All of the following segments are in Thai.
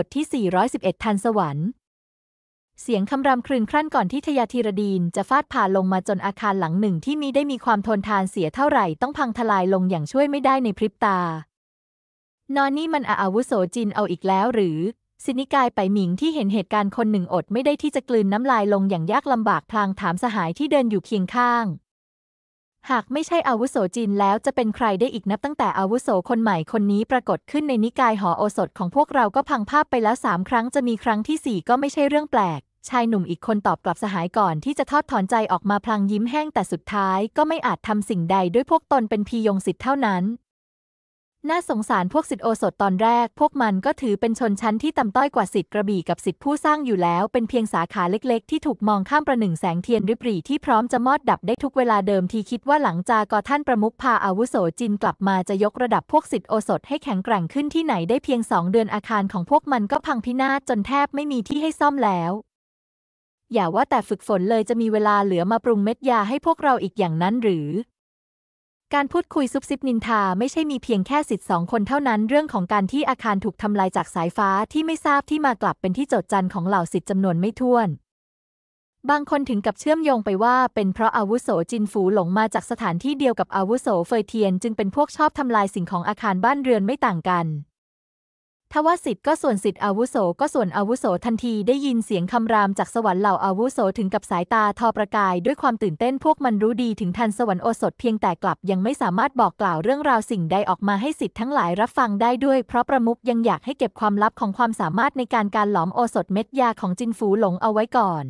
บทที่ 411ทันสวรรค์ เสียงคำรามครืงครั่นก่อนที่ทยาธีรดีนจะฟาดผ่าลงมาจนอาคารหลังหนึ่งที่มีได้มีความทนทานเสียเท่าไหร่ต้องพังทลายลงอย่างช่วยไม่ได้ในพริบตา นอนนี่มันอาอาวุโสจินเอาอีกแล้วหรือสินิกายไปหมิงที่เห็นเหตุการณ์คนหนึ่งอดไม่ได้ที่จะกลืนน้ำลายลงอย่างยากลำบากพลางถามสหายที่เดินอยู่เคียงข้างหากไม่ใช่อาวุโสจีนแล้วจะเป็นใครได้อีกนับตั้งแต่อาวุโสคนใหม่คนนี้ปรากฏขึ้นในนิกายหอโอสถของพวกเราก็พังภาพไปแล้วสามครั้งจะมีครั้งที่สี่ก็ไม่ใช่เรื่องแปลก ชายหนุ่มอีกคนตอบกลับสหายก่อน ที่จะทอดถอนใจออกมาพลางยิ้มแห้งแต่สุดท้าย ก็ไม่อาจทำสิ่งใดด้วยพวกตนเป็นพียงสิทธิ์เท่านั้นน่าสงสารพวกสิทธิโอสถตอนแรก พวกมันก็ถือเป็นชนชั้นที่ต่ำต้อยกว่าสิทธิกระบี่กับสิทธิผู้สร้างอยู่แล้ว เป็นเพียงสาขาเล็กๆที่ถูกมองข้ามประหนึ่ง แสงเทียนริบรีที่พร้อมจะมอดดับได้ทุกเวลาเดิมทีคิดว่าหลังจากกอท่านประมุขพาอาวุโสจินกลับมาจะยกระดับพวกสิทธิโอสถให้แข็งแกร่งขึ้นที่ไหนได้เพียงสองเดือนอาคารของพวกมันก็พังพินาศจนแทบไม่มีที่ให้ซ่อมแล้ว อย่าว่าแต่ฝึกฝนเลยจะมีเวลาเหลือมาปรุงเม็ดยาให้พวกเราอีกอย่างนั้นหรือการพูดคุยซุบซิบนินทาไม่ใช่มีเพียงแค่สิทธิ์สองคนเท่านั้น เรื่องของการที่อาคารถูกทำลายจากสายฟ้าที่ไม่ทราบที่มากลับเป็นที่โจทจันของเหล่าสิทธิ์จำนวนไม่ถ้วน บางคนถึงกับเชื่อมโยงไปว่า เป็นเพราะอาวุโสจินฝูหลงมาจากสถานที่เดียวกับอาวุโส เฟยเทียน จึงเป็นพวกชอบทำลายสิ่งของอาคารบ้านเรือนไม่ต่างกันทว่าสิทธิ์ก็ส่วนสิทธิ์อาวุโสก็ส่วนอาวุโสทันทีได้ยินเสียงคำราม จากสวรรค์เหล่าอาวุโสถึงกับสายตาทอประกาย ด้วยความตื่นเต้นพวกมันรู้ดีถึงทันสวรรค์โอสถเพียงแต่กลับยังไม่สามารถบอกกล่าวเรื่องราวสิ่งใดออกมาให้สิทธิ์ทั้งหลายรับฟังได้ด้วยเพราะประมุกยังอยากให้เก็บความลับของความสามารถในการการหลอมโอสถเม็ดยาของจินฟูหลงเอาไว้ก่อน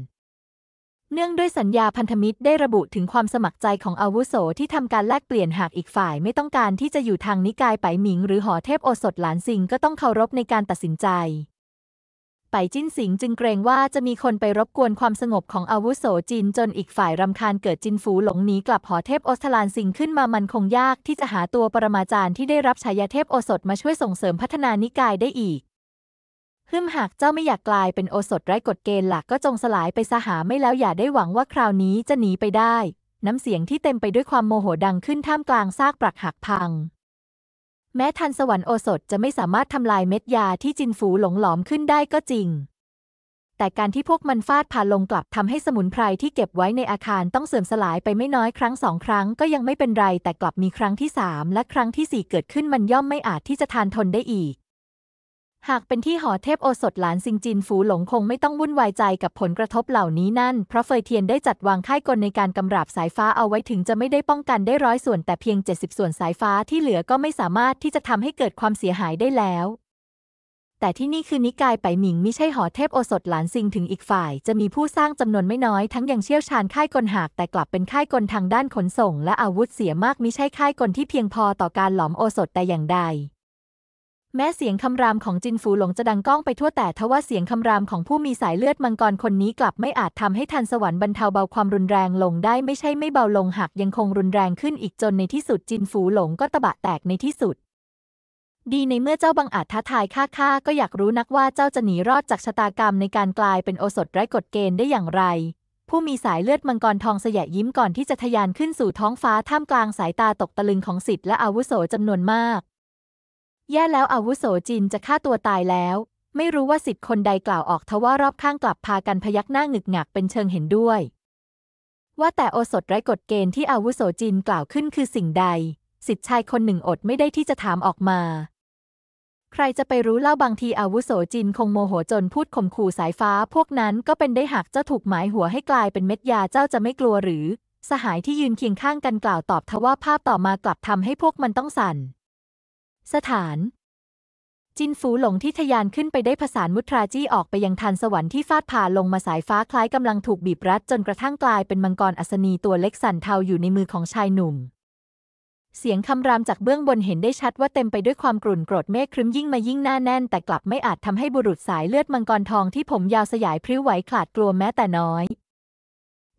เนื่องด้วยสัญญาพันธมิตรได้ระบุถึงความสมัครใจของอาวุโสที่ทำการแลกเปลี่ยนหากอีกฝ่าย ไม่ต้องการที่จะอยู่ทางนิกายไปหมิงหรือหอเทพโอสถหลานซิงก็ต้องเคารพในการตัดสินใจ ไปจิ้นสิงจึงเกรงว่าจะมีคนไปรบกวนความสงบของอาวุโสจินจนอีกฝ่ายรำคาญเกิดจินฟูหลงหนีกลับหอเทพโอสถลานสิงขึ้นมามันคงยากที่จะหาตัวปรมาจารย์ ที่ได้รับฉายาเทพโอสถมาช่วยส่งเสริมพัฒนานิกายได้อีกฮึมหากเจ้าไม่อยากกลายเป็นโอสถไร้กฎเกณฑ์หลักก็จงสลายไปสหาไม่แล้วอย่าได้หวังว่าคราวนี้จะหนีไปได้ น้ำเสียงที่เต็มไปด้วยความโมโหดังขึ้นท่ามกลางซากปรักหักพัง แม้ทันสวรรค์โอสถจะไม่สามารถทำลายเม็ดยาที่จินฝูหลงหลอมขึ้นได้ก็จริง แต่การที่พวกมันฟาดผ่านลงกลับทำให้สมุนไพรที่เก็บไว้ในอาคารต้องเสื่อมสลายไปไม่น้อยครั้งสองครั้ง ก็ยังไม่เป็นไร แต่กลับมีครั้งที่สามและครั้งที่สี่เกิดขึ้นมันย่อมไม่อาจที่จะทานทนได้อีกหากเป็นที่หอเทพโอสถหลานซิงจินฝูหลงคงไม่ต้องวุ่นวายใจกับผลกระทบเหล่านี้นั่น เพราะเฟยเทียนได้จัดวางค่ายกลในการกำราบสายฟ้าเอาไว้ถึงจะไม่ได้ป้องกันได้ร้อยส่วน แต่เพียง 70 ส่วนสายฟ้าที่เหลือก็ไม่สามารถที่จะทำให้เกิดความเสียหายได้แล้ว แต่ที่นี่คือนิกายไปหมิงไม่ใช่หอเทพโอสถหลานซิงถึงอีกฝ่ายจะมีผู้สร้างจำนวนไม่น้อย ทั้งยังเชี่ยวชาญค่ายกลหากแต่กลับเป็นค่ายกลทางด้านขนส่งและอาวุธเสียมากมิใช่ค่ายกลที่เพียงพอต่อการหลอมโอสถแต่อย่างใดแม้เสียงคำรามของจินฝูหลงจะดังก้องไปทั่วแต่ทว่าเสียงคำรามของผู้มีสายเลือดมังกรคนนี้กลับไม่อาจทำให้ทันสวรรค์บรรเทาเบาความรุนแรงลงได้ไม่ใช่ไม่เบาลงหากยังคงรุนแรงขึ้นอีกจนในที่สุดจินฝูหลงก็ตะบะแตกในที่สุด ดีในเมื่อเจ้าบังอาจท้าทายข้าข้าก็อยากรู้นักว่าเจ้าจะหนีรอดจากชะตากรรมในการกลายเป็นโอสถไร้กฎเกณฑ์ได้อย่างไร ผู้มีสายเลือดมังกรทองเสยยิ้มก่อนที่จะทะยานขึ้นสู่ท้องฟ้าท่ามกลางสายตาตกตะลึงของสิทธิ์และอาวุโสจำนวนมากแย่แล้วอาวุโสจิน จะฆ่าตัวตายแล้ว ไม่รู้ว่าสิทธิ์คนใดกล่าวออกทว่ารอบข้างกลับพากันพยักหน้าหงึกหงักเป็นเชิงเห็นด้วย ว่าแต่โอสถไร้กฎเกณฑ์ที่อาวุโสจินกล่าวขึ้นคือสิ่งใด สิทธิ์ชายคนหนึ่งอดไม่ได้ที่จะถามออกมา ใครจะไปรู้เล่าบางทีอาวุโสจิน คงโมโหจนพูดข่มขู่สายฟ้า พวกนั้นก็เป็นได้หากเจ้าถูกหมายหัวให้กลายเป็นเม็ดยาเจ้าจะไม่กลัวหรือ สหายที่ยืนเคียงข้างกันกล่าวตอบทว่าภาพต่อมากลับทำให้พวกมันต้องสั่นสถาน จินฝูหลงที่ทยานขึ้นไปได้ผสานมุทราจี้ออกไปยังทานสวรรค์ที่ฟาดผ่าลงมาสายฟ้าคล้ายกำลังถูกบีบรัดจนกระทั่งกลายเป็นมังกรอัศนีตัวเล็กสั่นเทาอยู่ในมือของชายหนุ่ม เสียงคำรามจากเบื้องบนเห็นได้ชัดว่าเต็มไปด้วยความกรุ่นโกรธเมฆครึ้มยิ่งมายิ่งหน้าแน่นแต่กลับไม่อาจทำให้บุรุษสายเลือดมังกรทองที่ผมยาวสยายพริ้วไหวขาดกลัวแม้แต่น้อย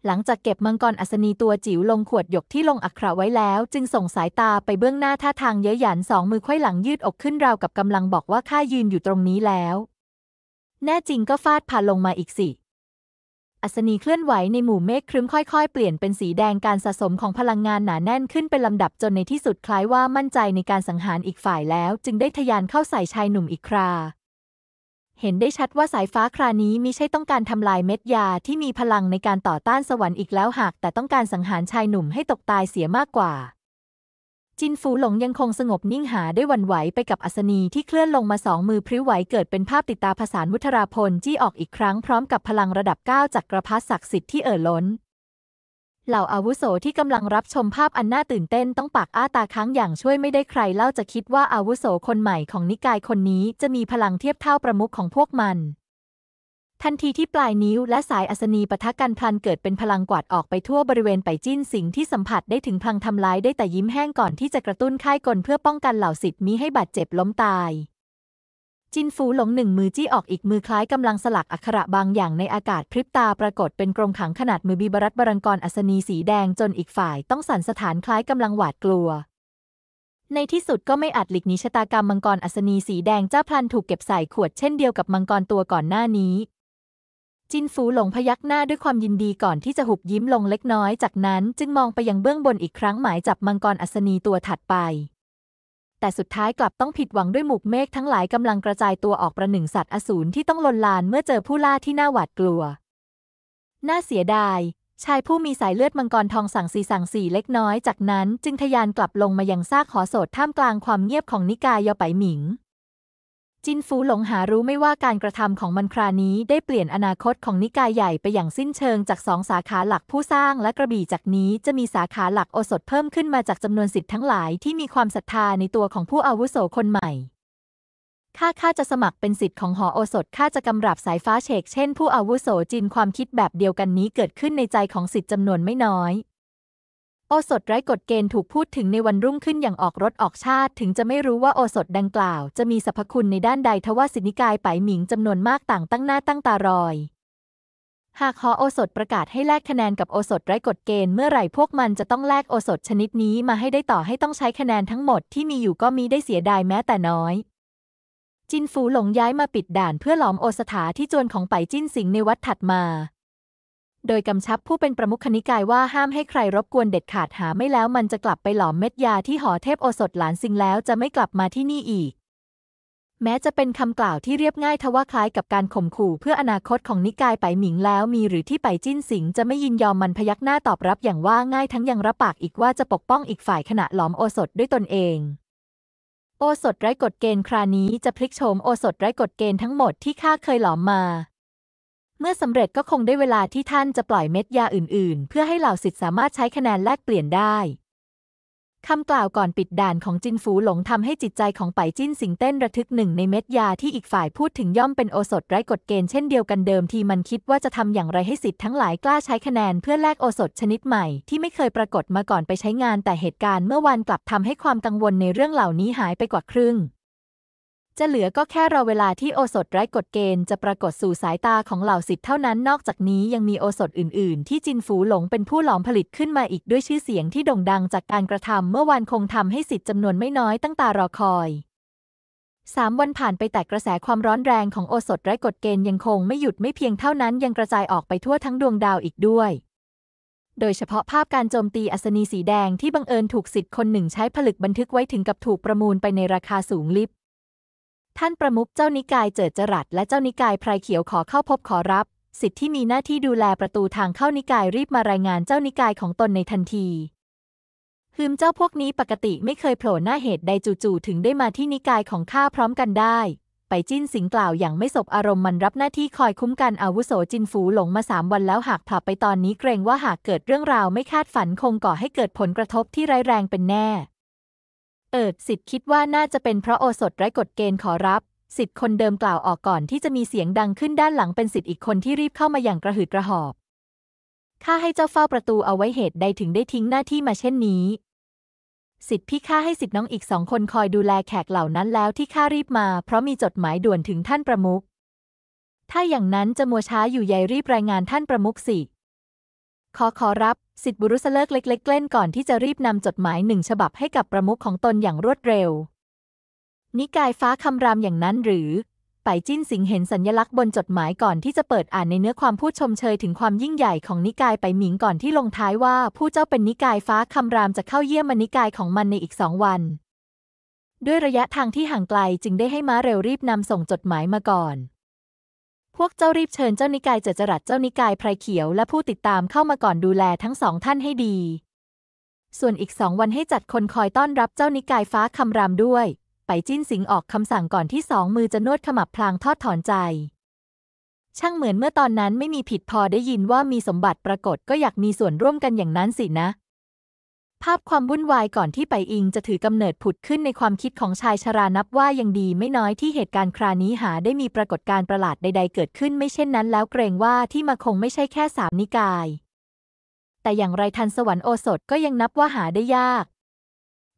หลังจากเก็บมังกรอัศนีตัวจิ๋วลงขวดหยกที่ลงอักขระไว้แล้ว จึงส่งสายตาไปเบื้องหน้าท่าทางเย้ยหยันสองมือควยหลังยืดอกขึ้นราวกับกำลังบอกว่าข้ายืนอยู่ตรงนี้แล้ว แน่จริงก็ฟาดผ่าลงมาอีกสิอัศนีเคลื่อนไหวในหมู่เมฆครึ้มค่อยๆ เปลี่ยนเป็นสีแดงการสะสมของพลังงานหนาแน่นขึ้นเป็นลำดับจนในที่สุดคล้ายว่ามั่นใจในการสังหารอีกฝ่ายแล้วจึงได้ทยานเข้าใส่ชายหนุ่มอีกคราเห็นได้ชัดว่าสายฟ้าครานี้มิใช่ต้องการทำลายเม็ดยาที่มีพลังในการต่อต้านสวรรค์อีกแล้ว หาก แต่ต้องการสังหารชายหนุ่มให้ตกตายเสียมากกว่า จินฟูหลงยังคงสงบนิ่งหาได้วันไหวไปกับอัศนีที่เคลื่อนลงมาสองมือพริ้วไหวเกิดเป็นภาพติดตาผสานวุฒราพลจี้ออกอีกครั้งพร้อมกับพลังระดับ9จากรพระพัศักดิ์สิทธิ์ที่เอ่อล้นเหล่าอาวุโสที่กำลังรับชมภาพอันน่าตื่นเต้นต้องปากอ้าตาค้างอย่างช่วยไม่ได้ใครเล่าจะคิดว่าอาวุโสคนใหม่ของนิกายคนนี้จะมีพลังเทียบเท่าประมุขของพวกมัน ทันทีที่ปลายนิ้ว และสายอัศนีปะทะกันพลันเกิดเป็นพลังกวาดออกไปทั่วบริเวณไปจิ้นสิ่งที่สัมผัสได้ถึงพลังทำลายได้แต่ยิ้มแห้งก่อนที่จะกระตุ้นค่ายกลเพื่อป้องกันเหล่าสิทธิ์มิให้บาดเจ็บล้มตายจินฟูหลงหนึ่งมือ จี้ออกอีกมือคล้ายกำลังสลักอักขระบางอย่างในอากาศพริบตาปรากฏเป็นกรงขังขนาดมือบีบรัตบรังกรอัศนีสีแดงจนอีกฝ่าย ต้องสั่นสถานคล้ายกำลังหวาดกลัว ในที่สุดก็ไม่อาจหลีกหนีชะตากรรม มังกรอัศนี สีแดงเจ้าพลันถูกเก็บใส่ขวดเช่นเดียวกับมังกรตัวก่อนหน้านี้ จินฟูหลงพยักหน้าด้วยความยินดีก่อนที่จะหุบยิ้มลงเล็กน้อยจากนั้น จึงมองไปยังเบื้องบนอีกครั้งหมายจับมังกรอัศนีตัวถัดไปแต่สุดท้ายกลับต้องผิดหวังด้วยหมู่เมฆทั้งหลายกำลังกระจายตัวออกประหนึ่งสัตว์อสูรที่ต้องลนลานเมื่อเจอผู้ล่าที่น่าหวาดกลัว น่าเสียดายชายผู้มีสายเลือดมังกรทองสั่งสีสั่งสีเล็กน้อยจากนั้น จึงทยานกลับลงมายังซากหอโสดท่ามกลางความเงียบของนิกายยอไปหมิงจินฟูหลงหารู้ไม่ว่าการกระทำของมันครานี้ได้เปลี่ยนอนาคตของนิกายใหญ่ไปอย่างสิ้นเชิงจากสองสาขาหลักผู้สร้างและกระบี่จากนี้จะมีสาขาหลักโอสถเพิ่มขึ้นมาจากจำนวนสิทธิ์ทั้งหลายที่มีความศรัทธาในตัวของผู้อาวุโสคนใหม่ข้าข้าจะสมัครเป็นสิทธิ์ของหอโอสถข้าจะกำรับสายฟ้าเชกเช่นผู้อาวุโสจินความคิดแบบเดียวกันนี้เกิดขึ้นในใจของสิทธิ์จำนวนไม่น้อยโอสถไร้กฎเกณฑ์ถูกพูดถึงในวันรุ่งขึ้นอย่างออกรถออกชาติ ถึงจะไม่รู้ว่าโอสถดังกล่าว จะมีสรรพคุณในด้านใดทว่าสินิกายไปหมิงจำนวนมากต่างตั้งหน้าตั้งตารอย หากหอโอสถประกาศให้แลกคะแนนกับโอสถไร้กฎเกณฑ์เมื่อไหร่พวกมันจะต้องแลกโอสถชนิดนี้มาให้ได้ต่อให้ต้องใช้คะแนนทั้งหมดที่มีอยู่ก็มีได้เสียดายแม้แต่น้อย จินฟูหลงย้ายมาปิดด่าน เพื่อหลอมโอสถาที่จวนของไปจิ้นสิงในวัดถัดมาโดยกำชับผู้เป็นประมุขคณิกายว่าห้ามให้ใครรบกวนเด็ดขาดหาไม่แล้ว มันจะกลับไปหลอมเม็ดยาที่หอเทพโอสถหลานซิงแล้วจะไม่กลับมาที่นี่อีก แม้จะเป็นคำกล่าวที่เรียบง่ายทว่าคล้ายกับการข่มขู่เพื่ออนาคตของนิกายไปหมิงแล้วมีหรือที่ไปจิ้นสิงจะไม่ยินยอมมันพยักหน้าตอบรับอย่างว่าง่ายทั้งยังรับปากอีกว่าจะปกป้องอีกฝ่ายขณะหลอมโอสถด้วยตนเอง โอสถไร้กฎเกณฑ์ครานี้จะพลิกโฉมโอสถไร้กฎเกณฑ์ทั้งหมดที่ข้าเคยหลอมมาเมื่อสำเร็จก็คงได้เวลาที่ท่านจะปล่อยเม็ดยาอื่น ๆ เพื่อให้เหล่าสิทธิ์สามารถใช้คะแนนแลกเปลี่ยนได้ คำกล่าวก่อนปิดด่านของจินฟูหลงทำให้จิตใจของไปจิ้นสิงเต้นระทึกหนึ่ง ในเม็ดยาที่อีกฝ่ายพูดถึงย่อมเป็นโอสถไร้กฎเกณฑ์เช่นเดียวกันเดิม ทีมันคิดว่าจะทำอย่างไรให้สิทธิ์ทั้งหลายกล้าใช้คะแนนเพื่อแลกโอสถชนิดใหม่ที่ไม่เคยปรากฏมาก่อนไปใช้งานแต่เหตุการณ์เมื่อวานกลับทำให้ความกังวลในเรื่องเหล่านี้หายไปกว่าครึ่งจะเหลือก็แค่รอเวลาที่โอสถไร้กฎเกณฑ์จะปรากฏสู่สายตาของเหล่าสิทธิ์เท่านั้น นอกจากนี้ยังมีโอสถอื่น ๆ ที่จินฝูหลงเป็นผู้หลอมผลิตขึ้นมาอีกด้วยชื่อเสียงที่โด่งดังจากการกระทำเมื่อวานคงทำให้สิทธิ์จำนวนไม่น้อยตั้งตารอคอยสามวันผ่านไปแต่กระแสความร้อนแรงของโอสถไร้กฎเกณฑ์ยังคงไม่หยุดไม่เพียงเท่านั้นยังกระจายออกไปทั่วทั้งดวงดาวอีกด้วย โดยเฉพาะภาพการโจมตีอัศนีสีแดงที่บังเอิญถูกสิทธิ์คนหนึ่งใช้ผลึกบันทึกไว้ถึงกับถูกประมูลไปในราคาสูงลิบท่านประมุขเจ้านิกายเจิดจรัสและเจ้านิกายไพรเขียวขอเข้าพบขอรับ สิทธิ์ที่มีหน้าที่ดูแลประตูทางเข้านิกายรีบมารายงานเจ้านิกายของตนในทันที หืมเจ้าพวกนี้ปกติไม่เคยโผล่หน้าเหตุใดจู่ๆถึงได้มาที่นิกายของข้าพร้อมกันได้ ไปจิ้นสิงกล่าวอย่างไม่สบอารมณ์มันรับหน้าที่คอยคุ้มกันอาวุโสจินฝูหลงมาสามวันแล้วหากผับไปตอนนี้เกรงว่าหากเกิดเรื่องราวไม่คาดฝันคงก่อให้เกิดผลกระทบที่ร้ายแรงเป็นแน่เอิดสิทธิ์คิดว่าน่าจะเป็นเพราะโอสถไร้กฎเกณฑ์ขอรับสิทธิ์คนเดิมกล่าวออกก่อนที่จะมีเสียงดังขึ้นด้านหลังเป็นสิทธิ์อีกคนที่รีบเข้ามาอย่างกระหืดกระหอบข้าให้เจ้าเฝ้าประตูเอาไว้เหตุใดถึงได้ทิ้งหน้าที่มาเช่นนี้ สิทธิ์พี่ข้าให้สิทธิ์น้องอีกสองคนคอยดูแลแขกเหล่านั้นแล้วที่ข้ารีบมา เพราะมีจดหมายด่วนถึงท่านประมุขถ้าอย่างนั้นจะมัวช้าอยู่ใหญ่รีบรายงานท่านประมุขสิขอขอรับสิทธิบุรุษเลิกเล็ก ๆ เล่นก่อนที่จะรีบนำจดหมายหนึ่งฉบับให้กับประมุขของตนอย่างรวดเร็ว นิกายฟ้าคำรามอย่างนั้นหรือ ไปจิ้นสิงเห็นสัญญลักษณ์บนจดหมายก่อนที่จะเปิดอ่านในเนื้อความพูดชมเชย ถึงความยิ่งใหญ่ของนิกายไปหมิงก่อนที่ลงท้ายว่า ผู้เจ้าเป็นนิกายฟ้าคำรามจะเข้าเยี่ยมมนิกายของมันในอีกสองวันด้วยระยะทางที่ห่างไกลจึงได้ให้ม้าเร็วรีบนำส่งจดหมายมาก่อนพวกเจ้ารีบเชิญเจ้านิกายเจจรัสเจ้านิกายไพรเขียวและผู้ติดตามเข้ามาก่อนดูแลทั้งสองท่านให้ดี ส่วนอีกสองวันให้จัดคนคอยต้อนรับเจ้านิกายฟ้าคำรามด้วย ไปจิ้นสิงออกคำสั่งก่อนที่สองมือจะนวดขมับพลางทอดถอนใจ ช่างเหมือนเมื่อตอนนั้นไม่มีผิดพอได้ยินว่ามีสมบัติปรากฏก็อยากมีส่วนร่วมกันอย่างนั้นสินะภาพความวุ่นวายก่อนที่ไปอิงจะถือกำเนิดผุดขึ้นในความคิดของชายชรานับว่ายังดีไม่น้อยที่เหตุการณ์ครานี้หาได้มีปรากฏการณ์ประหลาดใด ๆ เกิดขึ้นไม่เช่นนั้นแล้วเกรงว่าที่มาคงไม่ใช่แค่สามนิกาย แต่อย่างไรทันสวรรค์โอสถก็ยังนับว่าหาได้ยาก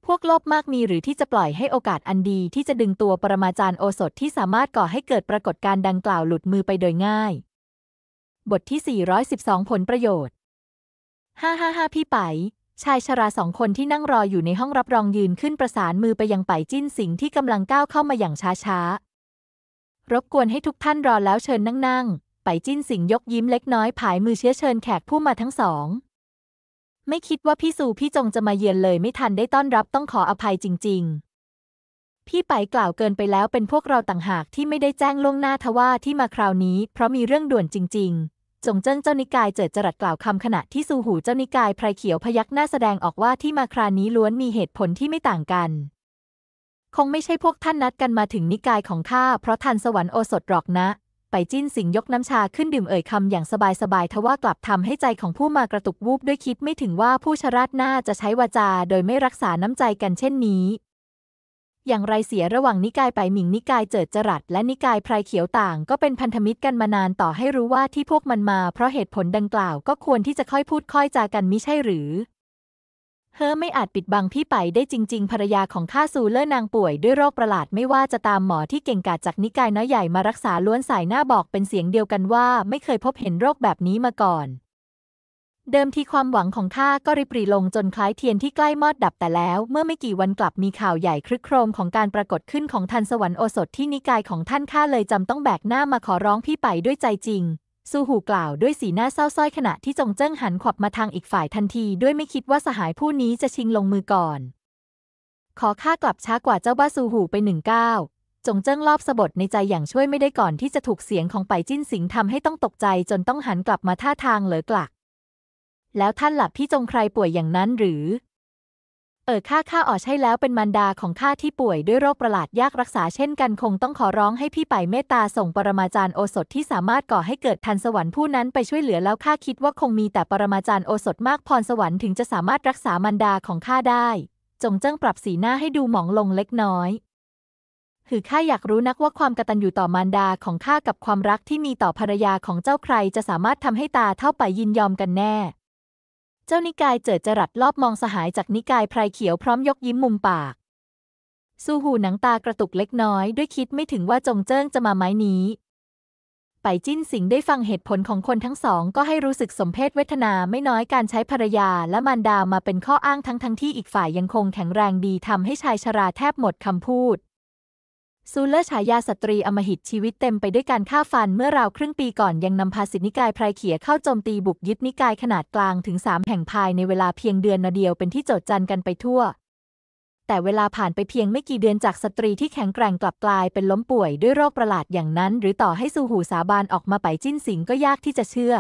พวกโลภมากมีหรือที่จะปล่อยให้โอกาสอันดีที่จะดึงตัวปรมาจารย์โอสถที่สามารถก่อให้เกิดปรากฏการณ์ดังกล่าวหลุดมือไปโดยง่าย บทที่ 412 ผลประโยชน์555พี่ไปชายชราสองคนที่นั่งรออยู่ในห้องรับรองยืนขึ้นประสานมือไป ยัง ไปจิ้นสิง ที่ กำลังก้าวเข้ามาอย่างช้า ๆ รบกวน ให้ทุกท่านรอแล้วเชิญนั่ง ๆ ไปจิ้นสิง ยกยิ้มเล็กน้อย ผายมือ เชื้อเชิญแขก ผู้ มาทั้งสอง ไม่คิดว่าพี่สู่พี่จงจะมาเยือนเลย ไม่ทันได้ต้อนรับต้องขออภัยจริง ๆ พี่ไปกล่าวเกินไปแล้วเป็นพวกเราต่างหากที่ไม่ได้แจ้งล่วงหน้าทว่าที่มาคราวนี้ เพราะมีเรื่องด่วนจริง ๆจงเจิ้งเจ้านิกายเจิดจรัสกล่าวคำขณะที่ซูหูเจ้านิกายไพรเขียวพยักหน้าแสดงออกว่าที่มาครานี้ล้วนมีเหตุผลที่ไม่ต่างกัน คงไม่ใช่พวกท่านนัดกันมาถึงนิกายของข้าเพราะทันสวรรค์โอสถหรอกนะ ไปจิ้นสิงยกน้ำชาขึ้นดื่มเอ่ยคำอย่างสบายสบายทว่ากลับทำให้ใจของผู้มากระตุกวูบด้วยคิดไม่ถึงว่าผู้ชราดหน้าจะใช้วาจาโดยไม่รักษาน้ำใจกันเช่นนี้อย่างไรเสียระหว่างนิกายไปหมิง นิกายเจิดจรัสและนิกายไพรเขียวต่างก็เป็นพันธมิตรกันมานานต่อให้รู้ว่าที่พวกมันมา เพราะเหตุผลดังกล่าว ก็ควรที่จะค่อยพูดค่อยจากันมิใช่หรือเฮอไม่อาจปิดบังพี่ไป ได้จริงๆ ภรรยาของข้าซูเลอร์นางป่วยด้วยโรคประหลาดไม่ว่าจะตามหมอที่เก่งกาจจากนิกายน้อยใหญ่มารักษาล้วนสายหน้าบอกเป็นเสียงเดียวกันว่า ไม่เคยพบเห็นโรคแบบนี้มาก่อนเดิมทีความหวังของข้าก็ริบรีลงจนคล้ายเทียนที่ใกล้มอดดับแต่แล้วเมื่อไม่กี่วันกลับมีข่าวใหญ่ครึกโครมของการปรากฏขึ้นของทันสวรรค์โอสถที่นิกายของท่านข้าเลยจำต้องแบกหน้ามาขอร้องพี่ไปด้วยใจจริงซูหูกล่าวด้วยสีหน้าเศร้าส้อยขณะที่จงเจิ้งหันขวับมาทางอีกฝ่ายทันทีด้วยไม่คิดว่าสหายผู้นี้จะชิงลงมือก่อน ขอข้ากลับช้ากว่าเจ้าบ้าซูหูไปหนึ่งก้าวจงเจิ้งรอบสะบดในใจอย่างช่วยไม่ได้ก่อนที่จะถูกเสียงของไปจิ้นสิงทำให้ต้องตกใจจนต้องหันกลับมาท่าทางเหลือกลักแล้วท่านหลับพี่จงใครป่วยอย่างนั้นหรือ เออ ข้าข้าอออใช่แล้วเป็นมารดาของข้าที่ป่วยด้วยโรคประหลาดยากรักษาเช่นกันคงต้องขอร้องให้พี่ไปเมตตาส่งปรมาจารย์ โอสถที่สามารถก่อให้เกิดทันสวรรค์ผู้นั้นไปช่วยเหลือแล้วข้าคิดว่าคงมีแต่ปรมาจารย์โอสถมากพรสวรรค์ถึงจะสามารถรักษามารดาของข้าได้ จงเจ้งปรับสีหน้าให้ดูหมองลงเล็กน้อยคือข้าอยากรู้นักว่าความกตัญญูต่อมารดาของข้ากับความรักที่มีต่อภรรยาของเจ้าใครจะสามารถทำให้ตาเท่าไปยินยอมกันแน่จ้านิกายเจิดจรัสรอบมองสหายจากนิกายไพรเขียวพร้อมยกยิ้มมุมปากซูหูหนังตากระตุกเล็กน้อยด้วยคิดไม่ถึงว่าจงเจิ้งจะมาไม้นี้ ไปจิ้นสิงได้ฟังเหตุผลของคนทั้งสองก็ให้รู้สึกสมเพศเวทนาไม่น้อยการใช้ภรรยาและมารดามาเป็นข้ออ้างทั้งทั้งที่อีกฝ่ายยังคงแข็งแรงดีทำให้ชายชราแทบหมดคำพูดซูเลอร์ฉายาสตรีอมหิตชีวิตเต็มไปด้วยการฆ่าฟัน เมื่อราวครึ่งปีก่อนยังนำพาสินิกายไพรเขียเข้าโจมตีบุกยึดนิกายขนาดกลางถึง 3 แห่งภายในเวลาเพียงเดือนนาเดียวเป็นที่โจทจันกันไปทั่ว แต่เวลาผ่านไปเพียงไม่กี่เดือนจากสตรีที่แข็งแกร่งกลับกลายเป็นล้มป่วยด้วยโรคประหลาดอย่างนั้น หรือต่อให้ซูหูสาบานออกมาไปจิ้นสิงก็ยากที่จะเชื่อ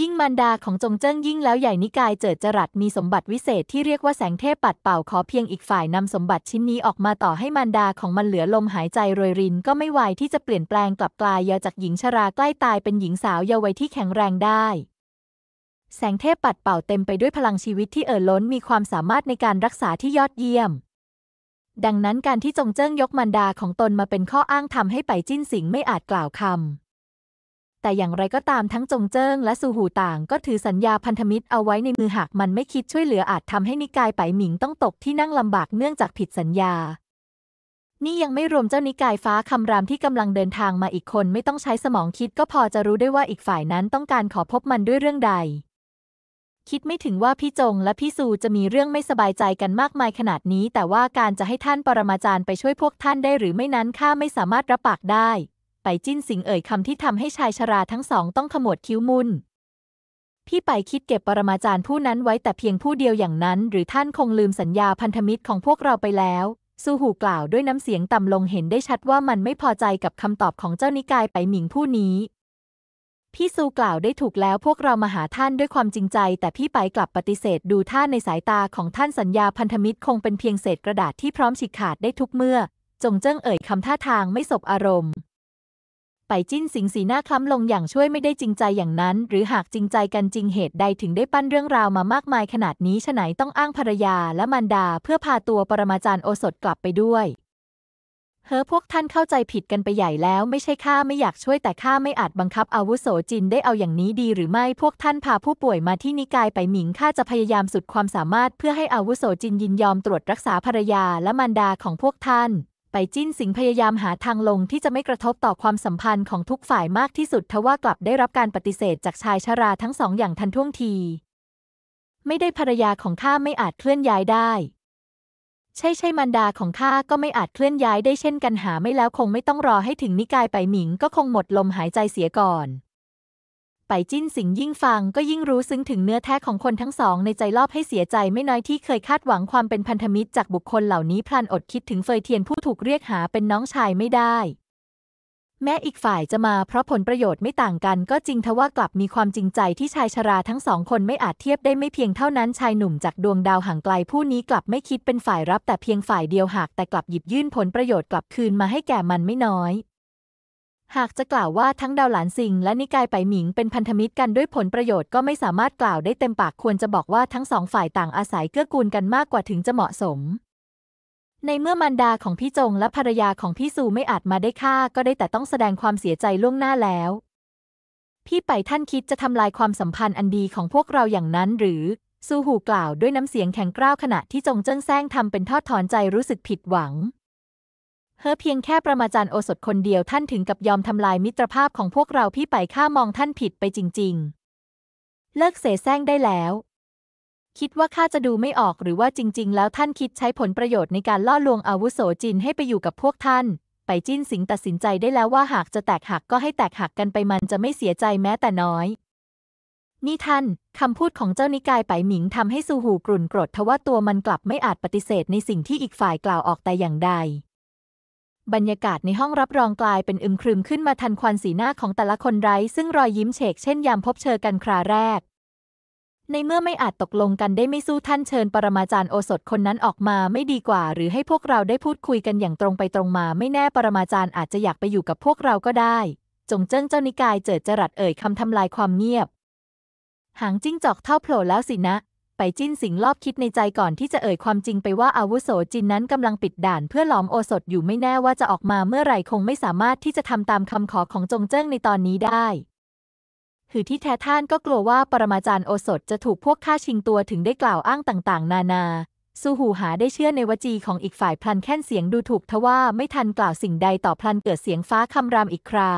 ยิ่งมารดาของจงเจิ้งยิ่งแล้วใหญ่นิกายเจิดจรัสมีสมบัติวิเศษที่เรียกว่าแสงเทพปัดเป่าขอเพียงอีกฝ่ายนำสมบัติชิ้นนี้ออกมาต่อให้มารดาของมันเหลือลมหายใจรวยริน ก็ไม่ไหวที่จะเปลี่ยนแปลงกลับกลายยาจากหญิงชราใกล้ตายเป็นหญิงสาวเยาวัยที่แข็งแรงได้ แสงเทพปัดเป่าเต็มไปด้วยพลังชีวิตที่เอ่อล้นมีความสามารถในการรักษาที่ยอดเยี่ยม ดังนั้นการที่จงเจิ้งยกมันดาของตนมาเป็นข้ออ้างทำให้ไปจิ้นสิงไม่อาจกล่าวคำแต่อย่างไรก็ตามทั้งจงเจิ้ง และซูหูต่าง ก็ถือสัญญาพันธมิตรเอาไว้ในมือหาก มันไม่คิดช่วยเหลืออาจทำให้นิกายไปหมิงต้องตกที่นั่งลำบากเนื่องจากผิดสัญญา นี่ยังไม่รวมเจ้านิกายฟ้าคำรามที่กำลังเดินทางมาอีกคน ไม่ต้องใช้สมองคิดก็พอจะรู้ได้ว่าอีกฝ่ายนั้นต้องการขอพบมันด้วยเรื่องใด คิดไม่ถึงว่าพี่จงและพี่ซูจะมีเรื่องไม่สบายใจกันมากมายขนาดนี้ แต่ว่าการจะให้ท่านปรมาจารย์ไปช่วยพวกท่านได้ หรือไม่นั้นข้าไม่สามารถรับปากได้ไปจิ้นสิงเอ่ยคำที่ทำให้ชายชราทั้งสอง ต้องขมวดคิ้วมุนพี่ไปคิดเก็บปรมาจารย์ผู้นั้นไว้แต่เพียงผู้เดียวอย่างนั้น หรือท่านคงลืมสัญญาพันธมิตรของพวกเราไปแล้ว ซูหูกล่าวด้วยน้ำเสียงต่ำลงเห็นได้ชัดว่ามันไม่พอใจกับคำตอบของเจ้านิกายไปหมิงผู้นี้ พี่ซูกล่าวได้ถูกแล้วพวกเรามาหาท่านด้วยความจริงใจ แต่พี่ไปกลับปฏิเสธดูท่านในสายตาของท่านสัญญาพันธมิตรคงเป็นเพียงเศษกระดาษที่พร้อมฉีกขาดได้ทุกเมื่อ จงเจิ้งเอ่ยคำท่าทางไม่สบอารมณ์ไปจิ้นสิงสีหน้าคล้ำลงอย่างช่วยไม่ได้จริงใจอย่างนั้น หรือหากจริงใจกันจริงเหตุใดถึงได้ปั้นเรื่องราวมามากมายขนาดนี้ฉไหนต้องอ้างภรรยาและมารดา เพื่อพาตัวปรมาจารย์โอสถกลับไปด้วยเฮ้อพวกท่านเข้าใจผิดกันไปใหญ่แล้วไม่ใช่ข้าไม่อยากช่วยแต่ข้าไม่อาจบังคับอาวุโสจินได้เอาอย่างนี้ดี หรือไม่พวกท่านพาผู้ป่วยมาที่นิกายไปหมิงข้าจะพยายามสุดความสามารถเพื่อให้อาวุโสจินยินยอมตรวจรักษาภรรยาและมารดาของพวกท่านไปจิ้นสิงพยายามหาทางลงที่จะไม่กระทบต่อความสัมพันธ์ของทุกฝ่ายมากที่สุดทว่ากลับได้รับการปฏิเสธจากชายชราทั้งสองอย่างทันท่วงที ไม่ได้ภรรยาของข้าไม่อาจเคลื่อนย้ายได้ ใช่ใช่มันดาของข้าก็ไม่อาจเคลื่อนย้ายได้เช่นกันหาไม่แล้วคงไม่ต้องรอให้ถึงนิกายไปหมิงก็คงหมดลมหายใจเสียก่อนไปจิ้นสิงยิ่งฟังก็ยิ่งรู้ซึ้งถึงเนื้อแท้ของคนทั้งสอง ในใจลอบให้เสียใจไม่น้อยที่เคยคาดหวังความเป็นพันธมิตร จากบุคคลเหล่านี้พลันอดคิดถึงเฟยเทียนผู้ถูกเรียกหาเป็นน้องชายไม่ได้ แม้อีกฝ่ายจะมาเพราะผลประโยชน์ไม่ต่างกัน ก็จริงทว่ากลับมีความจริงใจที่ชายชราทั้งสองคนไม่อาจเทียบได้ไม่เพียงเท่านั้นชายหนุ่มจากดวงดาวห่างไกล ผู้นี้กลับไม่คิดเป็นฝ่ายรับแต่เพียงฝ่ายเดียวหากแต่กลับหยิบยื่นผลประโยชน์กลับคืนมาให้แก่มันไม่น้อยหากจะกล่าวว่าทั้งดาวหลานซิงและนิกายไปหมิงเป็นพันธมิตรกันด้วยผลประโยชน์ก็ไม่สามารถกล่าวได้เต็มปากควรจะบอกว่าทั้งสองฝ่ายต่างอาศัยเกื้อกูลกันมากกว่าถึงจะเหมาะสม ในเมื่อมารดาของพี่จงและภรรยาของพี่ซูไม่อาจมาได้ฆ่าก็ได้แต่ต้องแสดงความเสียใจล่วงหน้าแล้ว พี่ไปท่านคิดจะทำลายความสัมพันธ์อันดีของพวกเราอย่างนั้นหรือซูหูกล่าวด้วยน้ำเสียงแข็งกร้าวขณะที่จงเจิ้งแซงทำเป็นทอดถอนใจรู้สึกผิดหวังเพียงแค่ประมาจารย์โอสถคนเดียวท่านถึงกับยอมทำลายมิตรภาพของพวกเราพี่ไปข้ามองท่านผิดไปจริง ๆ เลิกเสแสร้งได้แล้ว คิดว่าข้าจะดูไม่ออกหรือว่าจริง ๆ แล้วท่านคิดใช้ผลประโยชน์ในการล่อลวงอาวุโสจินให้ไปอยู่กับพวกท่าน ไปจิ้นสิงตัดสินใจได้แล้วว่าหากจะแตกหักก็ให้แตกหักกันไปมันจะไม่เสียใจแม้แต่น้อย นี่ท่านคำพูดของเจ้านิกาย ไปหมิงทำให้ซูหูกรุ่นกรธทว่าตัวมันกลับไม่อาจปฏิเสธในสิ่งที่อีกฝ่ายกล่าวออกแต่อย่างใดบรรยากาศในห้องรับรองกลายเป็นอึมครึมขึ้นมาทันควันสีหน้าของแต่ละคนไร้ซึ่งรอยยิ้มเฉกเช่นยามพบเชอกันคราแรก ในเมื่อไม่อาจตกลงกันได้ไม่สู้ท่านเชิญปรมาจารย์โอสถคนนั้นออกมาไม่ดีกว่าหรือให้พวกเราได้พูดคุยกันอย่างตรงไปตรงมาไม่แน่ปรมาจารย์อาจจะอยากไปอยู่กับพวกเราก็ได้ จงเจิ้งเจ้านิกายเจิดจรัสเอ่ยคำทำลายความเงียบ หางจิ้งจอกเท่าโผล่แล้วสินะไปจิ้นสิงรอบคิดในใจก่อนที่จะเอ่ยความจริงไปว่าอาวุโสจินนั้นกำลังปิดด่านเพื่อหลอมโอสถอยู่ไม่แน่ว่าจะออกมาเมื่อไหร่คงไม่สามารถที่จะทำตามคำขอของจงเจิ้งในตอนนี้ได้ หือที่แท้ท่านก็กลัวว่าปรมาจารย์โอสถจะถูกพวกข้าชิงตัวถึงได้กล่าวอ้างต่างๆ นานาซูหูหาได้เชื่อในวจีของอีกฝ่ายพลันแค่นเสียงดูถูกทว่าไม่ทันกล่าวสิ่งใดต่อพลันเกิดเสียงฟ้าคำรามอีกครา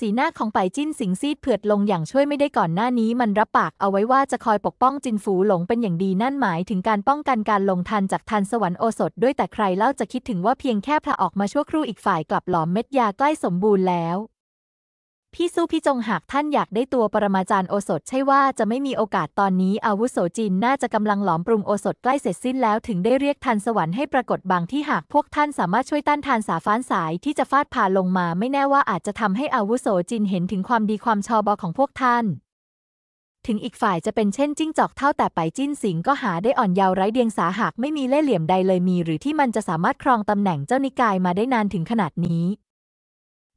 สีหน้าของไปจิ้นสิงซีดเผือดลงอย่างช่วยไม่ได้ก่อนหน้านี้มันรับปากเอาไว้ว่าจะคอยปกป้องจินฝูหลงเป็นอย่างดีนั่นหมายถึงการป้องกันการลงทันจากทันสวรรค์โอสถด้วยแต่ใครเล่าจะคิดถึงว่าเพียงแค่พระออกมาชั่วครู่อีกฝ่ายกลับหลอมเม็ดยาใกล้สมบูรณ์แล้วพี่สู้พี่จงหากท่านอยากได้ตัวปรมาจารย์โอสถ ใช่ว่าจะไม่มีโอกาสตอนนี้อาวุโสจินน่าจะกำลังหลอมปรุงโอสถใกล้เสร็จสิ้นแล้วถึงได้เรียกทันสวรรค์ให้ปรากฏบางที่หาก พวกท่านสามารถช่วยต้านทานสาฟ้านสายที่จะฟาดผ่าลงมาไม่แน่ว่าอาจจะทำให้อาวุโสจินเห็นถึงความดีความชอบอของพวกท่าน ถึงอีกฝ่ายจะเป็นเช่นจิ้งจอกเท่า แต่ไปจิ้นสิงก็หาได้อ่อนเยาว์ไร้เดียงสาหากไม่มีเล่เหลี่ยมใดเลยมี หรือที่มันจะสามารถครองตำแหน่งเจ้านิกายมาได้นานถึงขนาดนี้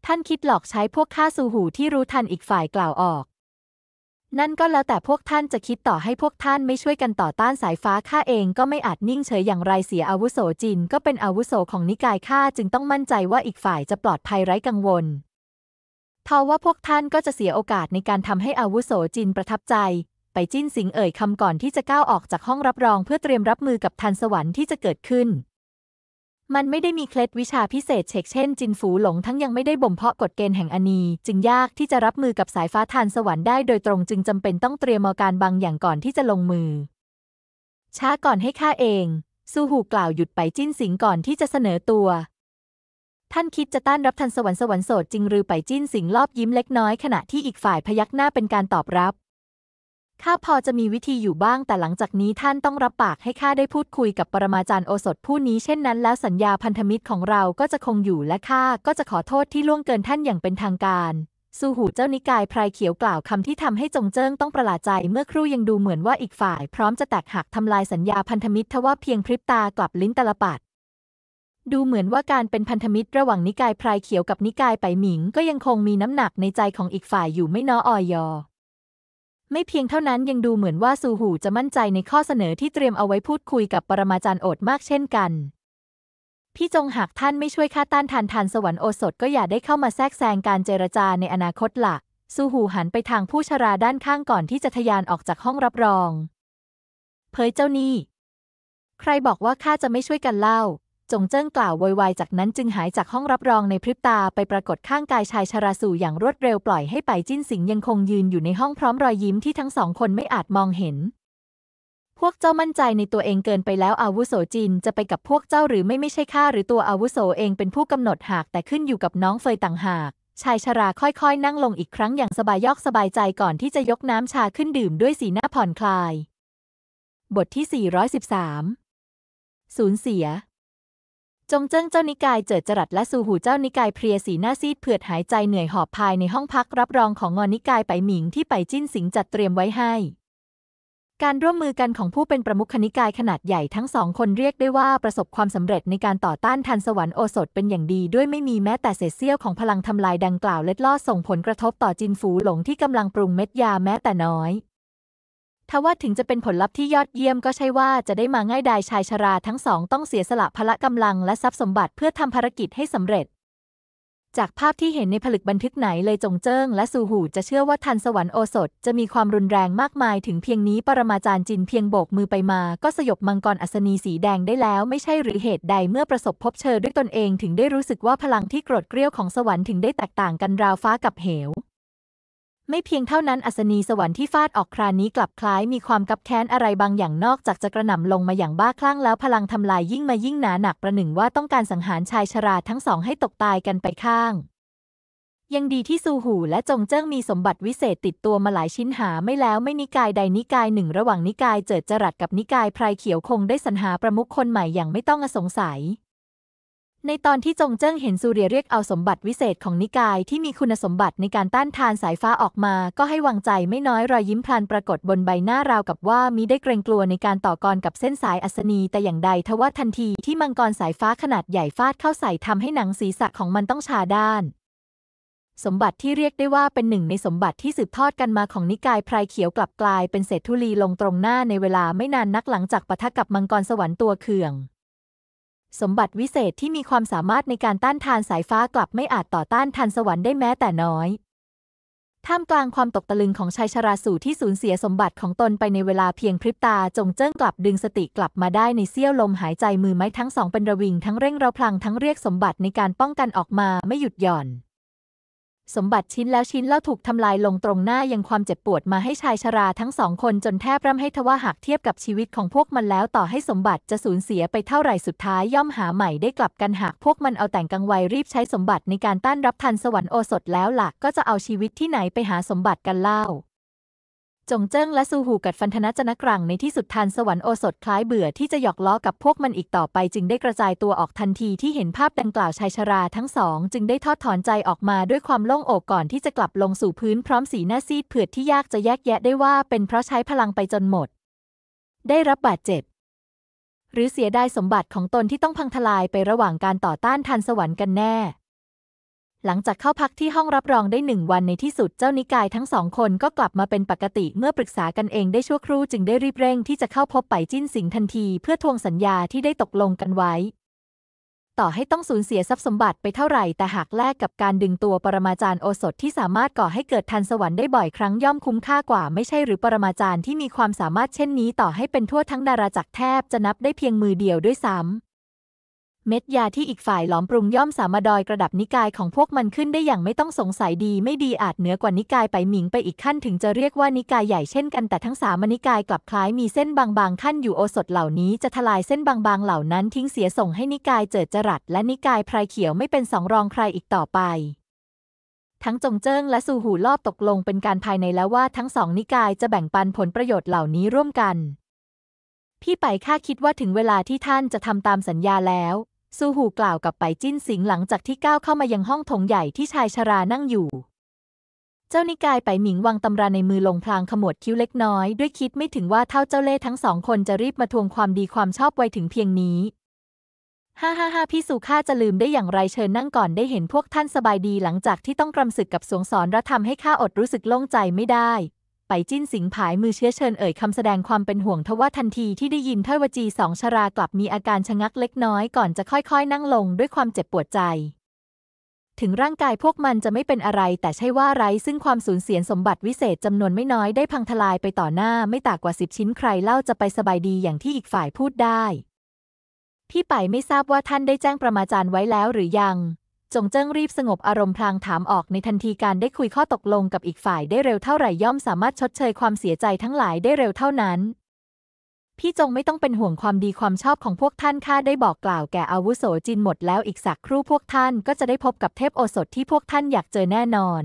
ท่านคิดหลอกใช้พวกข้าสูหูที่รู้ทันอีกฝ่ายกล่าวออก นั่นก็แล้วแต่พวกท่านจะคิดต่อให้พวกท่านไม่ช่วยกันต่อต้านสายฟ้าข้าเองก็ไม่อาจนิ่งเฉยอย่างไรเสียอาวุโสจินก็เป็นอาวุโสของนิกายข้าจึงต้องมั่นใจว่าอีกฝ่ายจะปลอดภัยไร้กังวลทว่าพวกท่านก็จะเสียโอกาสในการทำให้อาวุโสจินประทับใจ ไปจิ้นสิงเอ่ยคำก่อนที่จะก้าวออกจากห้องรับรอง เพื่อเตรียมรับมือกับทันสวรรค์ที่จะเกิดขึ้นมันไม่ได้มีเคล็ดวิชาพิเศษเช็กเช่นจินฝูหลงทั้งยังไม่ได้บ่มเพาะกฎเกณฑ์แห่งอนี จึงยากที่จะรับมือกับสายฟ้าทานสวรรค์ได้โดยตรงจึงจำเป็นต้องเตรียมอาการบางอย่างก่อนที่จะลงมือ ช้าก่อนให้ข้าเองซูฮูกล่าวหยุดไปจิ้นสิง ก่อนที่จะเสนอตัว ท่านคิดจะต้านรับทันสวรรค์สวรรค์โสดจริงหรือไปจิ้นสิงลอบยิ้มเล็กน้อยขณะที่อีกฝ่ายพยักหน้าเป็นการตอบรับข้าพอจะมีวิธีอยู่บ้าง แต่หลังจากนี้ท่านต้องรับปากให้ข้าได้พูดคุยกับปรมาจารย์โอสถ ผู้นี้เช่นนั้น แล้วสัญญาพันธมิตรของเราก็จะคงอยู่และข้าก็จะขอโทษที่ล่วงเกินท่านอย่างเป็นทางการซูหูเจ้านิกายพรายเขียวกล่าวคำที่ทำให้จงเจิ้งต้องประหลาดใจเมื่อครู่ยังดูเหมือนว่าอีกฝ่ายพร้อมจะแตกหักทำลายสัญญาพันธมิตรทว่าเพียงพริบตากลับลิ้นตลปัดดูเหมือนว่าการเป็นพันธมิตรระหว่างนิกายพรายเขียวกับนิกายไปหมิงก็ยังคงมีน้ำหนักในใจของอีกฝ่ายอยู่ไม่น้อยอยอไม่เพียงเท่านั้นยังดูเหมือนว่าซูหูจะมั่นใจในข้อเสนอที่เตรียมเอาไว้พูดคุยกับปรมาจารย์โอดมากเช่นกัน พี่จงหากท่านไม่ช่วยข้าต้านทานทานสวรรค์โอสถก็อย่าได้เข้ามาแทรกแซงการเจรจาในอนาคตละ่ะซูหูหันไปทางผู้ชราด้านข้างก่อนที่จะทะยานออกจากห้องรับรองเผยเจ้านี่ ใครบอกว่าข้าจะไม่ช่วยกันเล่าจงเจิ้งกล่าววอยวายจากนั้นจึงหายจากห้องรับรองในพริบตาไปปรากฏข้างกายชายชราสู่อย่างรวดเร็วปล่อยให้ไปจิ้นสิงยังคงยืนอยู่ในห้องพร้อมรอยยิ้มที่ทั้งสองคนไม่อาจมองเห็น พวกเจ้ามั่นใจในตัวเองเกินไปแล้วอาวุโสจินจะไปกับพวกเจ้าหรือไม่ไม่ใช่ข้าหรือตัวอาวุโสเองเป็นผู้กำหนดหากแต่ขึ้นอยู่กับน้องเฟยต่างหาก ชายชราค่อยๆ นั่งลงอีกครั้งอย่างสบายยอกสบายใจก่อนที่จะยกน้ำชาขึ้นดื่มด้วยสีหน้าผ่อนคลาย บทที่ 413สูญเสียจงเจิ้งเจ้านิกายเจิดจรัสและซูหูเจ้านิกายเพียสีหน้าซีดเผือดหายใจเหนื่อยหอบภายในห้องพักรับรองของงอนนิกาย ไปหมิงที่ ไปจิ้นสิง จัดเตรียมไว้ให้ การร่วมมือกันของผู้เป็นประมุขนิกายขนาดใหญ่ทั้งสองคนเรียกได้ว่าประสบความสำเร็จในการต่อต้านทันสวรรค์โอสถเป็นอย่างดีด้วยไม่มีแม้แต่เศษเสี้ยวของพลังทำลายดังกล่าวเล็ดลอดส่งผลกระทบต่อจินฝูหลงที่กำลังปรุงเม็ดยาแม้แต่น้อยทว่าถึงจะเป็นผลลัพธ์ที่ยอดเยี่ยมก็ใช่ว่าจะได้มาง่ายดาย ชายชราทั้งสองต้องเสียสละพละกำลังและทรัพย์สมบัติเพื่อทำภารกิจให้สำเร็จ จากภาพที่เห็นในผลึกบันทึกไหนเลยจงเจิ้งและซูหูจะเชื่อว่าทันสวรรค์โอสถจะมีความรุนแรงมากมายถึงเพียงนี้ปรมาจารย์จินเพียงโบกมือไปมาก็สยบมังกรอัศนีสีแดงได้แล้ว ไม่ใช่หรือเหตุใดเมื่อประสบพบเชอด้วยตนเองถึงได้รู้สึกว่าพลังที่โกรธเกรี้ยวของสวรรค์ถึงได้แตกต่างกันราวฟ้ากับเหวไม่เพียงเท่านั้น อัศนีสวรรค์ที่ฟาดออกครานนี้กลับคล้ายมีความกับแค้นอะไรบางอย่างนอกจากจะกระหน่ำลงมาอย่างบ้าคลั่งแล้วพลังทำลายยิ่งมายิ่งหนาหนักประหนึ่งว่าต้องการสังหารชายชราทั้งสอง ให้ตกตายกันไปข้างยังดีที่ซูหูและจงเจิ้งมีสมบัติวิเศษติดตัวมาหลายชิ้นหา ไม่แล้วไม่นิกายใดนิกายหนึ่งระหว่างนิกายเจิดจรัสกับนิกายไพรเขียวคงได้สรรหาประมุขคนใหม่อย่างไม่ต้องอสงสัยในตอนที่จงเจิ้งเห็นซูเรียเรียกเอาสมบัติวิเศษของนิกายที่มีคุณสมบัติในการต้านทานสายฟ้าออกมา ก็ให้วางใจไม่น้อยรอยยิ้มพลันปรากฏบนใบหน้าราวกับว่ามีได้เกรงกลัวในการต่อกรกับเส้นสายอัศนี แต่อย่างใดทว่าทันทีที่มังกรสายฟ้าขนาดใหญ่ฟาดเข้าใส่ทำให้หนังศีรษะของมันต้องชาด้าน สมบัติที่เรียกได้ว่าเป็นหนึ่งในสมบัติที่สืบทอดกันมาของนิกายพรายเขียวกลับกลาย เป็นเศษธุลีลงตรงหน้าในเวลาไม่นานนักหลังจากปะทะกับมังกรสวรรค์ตัวเขื่องสมบัติวิเศษที่มีความสามารถในการต้านทานสายฟ้ากลับไม่อาจต่อต้านทันสวรรค์ได้แม้แต่น้อย ท่ามกลางความตกตะลึงของชายชราสู่ที่สูญเสียสมบัติของตนไปในเวลาเพียงพริบตา จงเจิ้งกลับดึงสติกลับมาได้ในเสี้ยวลมหายใจมือไม้ทั้งสองเป็นระวิงทั้งเร่งเราพลังทั้งเรียกสมบัติในการป้องกันออกมาไม่หยุดหย่อนสมบัติชิ้นแล้วชิ้นเล่าถูกทำลายลงตรงหน้ายังความเจ็บปวดมาให้ชายชราทั้งสองคนจนแทบร่ำให้ทว่าหากเทียบกับชีวิตของพวกมันแล้วต่อให้สมบัติจะสูญเสียไปเท่าไหร่สุดท้ายย่อมหาใหม่ได้กลับกันหากพวกมันเอาแต่งกังวัยรีบใช้สมบัติในการต้านรับทันสวรรค์โอสถแล้วหลักก็จะเอาชีวิตที่ไหนไปหาสมบัติกันเล่าจงเจิ้งและซูหูกัดฟันธนจนกรังในที่สุดทานสวรรค์โอสถคล้ายเบื่อที่จะหยอกล้อกับพวกมันอีกต่อไปจึงได้กระจายตัวออกทันทีที่เห็นภาพดังกล่าวชายชราทั้งสองจึงได้ทอดถอนใจออกมาด้วยความโล่งอกก่อนที่จะกลับลงสู่พื้นพร้อมสีหน้าซีดเผือดที่ยากจะแยกแยะได้ว่าเป็นเพราะใช้พลังไปจนหมด ได้รับบาดเจ็บ หรือเสียดายสมบัติของตนที่ต้องพังทลายไประหว่างการต่อต้านทานสวรรค์กันแน่หลังจากเข้าพักที่ห้องรับรองได้หนึ่งวันในที่สุดเจ้านิกายทั้งสองคนก็กลับมาเป็นปกติเมื่อปรึกษากันเองได้ชั่วครู่จึงได้รีบเร่ง ที่จะเข้าพบไปจิ้นสิงทันที เพื่อทวงสัญญาที่ได้ตกลงกันไว้ ต่อให้ต้องสูญเสียทรัพย์สมบัติไปเท่าไหร่ แต่หากแลกกับการดึงตัวปรมาจารย์โอสถที่สามารถก่อให้เกิดทันสวรรค์ได้บ่อยครั้งย่อมคุ้มค่ากว่า ไม่ใช่หรือปรมาจารย์ที่มีความสามารถเช่นนี้ ต่อให้เป็นทั่วทั้งดาราจักรแทบจะนับได้เพียงมือเดียวด้วยซ้ำเม็ดยาที่อีกฝ่ายหลอมปรุงย่อมสามารถดอยกระดับนิกายของพวกมันขึ้นได้อย่างไม่ต้องสงสัยดี ไม่ดีอาจเหนือกว่านิกายไปหมิงไปอีกขั้น ถึงจะเรียกว่านิกายใหญ่เช่นกันแต่ทั้งสามนิกายกลับคล้ายมีเส้นบางๆขั้นอยู่โอสถเหล่านี้จะทลายเส้นบางๆเหล่านั้น ทิ้งเสียส่งให้นิกายเจิดจรัสและนิกายไพรเขียวไม่เป็นสองรองใครอีกต่อไป ทั้งจงเจิ้งและซูหูรอบตกลงเป็นการภายในแล้วว่า ทั้งสองนิกายจะแบ่งปันผลประโยชน์เหล่านี้ร่วมกัน พี่ไปข้าคิดว่าถึงเวลาที่ท่านจะทำตามสัญญาแล้วซูหูกล่าวกับไปจิ้นสิงหลังจากที่ก้าวเข้ามายังห้องโถงใหญ่ที่ชายชรานั่งอยู่ เจ้านิกายไปหมิงวางตำราในมือลงพลางขมวดคิ้วเล็กน้อยด้วยคิดไม่ถึงว่าเท่าเจ้าเล่ทั้งสองคนจะรีบมาทวงความดีความชอบไวถึงเพียงนี้ ฮ่าฮ่าฮ่าพี่สุข้าจะลืมได้อย่างไรเชิญนั่งก่อนได้เห็นพวกท่านสบายดีหลังจากที่ต้องกรำศึกกับสวงสอนระธรรมให้ข้าอดรู้สึกโล่งใจไม่ได้ไปจิ้นสิงผายมือเชื้อเชิญเอ่ยคำแสดงความเป็นห่วงทว่าทันทีที่ได้ยินถ้อยวจีสองชรากลับมีอาการชะงักเล็กน้อยก่อนจะค่อย ๆ นั่งลงด้วยความเจ็บปวดใจ ถึงร่างกายพวกมันจะไม่เป็นอะไรแต่ใช่ว่าไร้ซึ่งความสูญเสียสมบัติวิเศษจำนวนไม่น้อยได้พังทลายไปต่อหน้าไม่ต่ากว่าสิบชิ้นใครเล่าจะไปสบายดีอย่างที่อีกฝ่ายพูดได้พี่ไปไม่ทราบว่าท่านได้แจ้งประมาจารย์ไว้แล้วหรือยังจงเจิ้งรีบสงบอารมณ์พลางถามออกในทันทีการได้คุยข้อตกลงกับอีกฝ่ายได้เร็วเท่าไหร่ย่อมสามารถชดเชยความเสียใจทั้งหลายได้เร็วเท่านั้น พี่จงไม่ต้องเป็นห่วงความดีความชอบของพวกท่านข้าได้บอกกล่าวแก่อาวุโสจินหมดแล้วอีกสักครู่พวกท่านก็จะได้พบกับเทพโอสถที่พวกท่านอยากเจอแน่นอน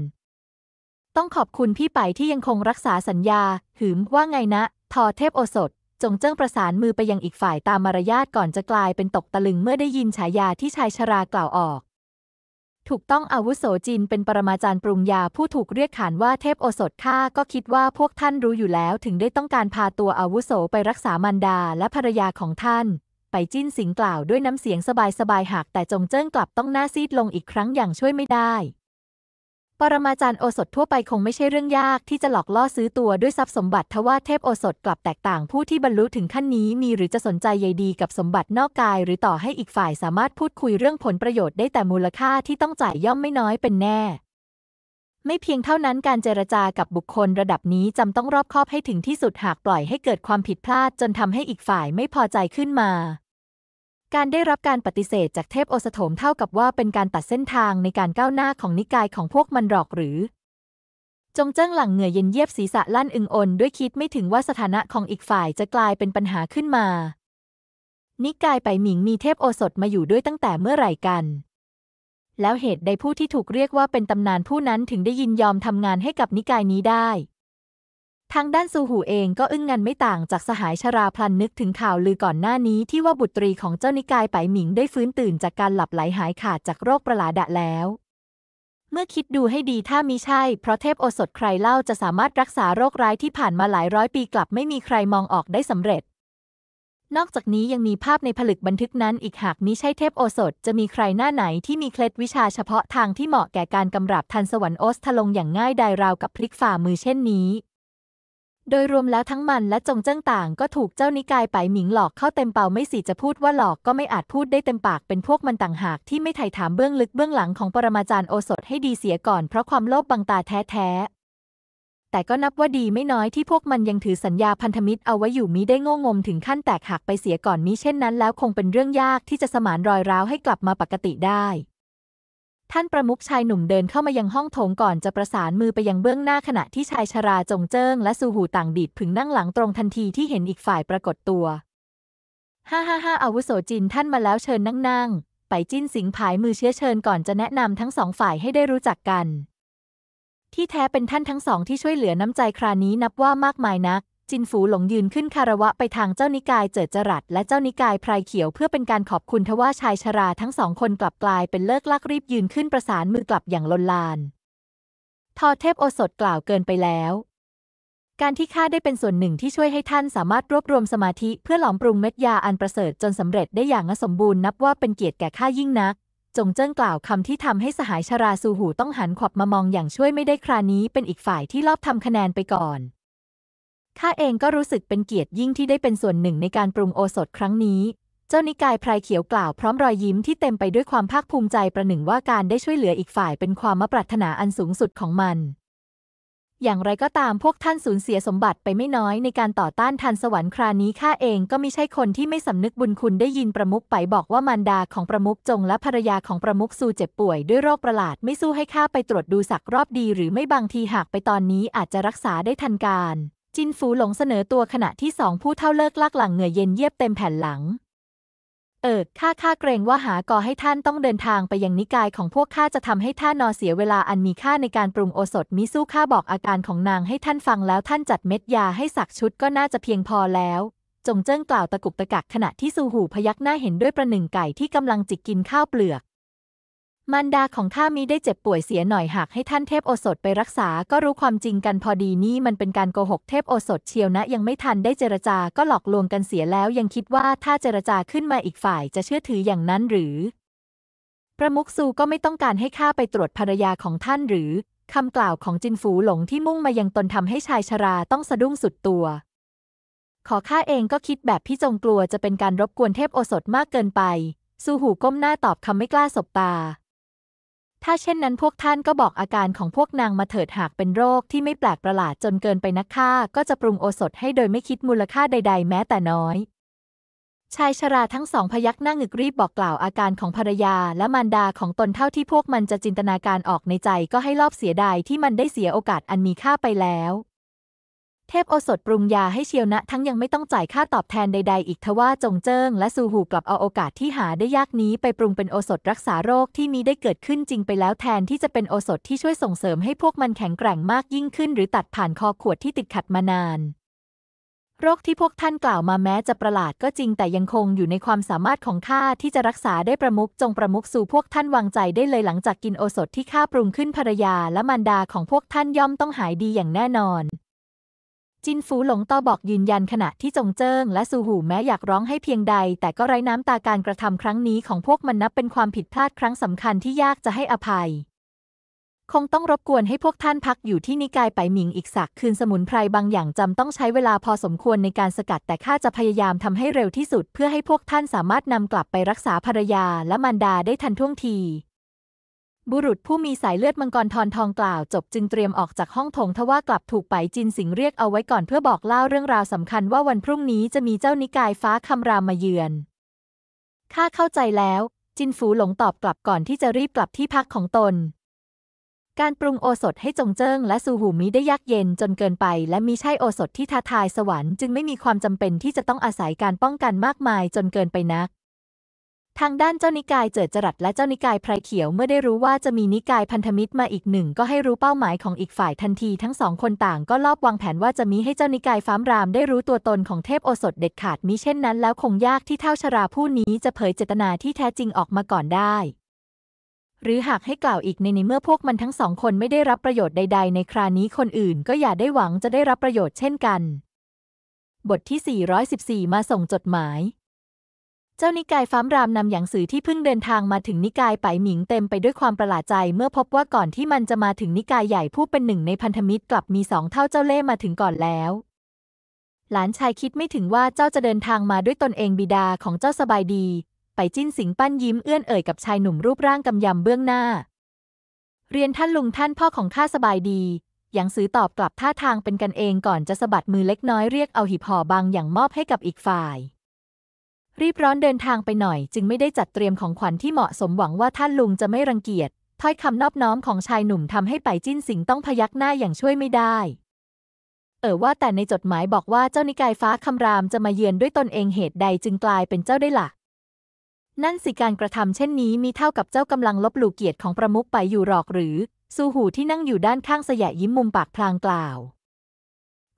ต้องขอบคุณพี่ไปที่ยังคงรักษาสัญญา หืมว่าไงนะ ทอเทพโอสถ จงเจิ้งประสานมือไปยังอีกฝ่ายตามมารยาทก่อนจะกลายเป็นตกตะลึงเมื่อได้ยินฉายาที่ชายชรากล่าวออกถูกต้องอาวุโสจินเป็นปรมาจารย์ปรุงยาผู้ถูกเรียกขานว่าเทพโอสถข้าก็คิดว่าพวกท่านรู้อยู่แล้วถึงได้ต้องการพาตัวอาวุโสไปรักษามันดาและภรรยาของท่าน ไปจิ้นสิงกล่าวด้วยน้ำเสียงสบายๆหากแต่จงเจิ้งกลับต้องหน้าซีดลงอีกครั้งอย่างช่วยไม่ได้ปรมาจารย์โอสถทั่วไปคงไม่ใช่เรื่องยากที่จะหลอกล่อซื้อตัวด้วยทรัพย์สมบัติทว่าเทพโอสถกลับแตกต่างผู้ที่บรรลุถึงขั้นนี้มีหรือจะสนใจใยดีกับสมบัตินอกกายหรือต่อให้อีกฝ่ายสามารถพูดคุยเรื่องผลประโยชน์ได้แต่มูลค่าที่ต้องจ่ายย่อมไม่น้อยเป็นแน่ ไม่เพียงเท่านั้นการเจรจากับบุคคลระดับนี้จำต้องรอบคอบให้ถึงที่สุดหากปล่อยให้เกิดความผิดพลาดจนทำให้อีกฝ่ายไม่พอใจขึ้นมาการได้รับการปฏิเสธจากเทพโอสถมเท่ากับว่าเป็นการตัดเส้นทางในการก้าวหน้าของนิกายของพวกมันหรอกหรือ จงเจิ้งหลังเหงื่อเย็นเยียบศีรษะลั่นอึงอนด้วยคิดไม่ถึงว่าสถานะของอีกฝ่ายจะกลายเป็นปัญหาขึ้นมา นิกายไปหมิงมีเทพโอสถมาอยู่ด้วยตั้งแต่เมื่อไหร่กัน แล้วเหตุใดผู้ที่ถูกเรียกว่าเป็นตำนานผู้นั้นถึงได้ยินยอมทำงานให้กับนิกายนี้ได้ทางด้านซูหูเองก็อึ้งงันไม่ต่างจากสหาย ชราพลันนึกถึงข่าวลือก่อนหน้านี้ที่ว่าบุตรีของเจ้านิกายไปหมิงได้ฟื้นตื่น จากการหลับไหลหายขาดจากโรคประหลาดะแล้ว เมื่อคิดดูให้ดีถ้ามีใช่เพราะเทพโอสถใครเล่าจะสามารถรักษาโรคร้ายที่ผ่านมาหลายร้อยปีกลับไม่มีใครมองออกได้สำเร็จ นอกจากนี้ยังมีภาพในผลึกบันทึกนั้น อีกหากนี้ใช่เทพโอสถจะมีใครหน้าไหนที่มีเคล็ดวิชาเฉพาะทางที่เหมาะแก่การกำราบทันสวรรค์โอสทะลงอย่างง่ายดายราวกับพลิกฝ่ามือเช่นนี้โดยรวมแล้วทั้งมันและจงเจิ้งต่างก็ถูกเจ้านิกายไปหมิงหลอกเข้าเต็มเป่าไม่สิจะพูดว่าหลอกก็ไม่อาจพูดได้เต็มปากเป็นพวกมันต่างหากที่ไม่ไถ่ถามเบื้องลึกเบื้องหลังของปรมาจารย์โอสถให้ดีเสียก่อนเพราะความโลภบังตาแท้แต่ก็นับว่าดีไม่น้อยที่พวกมันยังถือสัญญาพันธมิตรเอาไว้อยู่มิได้งงงมถึงขั้นแตกหักไปเสียก่อนนี้เช่นนั้น แล้วคงเป็นเรื่องยากที่จะสมานรอยร้าวให้กลับมาปกติได้ท่านประมุขชายหนุ่มเดินเข้ามายังห้องโถงก่อนจะประสานมือไปยังเบื้องหน้าขณะที่ชายชราจงเจิ้งและซูหูต่างดีดผึ่งนั่งหลังตรงทันทีที่เห็นอีกฝ่ายปรากฏตัว ฮ่าฮ่าฮ่าอาวุโสจิน ท่านมาแล้วเชิญนั่งนั่งไปจิ้นสิงผายมือเชื้อเชิญก่อนจะแนะนำทั้งสองฝ่ายให้ได้รู้จักกัน ที่แท้เป็นท่านทั้งสองที่ช่วยเหลือน้ำใจครานี้นับว่ามากมายนักจินฝูหลงยืนขึ้นคารวะไปทางเจ้านิกายเจิดจรัสและเจ้านิกายไพรเขียวเพื่อเป็นการขอบคุณทว่าชายชราทั้งสองคนกลับกลายเป็นเลิกลักรีบยืนขึ้นประสานมือกลับอย่างลนลาน ทอเทพโอสถกล่าวเกินไปแล้ว การที่ข้าได้เป็นส่วนหนึ่งที่ช่วยให้ท่านสามารถรวบรวมสมาธิเพื่อหลอมปรุงเม็ดยาอันประเสริฐจนสำเร็จได้อย่างสมบูรณ์นับว่าเป็นเกียรติแก่ข้ายิ่งนัก จงเจิ้งกล่าวคำที่ทำให้สหายชราซูหูต้องหันขวับมามองอย่างช่วยไม่ได้ครานี้ เป็นอีกฝ่ายที่ลอบทำคะแนนไปก่อนข้าเองก็รู้สึกเป็นเกียรติยิ่งที่ได้เป็นส่วนหนึ่งในการปรุงโอสถครั้งนี้ เจ้านิกายพรายเขียวกล่าวพร้อมรอยยิ้มที่เต็มไปด้วยความภาคภูมิใจประหนึ่งว่าการได้ช่วยเหลืออีกฝ่ายเป็นความมปรารถนาอันสูงสุดของมัน อย่างไรก็ตามพวกท่านสูญเสียสมบัติไปไม่น้อยในการต่อต้านทันสวรรค์ครานี้ ข้าเองก็ไม่ใช่คนที่ไม่สำนึกบุญคุณได้ยินประมุกไปบอกว่ามารดาของประมุกจง และภรรยาของประมุกซูเจ็บป่วยด้วยโรคประหลาดไม่สู้ให้ข้าไปตรวจดูสักรอบดี หรือไม่บางทีหากไปตอนนี้อาจจะรักษาได้ทันการจินฝูหลงเสนอตัวขณะที่สองผู้เท่าเลิกลักหลังเหงื่อเย็นเยียบเต็มแผ่นหลังเอิดข้าข้าเกรงว่าหาก่อให้ท่านต้องเดินทางไปยังนิกายของพวกข้าจะทำให้ท่านนอนเสียเวลาอันมีค่าในการปรุงโอสถมิสู้ข้าบอกอาการของนางให้ท่านฟังแล้วท่านจัดเม็ดยาให้สักชุดก็น่าจะเพียงพอแล้ว จงเจิ้งกล่าวตะกุกตะกักขณะที่ซูหูพยักหน้าเห็นด้วยประหนึ่งไก่ที่กำลังจิกกินข้าวเปลือกมารดาของข้ามีได้เจ็บป่วยเสียหน่อยหากให้ท่านเทพโอสถไปรักษาก็รู้ความจริงกันพอดีนี่มันเป็นการโกหกเทพโอสถเชียวนะ ยังไม่ทันได้เจรจาก็หลอกลวงกันเสียแล้วยังคิดว่าถ้าเจรจาขึ้นมาอีกฝ่ายจะเชื่อถืออย่างนั้นหรือ ประมุกซูก็ไม่ต้องการให้ข้าไปตรวจภรรยาของท่านหรือคำกล่าวของจินฝูหลงที่มุ่งมายังตนทำให้ชายชราต้องสะดุ้งสุดตัว ขอข้าเองก็คิดแบบพี่จงกลัวจะเป็นการรบกวนเทพโอสถมากเกินไปซูหูก้มหน้าตอบคำไม่กล้าสบตาถ้าเช่นนั้นพวกท่านก็บอกอาการของพวกนางมาเถิดหากเป็นโรคที่ไม่แปลกประหลาดจนเกินไปนักข้าก็จะปรุงโอสถให้โดยไม่คิดมูลค่าใด ๆ แม้แต่น้อย ชายชราทั้งสองพยักหน้าหงึกรีบบอกกล่าวอาการของภรรยา และมารดาของตนเท่าที่พวกมันจะจินตนาการออกในใจก็ให้รอบเสียดายที่มันได้เสียโอกาสอันมีค่าไปแล้วเทพโอสถปรุงยาให้เชียวนะ ทั้งยังไม่ต้องจ่ายค่าตอบแทนใดๆ อีกทว่าจงเจิ้ง และซูหูกลับเอาโอกาสที่หาได้ยากนี้ไปปรุงเป็นโอสถรักษาโรคที่มีได้เกิดขึ้นจริงไปแล้วแทนที่จะเป็นโอสถที่ช่วยส่งเสริมให้พวกมันแข็งแกร่งมากยิ่งขึ้น หรือตัดผ่านคอขวดที่ติดขัดมานาน โรคที่พวกท่านกล่าวมาแม้จะประหลาดก็จริง แต่ยังคงอยู่ในความสามารถของข้าที่จะรักษาได้ประมุกจงประมุกสู่พวกท่านวางใจได้เลยหลังจากกินโอสถที่ข้าปรุงขึ้นภรรยาและมารดาของพวกท่านย่อมต้องหายดีอย่างแน่นอนจินฟูหลงต่อบอกยืนยันขณะที่จงเจิ้งและซูหูแม้อยากร้องให้เพียงใดแต่ก็ไร้น้ำตาการกระทำครั้งนี้ของพวกมันนับเป็นความผิดพลาดครั้งสำคัญที่ยากจะให้อภัย คงต้องรบกวนให้พวกท่านพักอยู่ที่นิกายไปหมิงอีกสักคืนสมุนไพรบางอย่างจำต้องใช้เวลาพอสมควรในการสกัดแต่ข้าจะพยายามทำให้เร็วที่สุดเพื่อให้พวกท่านสามารถนำกลับไปรักษาภรรยาและมารดาได้ทันท่วงทีบุรุษผู้มีสายเลือดมังกรทอนทองกล่าวจบจึงเตรียมออกจากห้องโถงทว่ากลับถูกไปจินสิงเรียกเอาไว้ก่อนเพื่อบอกเล่าเรื่องราวสำคัญว่าวันพรุ่งนี้จะมีเจ้านิกายฟ้าคำรามมาเยือน ข้าเข้าใจแล้ว จินฝูหลงตอบกลับก่อนที่จะรีบกลับที่พักของตน การปรุงโอสถให้จงเจิ้งและซูหูมิได้ยากเย็นจนเกินไปและมิใช่โอสถที่ท้าทายสวรรค์จึงไม่มีความจำเป็นที่จะต้องอาศัยการป้องกันมากมายจนเกินไปนักทางด้านเจ้านิกายเจิดจรัสและเจ้านิกายไพรเขียว เมื่อได้รู้ว่าจะมีนิกายพันธมิตรมาอีกหนึ่ง ก็ให้รู้เป้าหมายของอีกฝ่ายทันทีทั้งสองคนต่างก็ลอบวางแผนว่าจะมีให้เจ้านิกายฟ้ามราม ได้รู้ตัวตนของเทพโอสถเด็ดขาดมิเช่นนั้นแล้วคงยากที่เท่าชราผู้นี้จะเผยเจตนาที่แท้จริงออกมาก่อนได้ หรือหากให้กล่าวอีกในในเมื่อพวกมันทั้งสองคนไม่ได้รับประโยชน์ใด ๆ ในครานี้คนอื่น ก็อย่าได้หวังจะได้รับประโยชน์เช่นกัน บทที่ 414 มาส่งจดหมายเจ้านิกายฟ้ามรามนำหยางสือที่เพิ่งเดินทางมาถึงนิกายไปหมิงเต็มไปด้วยความประหลาดใจ เมื่อพบว่าก่อนที่มันจะมาถึงนิกายใหญ่ผู้เป็นหนึ่งในพันธมิตรกลับมีสองเท่าเจ้าเล่มาถึงก่อนแล้ว หลานชายคิดไม่ถึงว่าเจ้าจะเดินทางมาด้วยตนเองบิดาของเจ้าสบายดี ไปจิ้นสิงปั้นยิ้มเอื้อนเอ่ยกับชายหนุ่มรูปร่างกำยำเบื้องหน้า เรียนท่านลุงท่านพ่อของข้าสบายดีหยางสือตอบกลับท่าทางเป็นกันเองก่อนจะสะบัดมือเล็กน้อยเรียกเอาหีบห่อบางอย่างมอบให้กับอีกฝ่ายรีบร้อนเดินทางไปหน่อยจึงไม่ได้จัดเตรียมของขวัญที่เหมาะสมหวังว่าท่านลุงจะไม่รังเกียจถ้อยคำนอบน้อมของชายหนุ่มทำให้ไปจิ้นสิงต้องพยักหน้าอย่างช่วยไม่ได้ เออว่าแต่ในจดหมายบอกว่าเจ้านิกายฟ้าคำรามจะมาเยือนด้วยตนเองเหตุใดจึงกลายเป็นเจ้าได้ละ่ะ นั่นสิการกระทำเช่นนี้มีเท่ากับเจ้ากำลังลบหลู่เกียรติของประมุขไปอยู่หรอกหรือซูหูที่นั่งอยู่ด้านข้างสยะยิ้มมุมปากพลางกล่าว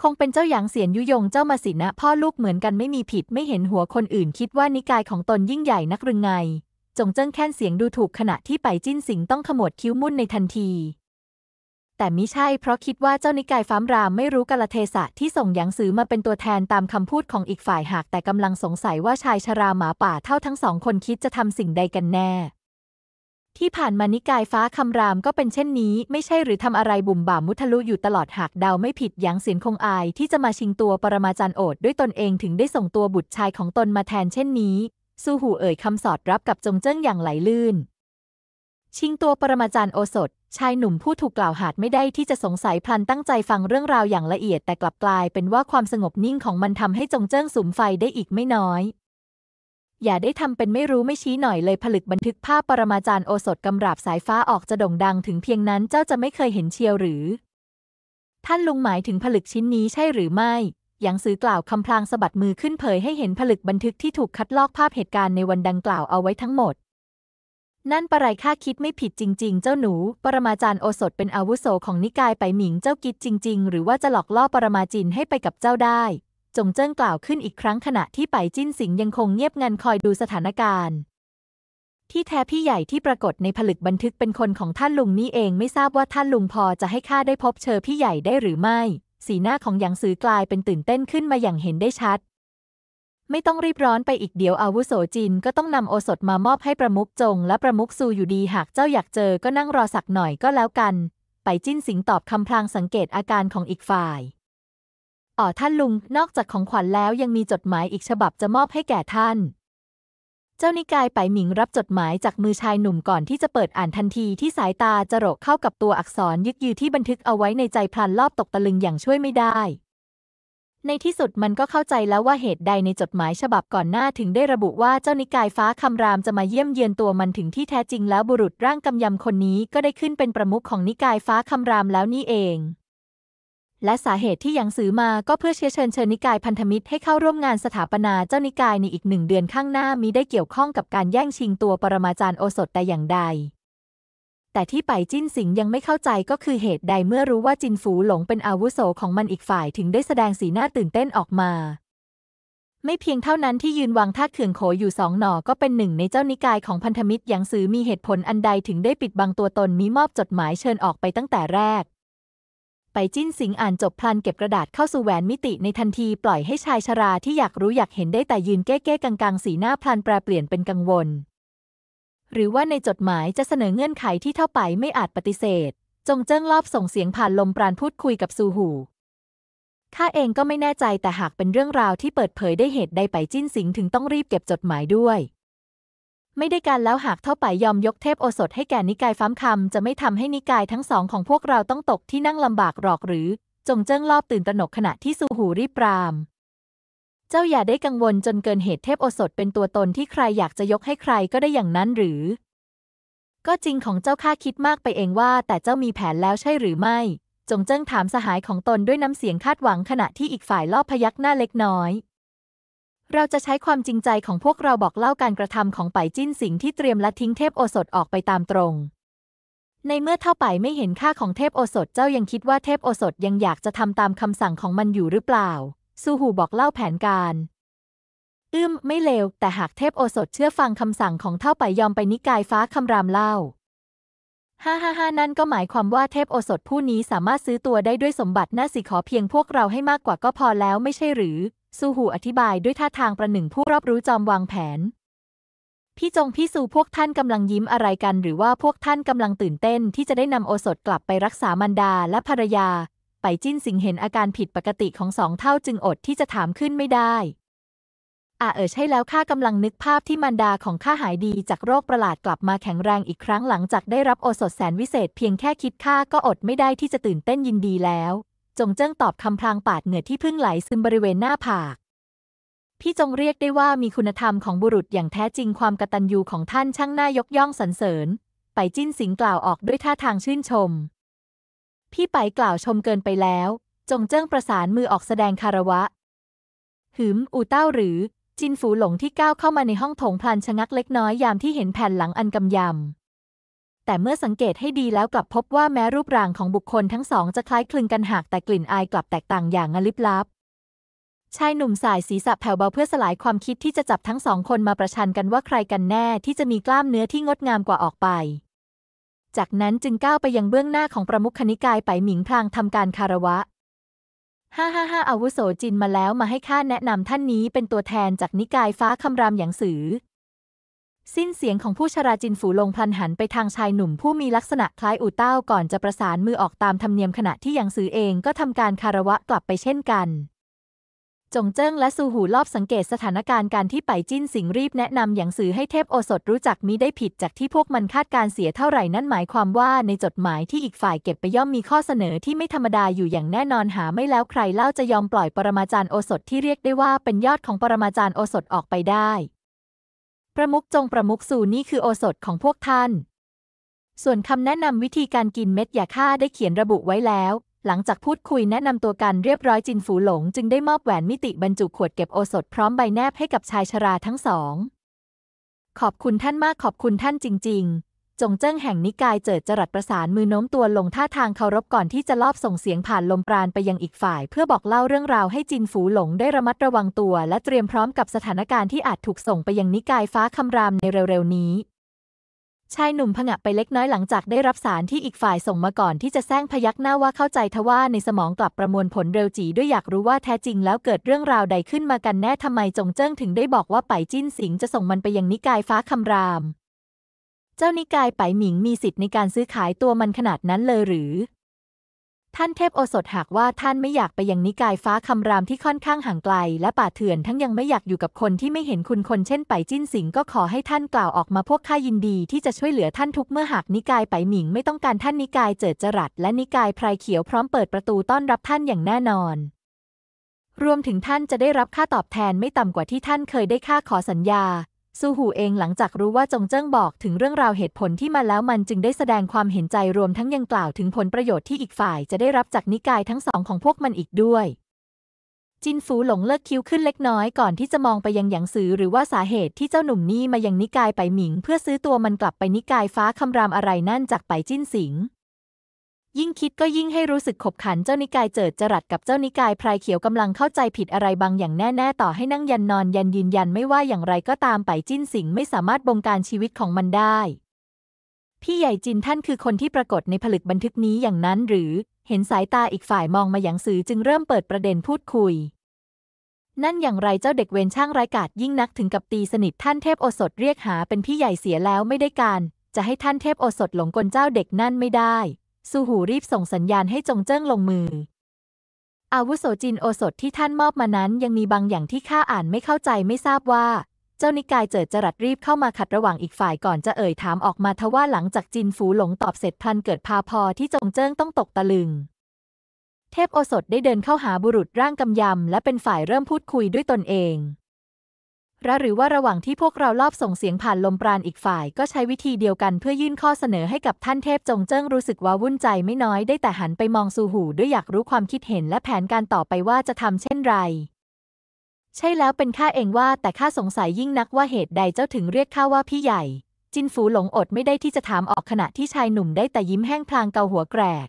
คงเป็นเจ้าหยางเสียนยุยงเจ้ามาสินะ พ่อลูกเหมือนกันไม่มีผิด ไม่เห็นหัวคนอื่นคิดว่านิกายของตนยิ่งใหญ่นักหรือไง จงเจิ้งแค้นเสียงดูถูกขณะที่ไปจิ้นสิงต้องขมวดคิ้วมุ่นในทันที แต่มิใช่เพราะคิดว่าเจ้านิกายฟ้ามรามไม่รู้กาลเทศะ ที่ส่งหยางสือมาเป็นตัวแทนตามคำพูดของอีกฝ่ายหาก แต่กำลังสงสัยว่าชายชราหมาป่าเท่าทั้งสองคนคิดจะทำสิ่งใดกันแน่ที่ผ่านมานิกายฟ้าคำรามก็เป็นเช่นนี้ ไม่ใช่หรือทำอะไรบุ่มบ่ามมุทะลุอยู่ตลอดหากเดาไม่ผิดยางศิลคงอายที่จะมาชิงตัวปรมาจารย์โอดด้วยตนเองถึงได้ส่งตัวบุตรชายของตนมาแทนเช่นนี้ซูหูเอ่ยคำสอดรับกับจงเจิ้งอย่างไหลลื่น ชิงตัวปรมาจารย์โอสถชายหนุ่มผู้ถูกกล่าวหาไม่ได้ที่จะสงสัยพลันตั้งใจฟังเรื่องราวอย่างละเอียด แต่กลับกลายเป็นว่าความสงบนิ่งของมันทำให้จงเจิ้งสุมไฟได้อีกไม่น้อยอย่าได้ทำเป็นไม่รู้ไม่ชี้หน่อยเลยผลึกบันทึกภาพปรมาจารย์โอสถกำราบสายฟ้าออกจะด่งดังถึงเพียงนั้นเจ้าจะไม่เคยเห็นเชียวหรือ ท่านลุงหมายถึงผลึกชิ้นนี้ใช่หรือไม่ยางซือกล่าวคำพลางสะบัดมือขึ้นเผยให้เห็นผลึกบันทึกที่ถูกคัดลอกภาพเหตุการณ์ในวันดังกล่าวเอาไว้ทั้งหมด นั่นปะไรข้าคิดไม่ผิดจริง ๆ เจ้าหนู ปรมาจารย์โอสถเป็นอาวุโสของนิกายไปหมิงเจ้ากิดจริง ๆ หรือว่าจะหลอกล่อปรมาจินให้ไปกับเจ้าได้จงเจิ้งกล่าวขึ้นอีกครั้งขณะที่ไปจิ้นสิงยังคงเงียบงันคอยดูสถานการณ์ ที่แท้พี่ใหญ่ที่ปรากฏในผลึกบันทึกเป็นคนของท่านลุงนี่เองไม่ทราบว่าท่านลุงพอจะให้ข้าได้พบเชอพี่ใหญ่ได้หรือไม่ สีหน้าของหยางซือกลายเป็นตื่นเต้นขึ้นมาอย่างเห็นได้ชัด ไม่ต้องรีบร้อนไปอีกเดี๋ยวอาวุโสจินก็ต้องนำโอสถมามอบให้ประมุกจง และประมุกซูอยู่ดีหากเจ้าอยากเจอก็นั่งรอสักหน่อยก็แล้วกัน ไปจิ้นสิงตอบคำพลางสังเกตอาการของอีกฝ่ายอ๋อท่านลุงนอกจากของขวัญแล้วยังมีจดหมายอีกฉบับจะมอบให้แก่ท่าน เจ้านิกายไปหมิงรับจดหมายจากมือชายหนุ่มก่อนที่จะเปิดอ่านทันทีที่สายตาจะโรกเข้ากับตัวอักษรยึกยือที่บันทึกเอาไว้ในใจพลันรอบตกตะลึงอย่างช่วยไม่ได้ ในที่สุดมันก็เข้าใจแล้วว่าเหตุใดในจดหมายฉบับก่อนหน้าถึงได้ระบุว่าเจ้านิกายฟ้าคำรามจะมาเยี่ยมเยือนตัวมันถึงที่แท้จริงแล้วบุรุษร่างกำยำคนนี้ก็ได้ขึ้นเป็นประมุขของนิกายฟ้าคำรามแล้วนี่เองและสาเหตุที่ยังซื้อมา ก็เพื่อเชื้อเชิญเชิญนิกายพันธมิตรให้เข้าร่วมงานสถาปนาเจ้านิกายในอีกหนึ่งเดือนข้างหน้ามิได้เกี่ยวข้องกับการแย่งชิงตัวปรมาจารย์โอสถแต่อย่างใด แต่ที่ไปจิ้นสิงยังไม่เข้าใจก็คือเหตุใดเมื่อรู้ว่าจินฝูหลงเป็นอาวุโสของมันอีกฝ่าย ถึงได้แสดงสีหน้าตื่นเต้นออกมา ไม่เพียงเท่านั้นที่ยืนวางท่าเขื่องโขอยู่สองหน่อก็เป็นหนึ่ง ในเจ้านิกายของพันธมิตรยางซือมีเหตุผลอันใดถึงได้ปิดบังตัวตนมิมอบจดหมายเชิญออกไปตั้งแต่แรกไปจิ้นสิงอ่านจบพลันเก็บกระดาษเข้าสู่แหวนมิติในทันทีปล่อยให้ชายชราที่อยากรู้อยากเห็นได้แต่ยืนเก้เก้กังกังสีหน้าพลันแปรเปลี่ยนเป็นกังวล หรือว่าในจดหมายจะเสนอเงื่อนไขที่เท่าไปไม่อาจปฏิเสธ จงเจิ้งรอบส่งเสียงผ่านลมปราณพูดคุยกับซูหูข้าเองก็ไม่แน่ใจแต่หากเป็นเรื่องราวที่เปิดเผยได้เหตุใดไปจิ้นสิงถึงต้องรีบเก็บจดหมายด้วยไม่ได้การแล้วหากเท่าไปยอมยกเทพโอสถให้แก่นิกายฟ้ามคำจะไม่ทำให้นิกายทั้งสองของพวกเราต้องตกที่นั่งลำบากหรอกหรือ จงเจิ้งรอบตื่นตระหนกขณะที่ซูหูรีบปรามเจ้าอย่าได้กังวลจนเกินเหตุเทพโอสถเป็นตัวตนที่ใครอยากจะยกให้ใครก็ได้อย่างนั้นหรือ ก็จริงของเจ้าข้าคิดมากไปเองว่า แต่เจ้ามีแผนแล้วใช่หรือไม่ จงเจิ้งถามสหายของตนด้วยน้ำเสียงคาดหวังขณะที่อีกฝ่ายลอบพยักหน้าเล็กน้อยเราจะใช้ความจริงใจของพวกเราบอกเล่าการกระทำของไปจิ้นสิงที่เตรียมละทิ้งเทพโอสถออกไปตามตรง ในเมื่อเท่าไปไม่เห็นค่าของเทพโอสถเจ้ายังคิดว่าเทพโอสถยังอยากจะทำตามคำสั่งของมันอยู่หรือเปล่าซูหูบอกเล่าแผนการอืมไม่เลวแต่หากเทพโอสถเชื่อฟังคำสั่งของเท่าไปยอมไปนิกายฟ้าคำรามเล่าฮ่าฮ่าฮานั่นก็หมายความว่าเทพโอสถผู้นี้สามารถซื้อตัวได้ด้วยสมบัติน่าสิขอเพียงพวกเราให้มากกว่าก็พอแล้วไม่ใช่หรือซูหูอธิบายด้วยท่าทางประหนึ่งผู้รอบรู้จอมวางแผน พี่จงพี่ซูพวกท่านกำลังยิ้มอะไรกันหรือว่าพวกท่านกำลังตื่นเต้น ที่จะได้นำโอสถกลับไปรักษามันดาและภรรยา ไปจิ้นสิงเห็นอาการผิดปกติของสองเท่าจึงอดที่จะถามขึ้นไม่ได้ อาเอยใช่แล้วข้ากำลังนึกภาพที่มันดาของข้าหายดีจากโรคประหลาดกลับมาแข็งแรงอีกครั้งหลังจาก ได้รับโอสถแสนวิเศษ เพียงแค่คิดข้าก็อดไม่ได้ที่จะตื่นเต้นยินดีแล้วจงเจิ้งตอบคำพลางปาดเหงื่อที่พึ่งไหลซึมบริเวณหน้าผาก พี่จงเรียกได้ว่ามีคุณธรรมของบุรุษอย่างแท้จริงความกตัญญูของท่านช่างน่ายกย่องสรรเสริญ ไปจิ้นสิงกล่าวออกด้วยท่าทางชื่นชม พี่ไปกล่าวชมเกินไปแล้ว จงเจิ้งประสานมือออกแสดงคารวะ หืม อูเต้าหรือ จินฝูหลงที่ก้าวเข้ามาในห้องโถงพลันชะงักเล็กน้อย ยามที่เห็นแผ่นหลังอันกำยำแต่เมื่อสังเกตให้ดีแล้วกลับพบว่าแม้รูปร่างของบุคคลทั้งสองจะคล้ายคลึงกันหากแต่กลิ่นอายกลับแตกต่างอย่างลิบลับชายหนุ่มสายศีรษะแผ่วเบาเพื่อสลายความคิดที่จะจับทั้งสองคนมาประชันกันว่าใครกันแน่ที่จะมีกล้ามเนื้อที่งดงามกว่าออกไป จากนั้นจึงก้าวไปยังเบื้องหน้าของประมุขคณิกายไปหมิงพลางทำการคารวะห้าห้าห้าอาวุโสจินมาแล้วมาให้ข้าแนะนำท่านนี้เป็นตัวแทนจากนิกายฟ้าคำรามอย่างสือสิ้นเสียงของผู้ชราจินฝูลงพลันหันไปทางชายหนุ่มผู้มีลักษณะคล้ายอู่เต้าก่อนจะประสานมือออกตามธรรมเนียมขณะที่ยังซื้อเองก็ทำการคารวะกลับไปเช่นกัน จงเจิ้งและซูหูรอบสังเกตสถานการณ์การที่ไปจิ้นสิงรีบแนะนำอย่างสื่อให้เทพโอสถรู้จักมิได้ผิดจากที่พวกมันคาดการเสียเท่าไหร่นั่นหมายความว่าในจดหมายที่อีกฝ่ายเก็บไปย่อมมีข้อเสนอ ที่ไม่ธรรมดาอยู่อย่างแน่นอนหาไม่แล้วใครเล่าจะยอมปล่อยปรมาจารย์โอสถที่เรียกได้ว่าเป็นยอดของปรมาจารย์โอสถออกไปได้ประมุกจงประมุกสู่นี่คือโอสถของพวกท่าน ส่วนคำแนะนำวิธีการกินเม็ดยาฆ่าได้เขียนระบุไว้แล้ว หลังจากพูดคุยแนะนำตัวกันเรียบร้อยจินฝูหลง จึงได้มอบแหวนมิติบรรจุขวดเก็บโอสถพร้อมใบแนบให้กับชายชราทั้งสอง ขอบคุณท่านมากขอบคุณท่านจริง ๆจงเจิ้งแห่งนิกายเจิดจรัสประสานมือโน้มตัวลงท่าทางเคารพก่อนที่จะลอบส่งเสียงผ่านลมปราณไปยังอีกฝ่าย เพื่อบอกเล่าเรื่องราวให้จินฝูหลงได้ระมัดระวังตัว และเตรียมพร้อมกับสถานการณ์ที่อาจถูกส่งไปยังนิกายฟ้าคำรามในเร็วๆนี้ชายหนุ่มผงะไปเล็กน้อยหลังจากได้รับสารที่อีกฝ่ายส่งมาก่อนที่จะแซงพยักหน้าว่าเข้าใจทว่าในสมองกลับประมวลผลเร็วจีด้วยอยากรู้ว่าแท้จริงแล้วเกิดเรื่องราวใดขึ้นมากันแน่ทำไมจงเจิ้งถึงได้บอกว่าไปจิ้นสิง จะส่งมันไปยังนิกายฟ้าคำรามเจ้านิกายไปหมิงมีสิทธิ์ในการซื้อขายตัวมันขนาดนั้นเลยหรือ ท่านเทพโอสถหากว่าท่านไม่อยากไปยังนิกายฟ้าคำรามที่ค่อนข้างห่างไกลและป่าเถื่อนทั้งยังไม่อยากอยู่กับคนที่ไม่เห็นคุณคนเช่น ไปจิ้นสิงก็ขอให้ท่านกล่าวออกมาพวกข้ายินดีที่จะช่วยเหลือท่านทุกเมื่อหากนิกายไปหมิงไม่ต้องการท่านนิกายเจิดจรัสและนิกายไพรเขียวพร้อมเปิดประตูต้อนรับท่านอย่างแน่นอน รวมถึงท่านจะได้รับค่าตอบแทนไม่ต่ำกว่าที่ท่านเคยได้ค่าขอสัญญาซูหูเองหลังจากรู้ว่าจงเจิ้งบอกถึงเรื่องราวเหตุผลที่มาแล้วมันจึงได้แสดงความเห็นใจรวมทั้งยังกล่าวถึงผลประโยชน์ที่อีกฝ่าย จะได้รับจากนิกายทั้งสองของพวกมันอีกด้วย จินฟูหลงเลิกคิ้วขึ้นเล็กน้อยก่อนที่จะมองไปยังหยางซือหรือว่าสาเหตุที่เจ้าหนุ่มนี่มายังนิกายไปหมิง เพื่อซื้อตัวมันกลับไปนิกายฟ้าคำรามอะไรนั่นจากไปจิ้นสิงยิ่งคิดก็ยิ่งให้รู้สึกขบขันเจ้านิกายเจิดจรัสกับเจ้านิกายพรายเขียวกำลังเข้าใจผิดอะไรบางอย่างแน่ ๆ ต่อให้นั่งยันนอนยันยืนยันไม่ว่าอย่างไรก็ตามไปจิ้นสิงไม่สามารถบงการชีวิตของมันได้ พี่ใหญ่จินท่านคือคนที่ปรากฏในผลึกบันทึกนี้อย่างนั้น หรือ เห็นสายตาอีกฝ่ายมองมาอย่างสื่อจึงเริ่มเปิดประเด็นพูดคุย นั่นอย่างไรเจ้าเด็กเวรช่างร้ายกาดยิ่งนักถึงกับตีสนิทท่านเทพโอสถเรียกหาเป็นพี่ใหญ่เสียแล้วไม่ได้การจะให้ท่านเทพโอสถหลงกลเจ้าเด็กนั่นไม่ได้ซูหูรีบส่งสัญญาณให้จงเจิ้งลงมืออาวุโสจินโอสถที่ท่านมอบมานั้นยังมีบางอย่างที่ข้าอ่านไม่เข้าใจไม่ทราบว่า เจ้านิกายเจิดจรัสรีบเข้ามาขัดระหว่างอีกฝ่ายก่อนจะเอ่ยถามออกมาทว่าหลังจากจินฝูหลงตอบเสร็จพันเกิดพาพอที่จงเจิ้งต้องตกตะลึง เทพโอสถได้เดินเข้าหาบุรุษร่างกำยำและเป็นฝ่ายเริ่มพูดคุยด้วยตนเองระหรือว่าระหว่างที่พวกเราลอบส่งเสียงผ่านลมปราณอีกฝ่ายก็ใช้วิธีเดียวกันเพื่อยื่นข้อเสนอให้กับท่านเทพจงเจิ้งรู้สึกว่าวุ่นใจไม่น้อยได้แต่หันไปมองซูหูด้วยอยากรู้ความคิดเห็นและแผนการต่อไปว่าจะทำเช่นไร ใช่แล้วเป็นข้าเองว่าแต่ข้าสงสัยยิ่งนักว่าเหตุใดเจ้าถึงเรียกข้าว่าพี่ใหญ่ จินฝูหลงอดไม่ได้ที่จะถามออกขณะที่ชายหนุ่มได้แต่ยิ้มแห้งพลางเกาหัวแกรก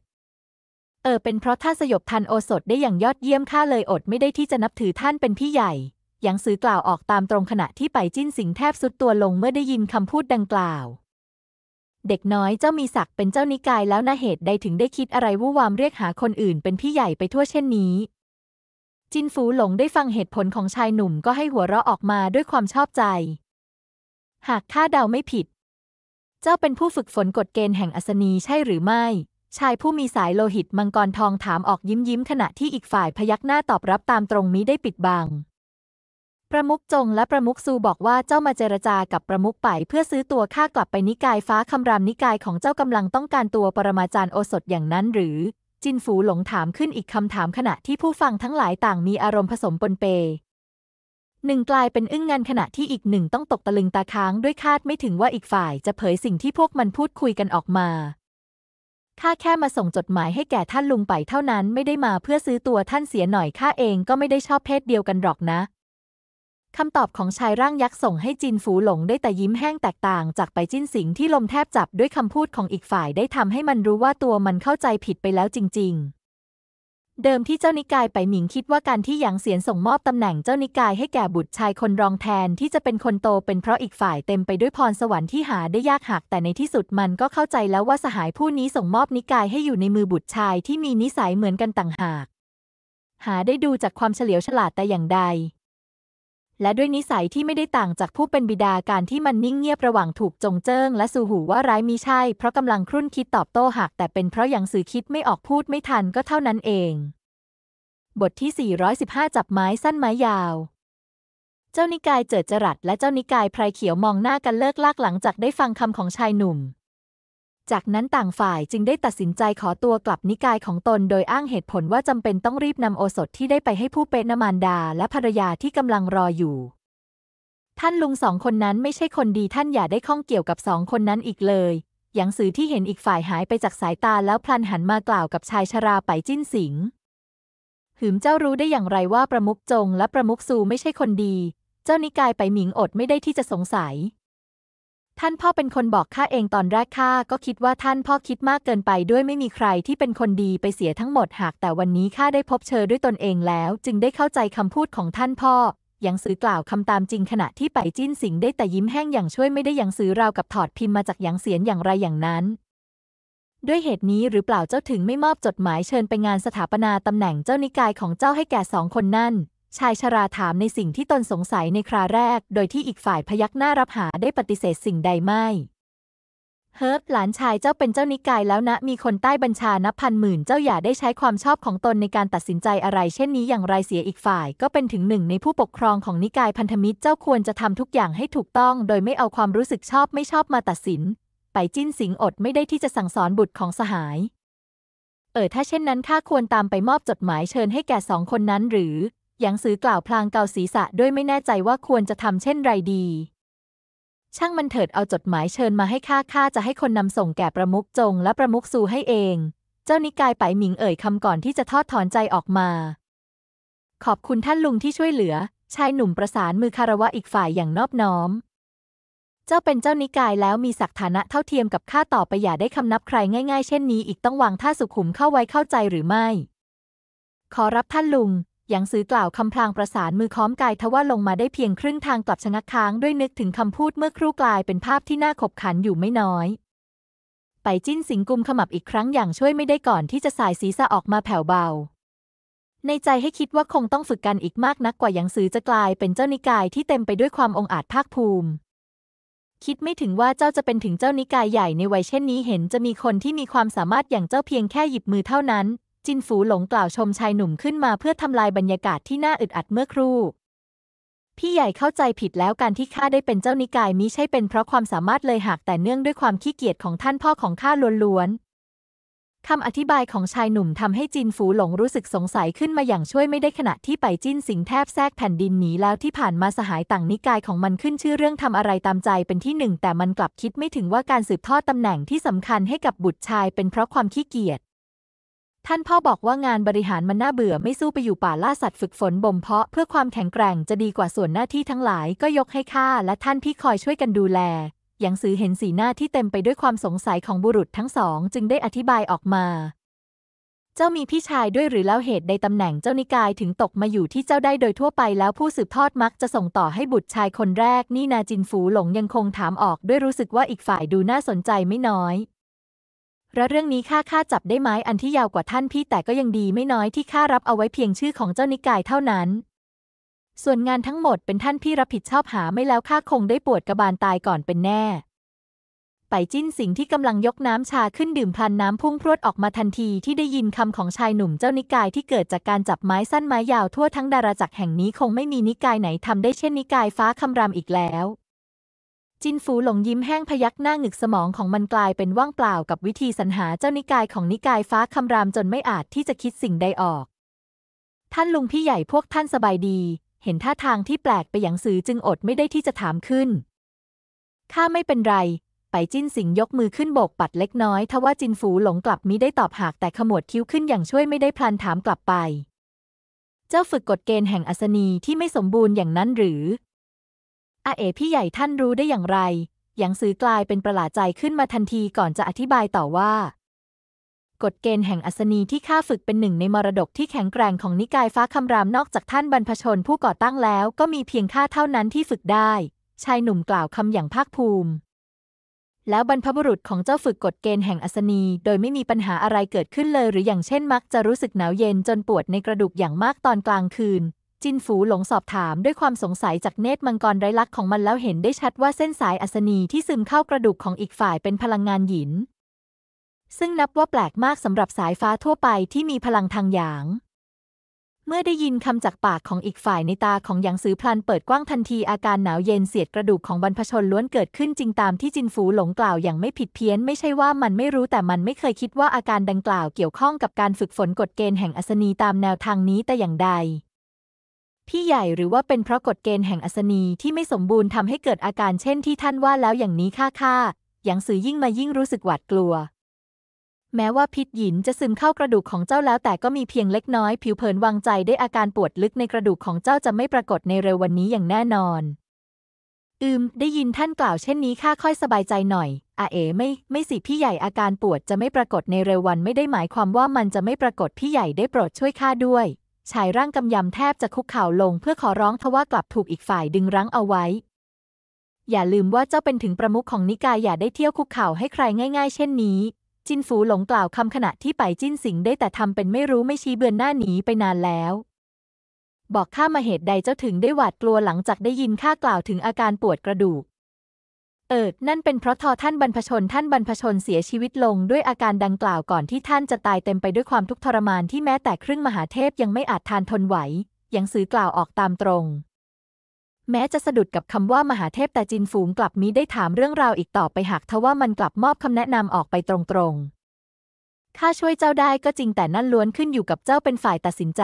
เออเป็นเพราะท่านสยบทันโอสถได้อย่างยอดเยี่ยมข้าเลยอดไม่ได้ที่จะนับถือท่านเป็นพี่ใหญ่หยางซือกล่าวออกตามตรงขณะที่ไปจิ้นสิงแทบสุดตัวลงเมื่อได้ยินคำพูดดังกล่าว เด็กน้อยเจ้ามีศักดิ์เป็นเจ้านิกายแล้วนะเหตุใดถึงได้คิดอะไรวู่วามเรียกหาคนอื่นเป็นพี่ใหญ่ไปทั่วเช่นนี้ จินฟูหลงได้ฟังเหตุผลของชายหนุ่มก็ให้หัวเราะออกมาด้วยความชอบใจ หากข้าเดาไม่ผิด เจ้าเป็นผู้ฝึกฝนกฎเกณฑ์แห่งอัศนีใช่หรือไม่ ชายผู้มีสายโลหิตมังกรทองถามออกยิ้มยิ้มขณะที่อีกฝ่ายพยักหน้าตอบรับตามตรงมิได้ปิดบังประมุกจงและประมุกซูบอกว่าเจ้ามาเจรจากับประมุกไปเพื่อซื้อตัวข้ากลับไปนิกายฟ้าคำรามนิกายของเจ้ากำลังต้องการตัวปรมาจารย์โอสถอย่างนั้นหรือ จินฝูหลงถามขึ้นอีกคำถามขณะที่ผู้ฟังทั้งหลายต่างมีอารมณ์ผสมปนเป หนึ่งกลายเป็นอึ้งงันขณะที่อีกหนึ่งต้องตกตะลึงตาค้างด้วยคาดไม่ถึงว่าอีกฝ่ายจะเผยสิ่งที่พวกมันพูดคุยกันออกมาข้าแค่มาส่งจดหมายให้แก่ท่านลุงไปเท่านั้นไม่ได้มาเพื่อซื้อตัวท่านเสียหน่อยข้าเองก็ไม่ได้ชอบเพศเดียวกันหรอกนะคำตอบของชายร่างยักษ์ส่งให้จินฝูหลงได้แต่ยิ้มแห้งแตกต่างจากไปจิ้นสิงที่ลมแทบจับด้วยคำพูดของอีกฝ่ายได้ทำให้มันรู้ว่าตัวมันเข้าใจผิดไปแล้วจริง ๆ เดิมที่เจ้านิกายไปหมิงคิดว่าการที่หยางเสียนส่งมอบตำแหน่งเจ้านิกายให้แก่บุตรชายคนรองแทนที่จะเป็นคนโตเป็นเพราะอีกฝ่ายเต็มไปด้วยพรสวรรค์ที่หาได้ยากหากแต่ในที่สุดมันก็เข้าใจแล้วว่าสหายผู้นี้ส่งมอบนิกายให้อยู่ในมือบุตรชายที่มีนิสัยเหมือนกันต่างหาก หาได้ดูจากความเฉลียวฉลาดแต่อย่างใดและด้วยนิสัยที่ไม่ได้ต่างจากผู้เป็นบิดาการที่มันนิ่งเงียบระหว่างถูกจงเจิ้งและสูหูว่าร้ายมิใช่เพราะกำลังครุ่นคิดตอบโต้หัก แต่เป็นเพราะอย่างสื่อคิดไม่ออกพูดไม่ทันก็เท่านั้นเอง บทที่415จับไม้สั้นไม้ยาวเจ้านิกายเจิดจรัสและเจ้านิกายไพรเขียวมองหน้ากันเลิกลากหลังจากได้ฟังคำของชายหนุ่มจากนั้นต่างฝ่ายจึงได้ตัดสินใจขอตัวกลับนิกายของตนโดยอ้างเหตุผลว่าจำเป็นต้องรีบนำโอสถที่ได้ไปให้ผู้เปนมานดาและภรรยาที่กำลังรออยู่ ท่านลุงสองคนนั้นไม่ใช่คนดีท่านอย่าได้ข้องเกี่ยวกับสองคนนั้นอีกเลยหยางสือที่เห็นอีกฝ่ายหายไปจากสายตาแล้วพลันหันมากล่าวกับชายชราไปจิ้นสิงหืมเจ้ารู้ได้อย่างไรว่าประมุกจงและประมุกซูไม่ใช่คนดี เจ้านิกายไปหมิงอดไม่ได้ที่จะสงสัยท่านพ่อเป็นคนบอกข้าเองตอนแรกข้าก็คิดว่าท่านพ่อคิดมากเกินไปด้วยไม่มีใครที่เป็นคนดีไปเสียทั้งหมดหากแต่วันนี้ข้าได้พบเชอด้วยตนเองแล้วจึงได้เข้าใจคำพูดของท่านพ่ออยังสือกล่าวคำตามจริงขณะที่ไปจิ้นสิงได้แต่ยิ้มแห้งอย่างช่วยไม่ได้อย่างสือราวกับถอดพิมพ์มาจากอย่างเสียนอย่างไรอย่างนั้น ด้วยเหตุนี้หรือเปล่าเจ้าถึงไม่มอบจดหมายเชิญไปงานสถาปนาตำแหน่งเจ้านิกายของเจ้าให้แก่สองคนนั่นชายชราถามในสิ่งที่ตนสงสัยในคราแรก โดยที่อีกฝ่ายพยักหน้ารับหาได้ปฏิเสธสิ่งใดไม่ เฮิร์บหลานชายเจ้าเป็นเจ้านิกายแล้วนะ มีคนใต้บัญชานับพันหมื่นเจ้าอย่าได้ใช้ความชอบของตนในการตัดสินใจอะไร เช่นนี้อย่างไรเสียอีกฝ่าย ก็เป็นถึงหนึ่งในผู้ปกครองของนิกายพันธมิตร เจ้าควรจะทำทุกอย่างให้ถูกต้อง โดยไม่เอาความรู้สึกชอบไม่ชอบมาตัดสิน ไปจิ้นสิงอดไม่ได้ที่จะสั่งสอนบุตรของสหาย เออ ถ้าเช่นนั้นข้าควรตามไปมอบจดหมายเชิญให้แก่สองคนนั้นหรือหยางซือกล่าวพลางเกาศีรษะด้วยไม่แน่ใจว่าควรจะทำเช่นไรดี ช่างมันเถิดเอาจดหมายเชิญมาให้ข้าข้าจะให้คนนำส่งแก่ประมุกจงและประมุกซูให้เอง เจ้านิกายไปหมิงเอ่ยคำก่อนที่จะทอดถอนใจออกมา ขอบคุณท่านลุงที่ช่วยเหลือ ชายหนุ่มประสานมือคารวะอีกฝ่ายอย่างนอบน้อม เจ้าเป็นเจ้านิกายแล้วมีศักฐานะเท่าเทียมกับข้าต่อไปอย่าได้คำนับใครง่าย ๆ เช่นนี้ อีกต้องวางท่าสุขุมเข้าไว้เข้าใจหรือไม่ ขอรับท่านลุงหยางซือกล่าวคำพลางประสานมือค้อมกายทว่าลงมาได้เพียงครึ่งทางกลับชะงักค้างด้วยนึกถึงคำพูดเมื่อครู่กลายเป็นภาพที่น่าขบขันอยู่ไม่น้อย ไปจิ้นสิงกุมขมับอีกครั้ง อย่างช่วยไม่ได้ก่อนที่จะสายศีรษะออกมาแผ่วเบา ในใจให้คิดว่าคงต้องฝึกกันอีกมากนักกว่าหยางซือจะกลายเป็นเจ้านิกายที่เต็มไปด้วยความองอาจภาคภูมิ คิดไม่ถึงว่าเจ้าจะเป็นถึงเจ้านิกายใหญ่ในวัยเช่นนี้เห็นจะมีคนที่มีความสามารถอย่างเจ้าเพียงแค่หยิบมือเท่านั้นจินฝูหลงกล่าวชมชายหนุ่มขึ้นมาเพื่อทำลายบรรยากาศที่น่าอึดอัดเมื่อครู่ พี่ใหญ่เข้าใจผิดแล้วการที่ข้า ได้เป็นเจ้านิกายมิใช่เป็นเพราะความสามารถเลยหากแต่เนื่องด้วยความขี้เกียจของท่านพ่อของข้าล้วนๆคำอธิบายของชายหนุ่มทำให้จินฝูหลงรู้สึกสงสัยขึ้นมาอย่างช่วยไม่ได้ขณะที่ไปจิ้นสิงแทบแทรกแผ่นดินหนีแล้วที่ผ่านมาสหายต่างนิกายของมันขึ้นชื่อเรื่องทำอะไรตามใจเป็นที่หนึ่งแต่มันกลับคิดไม่ถึงว่าการสืบทอดตำแหน่งที่สำคัญให้กับบุตรชาย เป็นเพราะความขี้เกียจท่านพ่อบอกว่างานบริหารมันน่าเบื่อไม่สู้ไปอยู่ป่าล่าสัตว์ฝึกฝนบ่มเพาะเพื่อความแข็งแกร่งจะดีกว่าส่วนหน้าที่ทั้งหลายก็ยกให้ข้าและท่านพี่คอยช่วยกันดูแล อยังสือเห็นสีหน้าที่เต็มไปด้วยความสงสัยของบุรุษทั้งสอง จึงได้อธิบายออกมา เจ้ามีพี่ชายด้วยหรือแล้วเหตุใดตำแหน่งเจ้านิกายถึงตกมาอยู่ที่เจ้าได้โดยทั่วไปแล้วผู้สืบทอดมักจะส่งต่อให้บุตรชายคนแรก นี่นาจินฝูหลงยังคงถามออกด้วยรู้สึกว่าอีกฝ่ายดูน่าสนใจไม่น้อยและเรื่องนี้ข้าข้าจับได้ไม้อันที่ยาวกว่าท่านพี่แต่ก็ยังดีไม่น้อยที่ข้ารับเอาไว้เพียงชื่อของเจ้านิกายเท่านั้น ส่วนงานทั้งหมดเป็นท่านพี่รับผิดชอบหาไม่แล้วข้าคงได้ปวดกระบาลตายก่อนเป็นแน่ ไปจิ้นสิงที่กำลังยกน้ำชาขึ้นดื่มพลันน้ำพุ่งพรวดออกมาทันทีที่ได้ยินคำของชายหนุ่มเจ้านิกายที่เกิดจากการจับไม้สั้นไม้ยาวทั่วทั้งดาราจักรแห่งนี้คงไม่มีนิกายไหนทำได้เช่นนิกายฟ้าคำรามอีกแล้วจินฟูหลงยิ้มแห้งพยักหน้าหงึกสมองของมันกลายเป็นว่างเปล่ากับวิธีสรรหาเจ้านิกายของนิกายฟ้าคำรามจนไม่อาจที่จะคิดสิ่งใดออก ท่านลุงพี่ใหญ่พวกท่านสบายดี เห็นท่าทางที่แปลกไปอย่างสือจึงอดไม่ได้ที่จะถามขึ้นข้าไม่เป็นไร ไปจิ้นสิงยกมือขึ้นโบกปัดเล็กน้อยทว่าจินฝูหลงกลับมิได้ตอบหากแต่ขมวดคิ้วขึ้นอย่างช่วยไม่ได้พลันถามกลับไป เจ้าฝึกกฎเกณฑ์แห่งอัศนีที่ไม่สมบูรณ์อย่างนั้นหรืออาเอ๋พี่ใหญ่ท่านรู้ได้อย่างไรหยางซื้อกลายเป็นประหลาดใจขึ้นมาทันทีก่อนจะอธิบายต่อว่า กฎเกณฑ์แห่งอัศนีที่ข้าฝึกเป็นหนึ่งในมรดกที่แข็งแกร่งของนิกายฟ้าคำรามนอกจากท่านบรรพชนผู้ก่อตั้งแล้วก็มีเพียงข้าเท่านั้นที่ฝึกได้ ชายหนุ่มกล่าวคำอย่างภาคภูมิ แล้วบรรพบุรุษของเจ้าฝึกกฎเกณฑ์แห่งอัศนีโดยไม่มีปัญหาอะไรเกิดขึ้นเลยหรืออย่างเช่นมักจะรู้สึกหนาวเย็นจนปวดในกระดูกอย่างมากตอนกลางคืนจินฝูหลงสอบถามด้วยความสงสัยจากเนตรมังกรไร้ลักษ์ของมันแล้วเห็นได้ชัดว่าเส้นสายอัศนีที่ซึมเข้ากระดูกของอีกฝ่ายเป็นพลังงานหยิน ซึ่งนับว่าแปลกมากสำหรับสายฟ้าทั่วไปที่มีพลังทางหยาง เมื่อได้ยินคำจากปากของอีกฝ่ายในตาของหยางซือพลันเปิดกว้างทันทีอาการหนาวเย็นเสียดกระดูกของบรรพชนล้วนเกิดขึ้นจริงตามที่จินฝูหลงกล่าวอย่างไม่ผิดเพี้ยนไม่ใช่ว่ามันไม่รู้แต่มันไม่เคยคิดว่าอาการดังกล่าวเกี่ยวข้องกับการฝึกฝนกฎเกณฑ์แห่งอัศนีตามแนวทางนี้แต่อย่างใดพี่ใหญ่หรือว่าเป็นเพราะกฎเกณฑ์แห่งอัศนี ที่ไม่สมบูรณ์ทำให้เกิดอาการเช่น ที่ท่านว่าแล้วอย่างนี้ข้าข้าอย่างสือยิ่งมายิ่งรู้สึกหวาดกลัว แม้ว่าพิษหยินจะซึมเข้ากระดูกของเจ้าแล้วแต่ก็มีเพียงเล็กน้อย ผิวเผินวางใจได้อาการปวดลึกในกระดูกของเจ้าจะไม่ปรากฏในเร็ววันนี้อย่างแน่นอน อืม ได้ยินท่านกล่าวเช่นนี้ข้าค่อยสบายใจหน่อยอาเอ๋ไม่ไม่สิพี่ใหญ่อาการปวด จะไม่ปรากฏในเร็ววันไม่ได้หมายความว่ามันจะไม่ปรากฏพี่ใหญ่ได้โปรดช่วยข้าด้วยชายร่างกำยำแทบจะคุกเข่าลงเพื่อขอร้องทว่ากลับถูกอีกฝ่ายดึงรั้งเอาไว้ อย่าลืมว่าเจ้าเป็นถึงประมุขของนิกายอย่าได้เที่ยวคุกเข่าให้ใครง่ายๆ เช่นนี้ จินฟูหลงกล่าวคำขณะที่ไปจิ้นสิงได้แต่ทำเป็นไม่รู้ไม่ชี้เบือนหน้าหนีไปนานแล้ว บอกข้ามาเหตุใดเจ้าถึงได้หวาดกลัวหลังจากได้ยินข้ากล่าวถึงอาการปวดกระดูกเออนั่นเป็นเพราะทอท่านบรรพชนท่านบรรพชนเสียชีวิตลงด้วยอาการดังกล่าวก่อนที่ท่านจะตายเต็มไปด้วยความทุกข์ทรมานที่แม้แต่ครึ่งมหาเทพยังไม่อาจทานทนไหวยังสือกล่าวออกตามตรง แม้จะสะดุดกับคำว่ามหาเทพแต่จินฝูงกลับมิได้ถามเรื่องราวอีกต่อไปหากทว่ามันกลับมอบคำแนะนำออกไปตรงๆข้าช่วยเจ้าได้ก็จริงแต่นั่นล้วนขึ้นอยู่กับเจ้าเป็นฝ่ายตัดสินใจ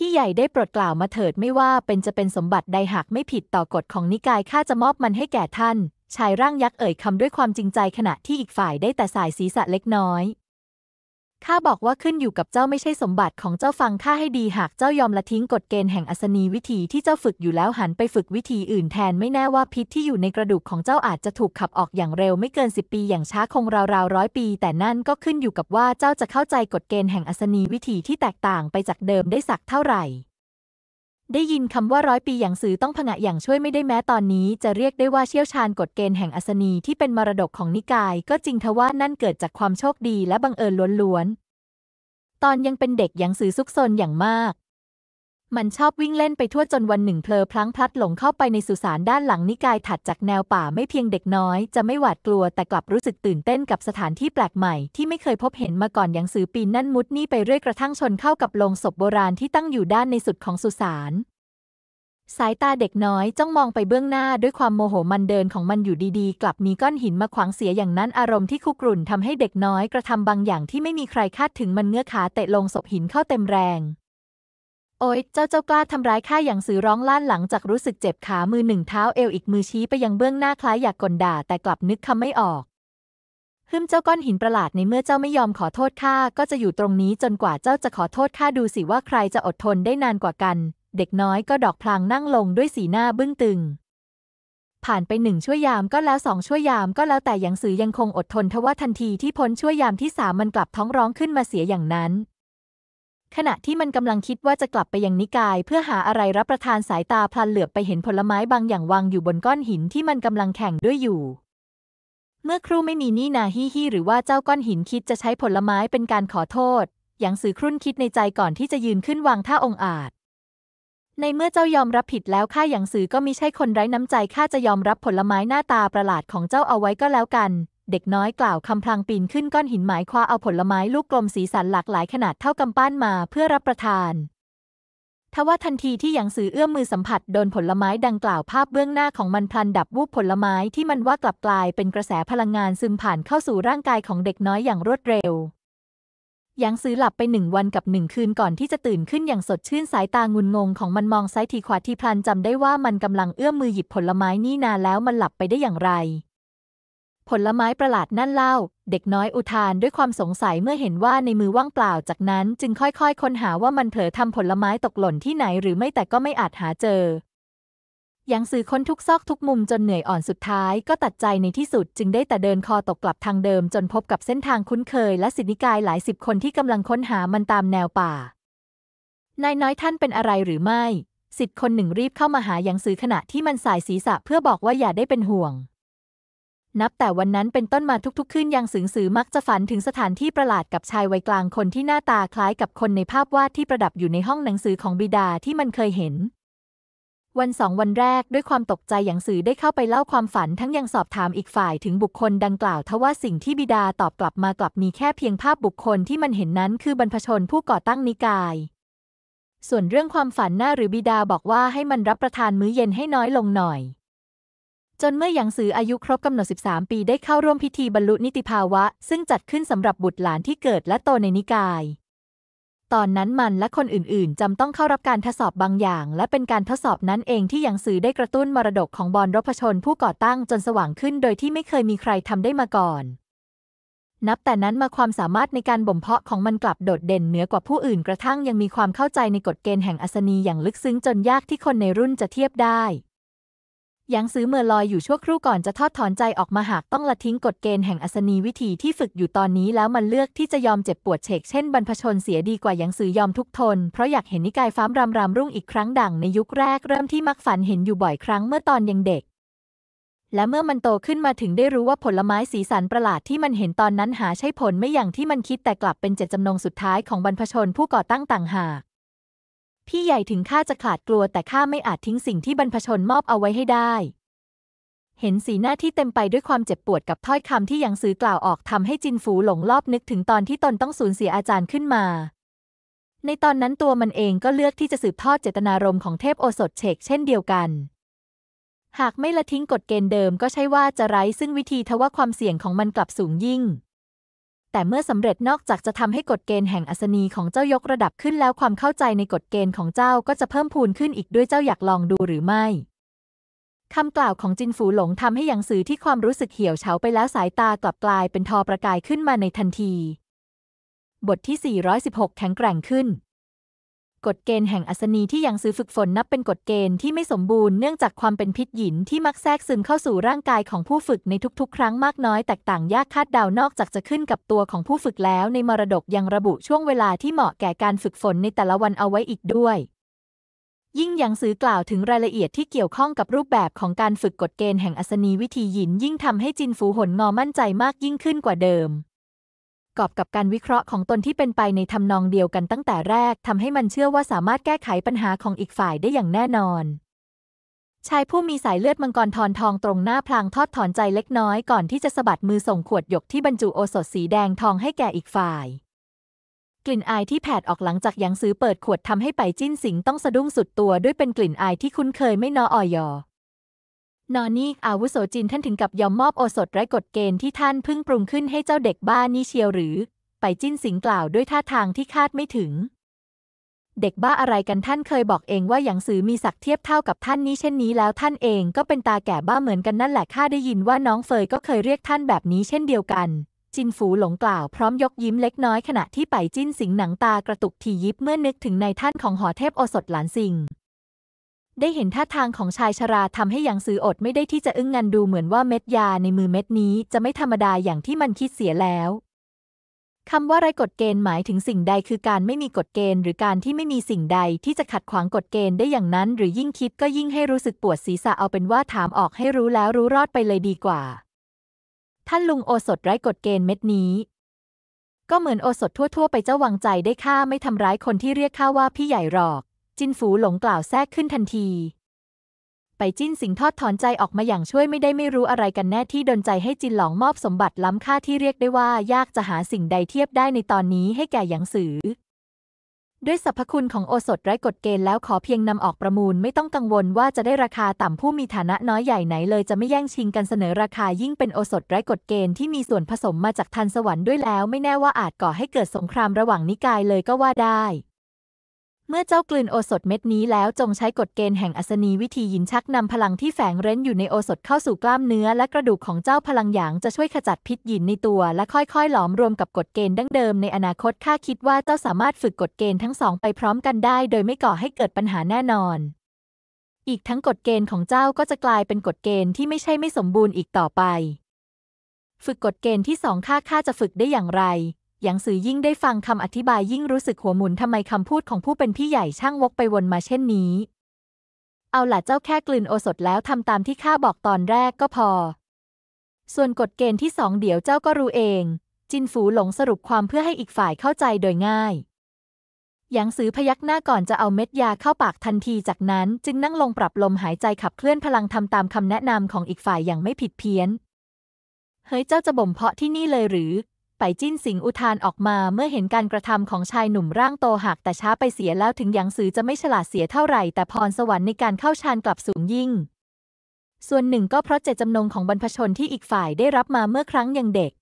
พี่ใหญ่ได้ปลดกล่าวมาเถิดไม่ว่าเป็นจะเป็นสมบัติใดหากไม่ผิดต่อกฎของนิกายข้าจะมอบมันให้แก่ท่าน ชายร่างยักษ์เอ่ยคำด้วยความจริงใจขณะที่อีกฝ่ายได้แต่สายศีรษะเล็กน้อยข้าบอกว่าขึ้นอยู่กับเจ้าไม่ใช่สมบัติของเจ้าฟังข้าให้ดีหากเจ้ายอมละทิ้ง กฎเกณฑ์แห่งอัศนีวิธีที่เจ้าฝึกอยู่แล้วหันไปฝึกวิธีอื่นแทน ไม่แน่ว่าพิษที่อยู่ในกระดูกของเจ้าอาจจะถูกขับออกอย่างเร็ว ไม่เกินสิบปีอย่างช้าคงราวๆร้อยปี แต่นั่นก็ขึ้นอยู่กับว่าเจ้าจะเข้าใจกฎเกณฑ์แห่งอัศนีวิธีที่แตกต่างไปจากเดิมได้สักเท่าไหร่ได้ยินคำว่าร้อยปีอย่างสือต้องผงะอย่างช่วยไม่ได้แม้ตอนนี้ จะเรียกได้ว่าเชี่ยวชาญกฎเกณฑ์แห่งอัศนีที่เป็นมรดกของนิกายก็จริงทว่านั่นเกิดจากความโชคดีและบังเอิญล้วนๆ ตอนยังเป็นเด็กอย่างสือซุกซนอย่างมากมันชอบวิ่งเล่นไปทั่วจนวันหนึ่ง เพลอพลั้งพลัดหลงเข้าไปในสุสานด้านหลังนิกายถัดจากแนวป่าไม่เพียงเด็กน้อยจะไม่หวาดกลัวแต่กลับรู้สึกตื่นเต้นกับสถานที่แปลกใหม่ที่ไม่เคยพบเห็นมาก่อนอย่างสือปีนนั่นมุดนี่ไปเรื่อยกระทั่งชนเข้ากับโลงศพโบราณที่ตั้งอยู่ด้านในสุดของสุสานสายตาเด็กน้อยจ้องมองไปเบื้องหน้าด้วยความโมโหมันเดินของมันอยู่ดีๆ กลับมีก้อนหินมาขวางเสียอย่างนั้นอารมณ์ที่คุกรุ่นทำให้เด็กน้อยกระทำบางอย่างที่ไม่มีใครคาดถึงมันเงื้อขาเตะลงศพหินเข้าเต็มแรงโอ๊ยเจ้าเจ้ากล้าทำร้ายข้าอย่างสือร้องลั่นหลังจากรู้สึกเจ็บขามือหนึ่งเท้าเอวอีกมือชี้ไปยังเบื้องหน้าคล้ายอยากกลด่าแต่กลับนึกคำไม่ออกหึมเจ้าก้อนหินประหลาดในเมื่อเจ้าไม่ยอมขอโทษข้าก็จะอยู่ตรงนี้จนกว่าเจ้าจะขอโทษข้าดูสิ ว่าใครจะอดทนได้นานกว่ากัน เด็กน้อยก็ดอกพลางนั่งลงด้วยสีหน้าบึ้งตึง ผ่านไปหนึ่งชั่วยามก็แล้วสองชั่วยาม ก็แล้วแต่อยางสือยังคงอดทนทว่าทันที ที่พ้นชั่วยามที่สามมันกลับท้องร้องขึ้นมาเสียอย่างนั้นขณะที่มันกำลังคิดว่าจะกลับไปยังนิกายเพื่อหาอะไรรับประทานสายตาพลันเหลือบไปเห็นผลไม้บางอย่างวางอยู่บนก้อนหินที่มันกำลังแข่งด้วยอยู่ เมื่อครู่ไม่มีนี่นาฮีฮีหรือว่าเจ้าก้อนหินคิดจะใช้ผลไม้เป็นการขอโทษ อย่างสือครุ่นคิดในใจก่อนที่จะยืนขึ้นวางท่าองอาจ ในเมื่อเจ้ายอมรับผิดแล้วข้าอย่างสือก็มิใช่คนไร้น้ำใจข้าจะยอมรับผลไม้หน้าตาประหลาดของเจ้าเอาไว้ก็แล้วกันเด็กน้อยกล่าวคำพลางปีนขึ้นก้อนหินหมายคว้าเอาผลไม้ลูกกลมสีสันหลากหลายขนาดเท่ากำปั้นมาเพื่อรับประทาน ทว่าทันทีที่หยางสือเอื้อมมือสัมผัสโดนผลไม้ดังกล่าวภาพเบื้องหน้าของมันพลันดับวูบผลไม้ที่มันว่ากลับกลายเป็นกระแสพลังงานซึมผ่านเข้าสู่ร่างกายของเด็กน้อยอย่างรวดเร็วหยางซื้อหลับไปหนึ่งวันกับหนึ่งคืนก่อนที่จะตื่นขึ้นอย่างสดชื่นสายตางุนงงของมันมองซ้ายทีขวาทีพลันจำได้ว่ามันกำลังเอื้อมมือหยิบผลไม้นี่นานแล้วมันหลับไปได้อย่างไรผลไม้ประหลาดนั่นเล่า เด็กน้อยอุทานด้วยความสงสัยเมื่อเห็นว่าในมือว่างเปล่าจากนั้นจึงค่อยๆค้นหาว่ามันเผลอทำผลไม้ตกหล่นที่ไหนหรือไม่แต่ก็ไม่อาจหาเจอ ยังสือค้นทุกซอกทุกมุมจนเหนื่อยอ่อนสุดท้ายก็ตัดใจในที่สุดจึงได้แต่เดินคอตกกลับทางเดิมจนพบกับเส้นทางคุ้นเคย และสินิกายหลายสิบคนที่กำลังค้นหามันตามแนวป่า นายน้อยท่านเป็นอะไรหรือไม่ สิทธิ์คนหนึ่งรีบเข้ามาหายังสือขณะที่มันสายศีรษะเพื่อบอกว่าอย่าได้เป็นห่วงนับแต่วันนั้นเป็นต้นมาทุกๆคืนยังสืงสือมักจะฝันถึงสถานที่ประหลาดกับชายวัยกลางคนที่หน้าตาคล้ายกับคนในภาพวาดที่ประดับอยู่ในห้องหนังสือของบิดาที่มันเคยเห็น วันสอง วันแรกด้วยความตกใจอย่างสือได้เข้าไปเล่าความฝันทั้งยังสอบถามอีกฝ่ายถึงบุคคลดังกล่าวทว่าสิ่งที่บิดาตอบกลับมากลับมีแค่เพียงภาพบุคคลที่มันเห็นนั้น คือบรรพชนผู้ก่อตั้งนิกาย ส่วนเรื่องความฝันหน้าหรือบิดาบอกว่าให้มันรับประทานมื้อเย็นให้น้อยลงหน่อยจนเมื่อหยางสืออายุครบกำหนด 13 ปี ได้เข้าร่วมพิธีบรรลุนิติภาวะ ซึ่งจัดขึ้นสำหรับบุตรหลานที่เกิดและโตในนิกาย ตอนนั้นมันและคนอื่นๆจำต้องเข้ารับการทดสอบบางอย่าง และเป็นการทดสอบนั้นเองที่หยางสือได้กระตุ้นมรดกของบอลรพชนผู้ก่อตั้งจนสว่างขึ้นโดยที่ไม่เคยมีใครทำได้มาก่อน นับแต่นั้นมาความสามารถในการบ่มเพาะของมันกลับโดดเด่นเหนือกว่าผู้อื่นกระทั่งยังมีความเข้าใจในกฎเกณฑ์แห่งอัศนีอย่างลึกซึ้งจนยากที่คนในรุ่นจะเทียบได้ยังซื้อเมอลอยอยู่ชั่วครู่ก่อนจะทอดถอนใจออกมาหากต้องละทิ้งกฎเกณฑ์แห่งอัศนีวิธีที่ฝึกอยู่ตอนนี้แล้วมันเลือกที่จะยอมเจ็บปวดเฉกเช่นบรรพชนเสียดีกว่ายังซื้อยอมทุกทนเพราะอยากเห็นนิกายฟ้ามรำรำรุ่งอีกครั้งดังในยุคแรกเริ่มที่มักฝันเห็นอยู่บ่อยครั้งเมื่อตอนยังเด็ก และเมื่อมันโตขึ้นมาถึงได้รู้ว่าผลไม้สีสันประหลาดที่มันเห็นตอนนั้นหาใช่ผลไม่อย่างที่มันคิดแต่กลับเป็นเจตจำนงสุดท้ายของบรรพชนผู้ก่อตั้งต่างหากพี่ใหญ่ถึงข้าจะขาดกลัวแต่ข้าไม่อาจทิ้งสิ่งที่บรรพชนมอบเอาไว้ให้ได้ เห็นสีหน้าที่เต็มไปด้วยความเจ็บปวดกับถ้อยคำที่ยังสื่อกล่าวออกทำให้จินฝูหลงรอบนึกถึงตอนที่ตนต้องสูญเสียอาจารย์ขึ้นมา ในตอนนั้นตัวมันเองก็เลือกที่จะสืบทอดเจตนารมณ์ของเทพโอสถเชกเช่นเดียวกัน หากไม่ละทิ้งกฎเกณฑ์เดิมก็ใช่ว่าจะไร้ซึ่งวิธีทว่าความเสี่ยงของมันกลับสูงยิ่งแต่เมื่อสำเร็จนอกจากจะทำให้กฎเกณฑ์แห่งอัศนีของเจ้ายกระดับขึ้นแล้วความเข้าใจในกฎเกณฑ์ของเจ้าก็จะเพิ่มพูนขึ้นอีกด้วยเจ้าอยากลองดูหรือไม่คำกล่าวของจินฝูหลงทำให้หยังสือที่ความรู้สึกเหี่ยวเฉาไปแล้วสายตากลับกลายเป็นทอประกายขึ้นมาในทันที บทที่ 416 แข็งแกร่งขึ้นกฎเกณฑ์แห่งอัศนีที่ยังซื้อฝึกฝนนับเป็นกฎเกณฑ์ที่ไม่สมบูรณ์เนื่องจากความเป็นพิษหยินที่มักแทรกซึมเข้าสู่ร่างกายของผู้ฝึกในทุกๆครั้งมากน้อยแตกต่างยากคาดเดานอกจากจะขึ้นกับตัวของผู้ฝึกแล้วในมรดกยังระบุช่วงเวลาที่เหมาะแก่การฝึกฝนในแต่ละวันเอาไว้อีกด้วย ยิ่งยังซื้อกล่าวถึงรายละเอียดที่เกี่ยวข้องกับรูปแบบของการฝึกกฎเกณฑ์แห่งอัศนีวิธีหยินยิ่งทำให้จินฝูหนงอมั่นใจมากยิ่งขึ้นกว่าเดิมกอบกับการวิเคราะห์ของตนที่เป็นไปในทำนองเดียวกันตั้งแต่แรกทำให้มันเชื่อว่าสามารถแก้ไขปัญหาของอีกฝ่ายได้อย่างแน่นอน ชายผู้มีสายเลือดมังกรทอนทองตรงหน้าพลางทอดถอนใจเล็กน้อยก่อนที่จะสะบัดมือส่งขวดหยกที่บรรจุโอสถสีแดงทองให้แก่อีกฝ่าย กลิ่นอายที่แผดออกหลังจากยังซื้อเปิดขวดทำให้ไปจิ้นสิงต้องสะดุ้งสุดตัวด้วยเป็นกลิ่นอายที่คุ้นเคยไม่นออยอนอนนี่อาวุโสจินท่านถึงกับยอมมอบโอสถไร้กฎเกณฑ์ที่ท่านเพิ่งปรุงขึ้นให้เจ้าเด็กบ้านี่เชียวหรือ ไปจิ้นสิงกล่าวด้วยท่าทางที่คาดไม่ถึง เด็กบ้าอะไรกันท่านเคยบอกเองว่าอย่างสือมีศักดิ์เทียบเท่ากับท่านนี้เช่นนี้แล้วท่านเองก็เป็นตาแก่บ้าเหมือนกันนั่นแหละข้าได้ยินว่าน้องเฟยก็เคยเรียกท่านแบบนี้เช่นเดียวกัน จินฝูหลงกล่าวพร้อมยกยิ้มเล็กน้อยขณะที่ไปจิ้นสิงหนังตากระตุกทียิบเมื่อนึกถึงในท่านของหอเทพโอสถหลานสิงได้เห็นท่าทางของชายชราทำให้หยางซืออดไม่ได้ที่จะอึ้งงันดูเหมือนว่าเม็ดยาในมือเม็ดนี้ จะไม่ธรรมดาอย่างที่มันคิดเสียแล้วคำว่าไร้กฎเกณฑ์หมายถึงสิ่งใดคือการไม่มีกฎเกณฑ์หรือการที่ไม่มีสิ่งใดที่จะขัดขวางกฎเกณฑ์ได้อย่างนั้นหรือยิ่งคิดก็ยิ่งให้รู้สึกปวดศีรษะเอาเป็นว่าถามออกให้รู้แล้วรู้รอดไปเลยดีกว่า ท่านลุงโอสถไร้กฎเกณฑ์เม็ดนี้ ก็เหมือนโอสถทั่ว ๆ ไปเจ้าวางใจได้ข้าไม่ทำร้ายคนที่เรียกข้าว่าพี่ใหญ่หรอกจินฝูหลงกล่าวแทรกขึ้นทันที ไปจิ้นสิงทอดถอนใจออกมาอย่างช่วยไม่ได้ไม่รู้อะไรกันแน่ที่ดนใจให้จินหลองมอบสมบัติล้ำค่าที่เรียกได้ว่า ยากจะหาสิ่งใดเทียบได้ในตอนนี้ให้แก่หยางสือ ด้วยสรรพคุณของโอสถไร้กฎเกณฑ์แล้วขอเพียงนำออกประมูลไม่ต้องกังวลว่าจะได้ราคาต่ำผู้มีฐานะน้อยใหญ่ไหนเลยจะไม่แย่งชิงกันเสนอราคายิ่งเป็นโอสถไร้กฎเกณฑ์ที่มีส่วนผสมมาจากทันสวรรค์ด้วยแล้ว ไม่แน่ว่าอาจก่อให้เกิดสงครามระหว่างนิกายเลยก็ว่าได้เมื่อเจ้ากลืนโอสถเม็ดนี้แล้วจงใช้กฎเกณฑ์แห่งอัศนีวิธียินชักนำพลังที่แฝงเร้นอยู่ในโอสถเข้าสู่กล้ามเนื้อ และกระดูกของเจ้าพลังหยางจะช่วยขจัดพิษยินในตัว และค่อยๆหลอมรวมกับกฎเกณฑ์ดั้งเดิมในอนาคตข้าคิดว่าเจ้าสามารถฝึกกฎเกณฑ์ทั้งสองไปพร้อมกันได้โดยไม่ก่อให้เกิดปัญหาแน่นอน อีกทั้งกฎเกณฑ์ของเจ้าก็จะกลายเป็นกฎเกณฑ์ที่ไม่ใช่ไม่สมบูรณ์อีกต่อไป ฝึกกฎเกณฑ์ที่สองข้าข้าจะฝึกได้อย่างไรหยางสือยิ่งได้ฟังคำอธิบายยิ่งรู้สึกหัวหมุนทำไมคำพูดของผู้เป็นพี่ใหญ่ช่างวกไปวนมาเช่นนี้ เอาล่ะเจ้าแค่กลืนโอสถแล้วทำตามที่ข้าบอกตอนแรกก็พอ ส่วนกฎเกณฑ์ที่สองเดี๋ยวเจ้าก็รู้เอง จินฝูหลงสรุปความเพื่อให้อีกฝ่ายเข้าใจโดยง่ายหยางสือพยักหน้าก่อนจะเอาเม็ดยาเข้าปากทันทีจากนั้น จึงนั่งลงปรับลมหายใจขับเคลื่อนพลังทำตามคำแนะนำของอีกฝ่ายอย่างไม่ผิดเพี้ยนเฮ้ยเจ้าจะบ่มเพาะที่นี่เลยหรือไปจิ้นสิงอุทานออกมาเมื่อเห็นการกระทำของชายหนุ่มร่างโตหักแต่ช้าไปเสียแล้วถึงหยางสือจะไม่ฉลาดเสียเท่าไหร่แต่พรสวรรค์ในการเข้าฌานกลับสูงยิ่ง ส่วนหนึ่งก็เพราะเจตจำนงของบรรพชนที่อีกฝ่ายได้รับมาเมื่อครั้งยังเด็ก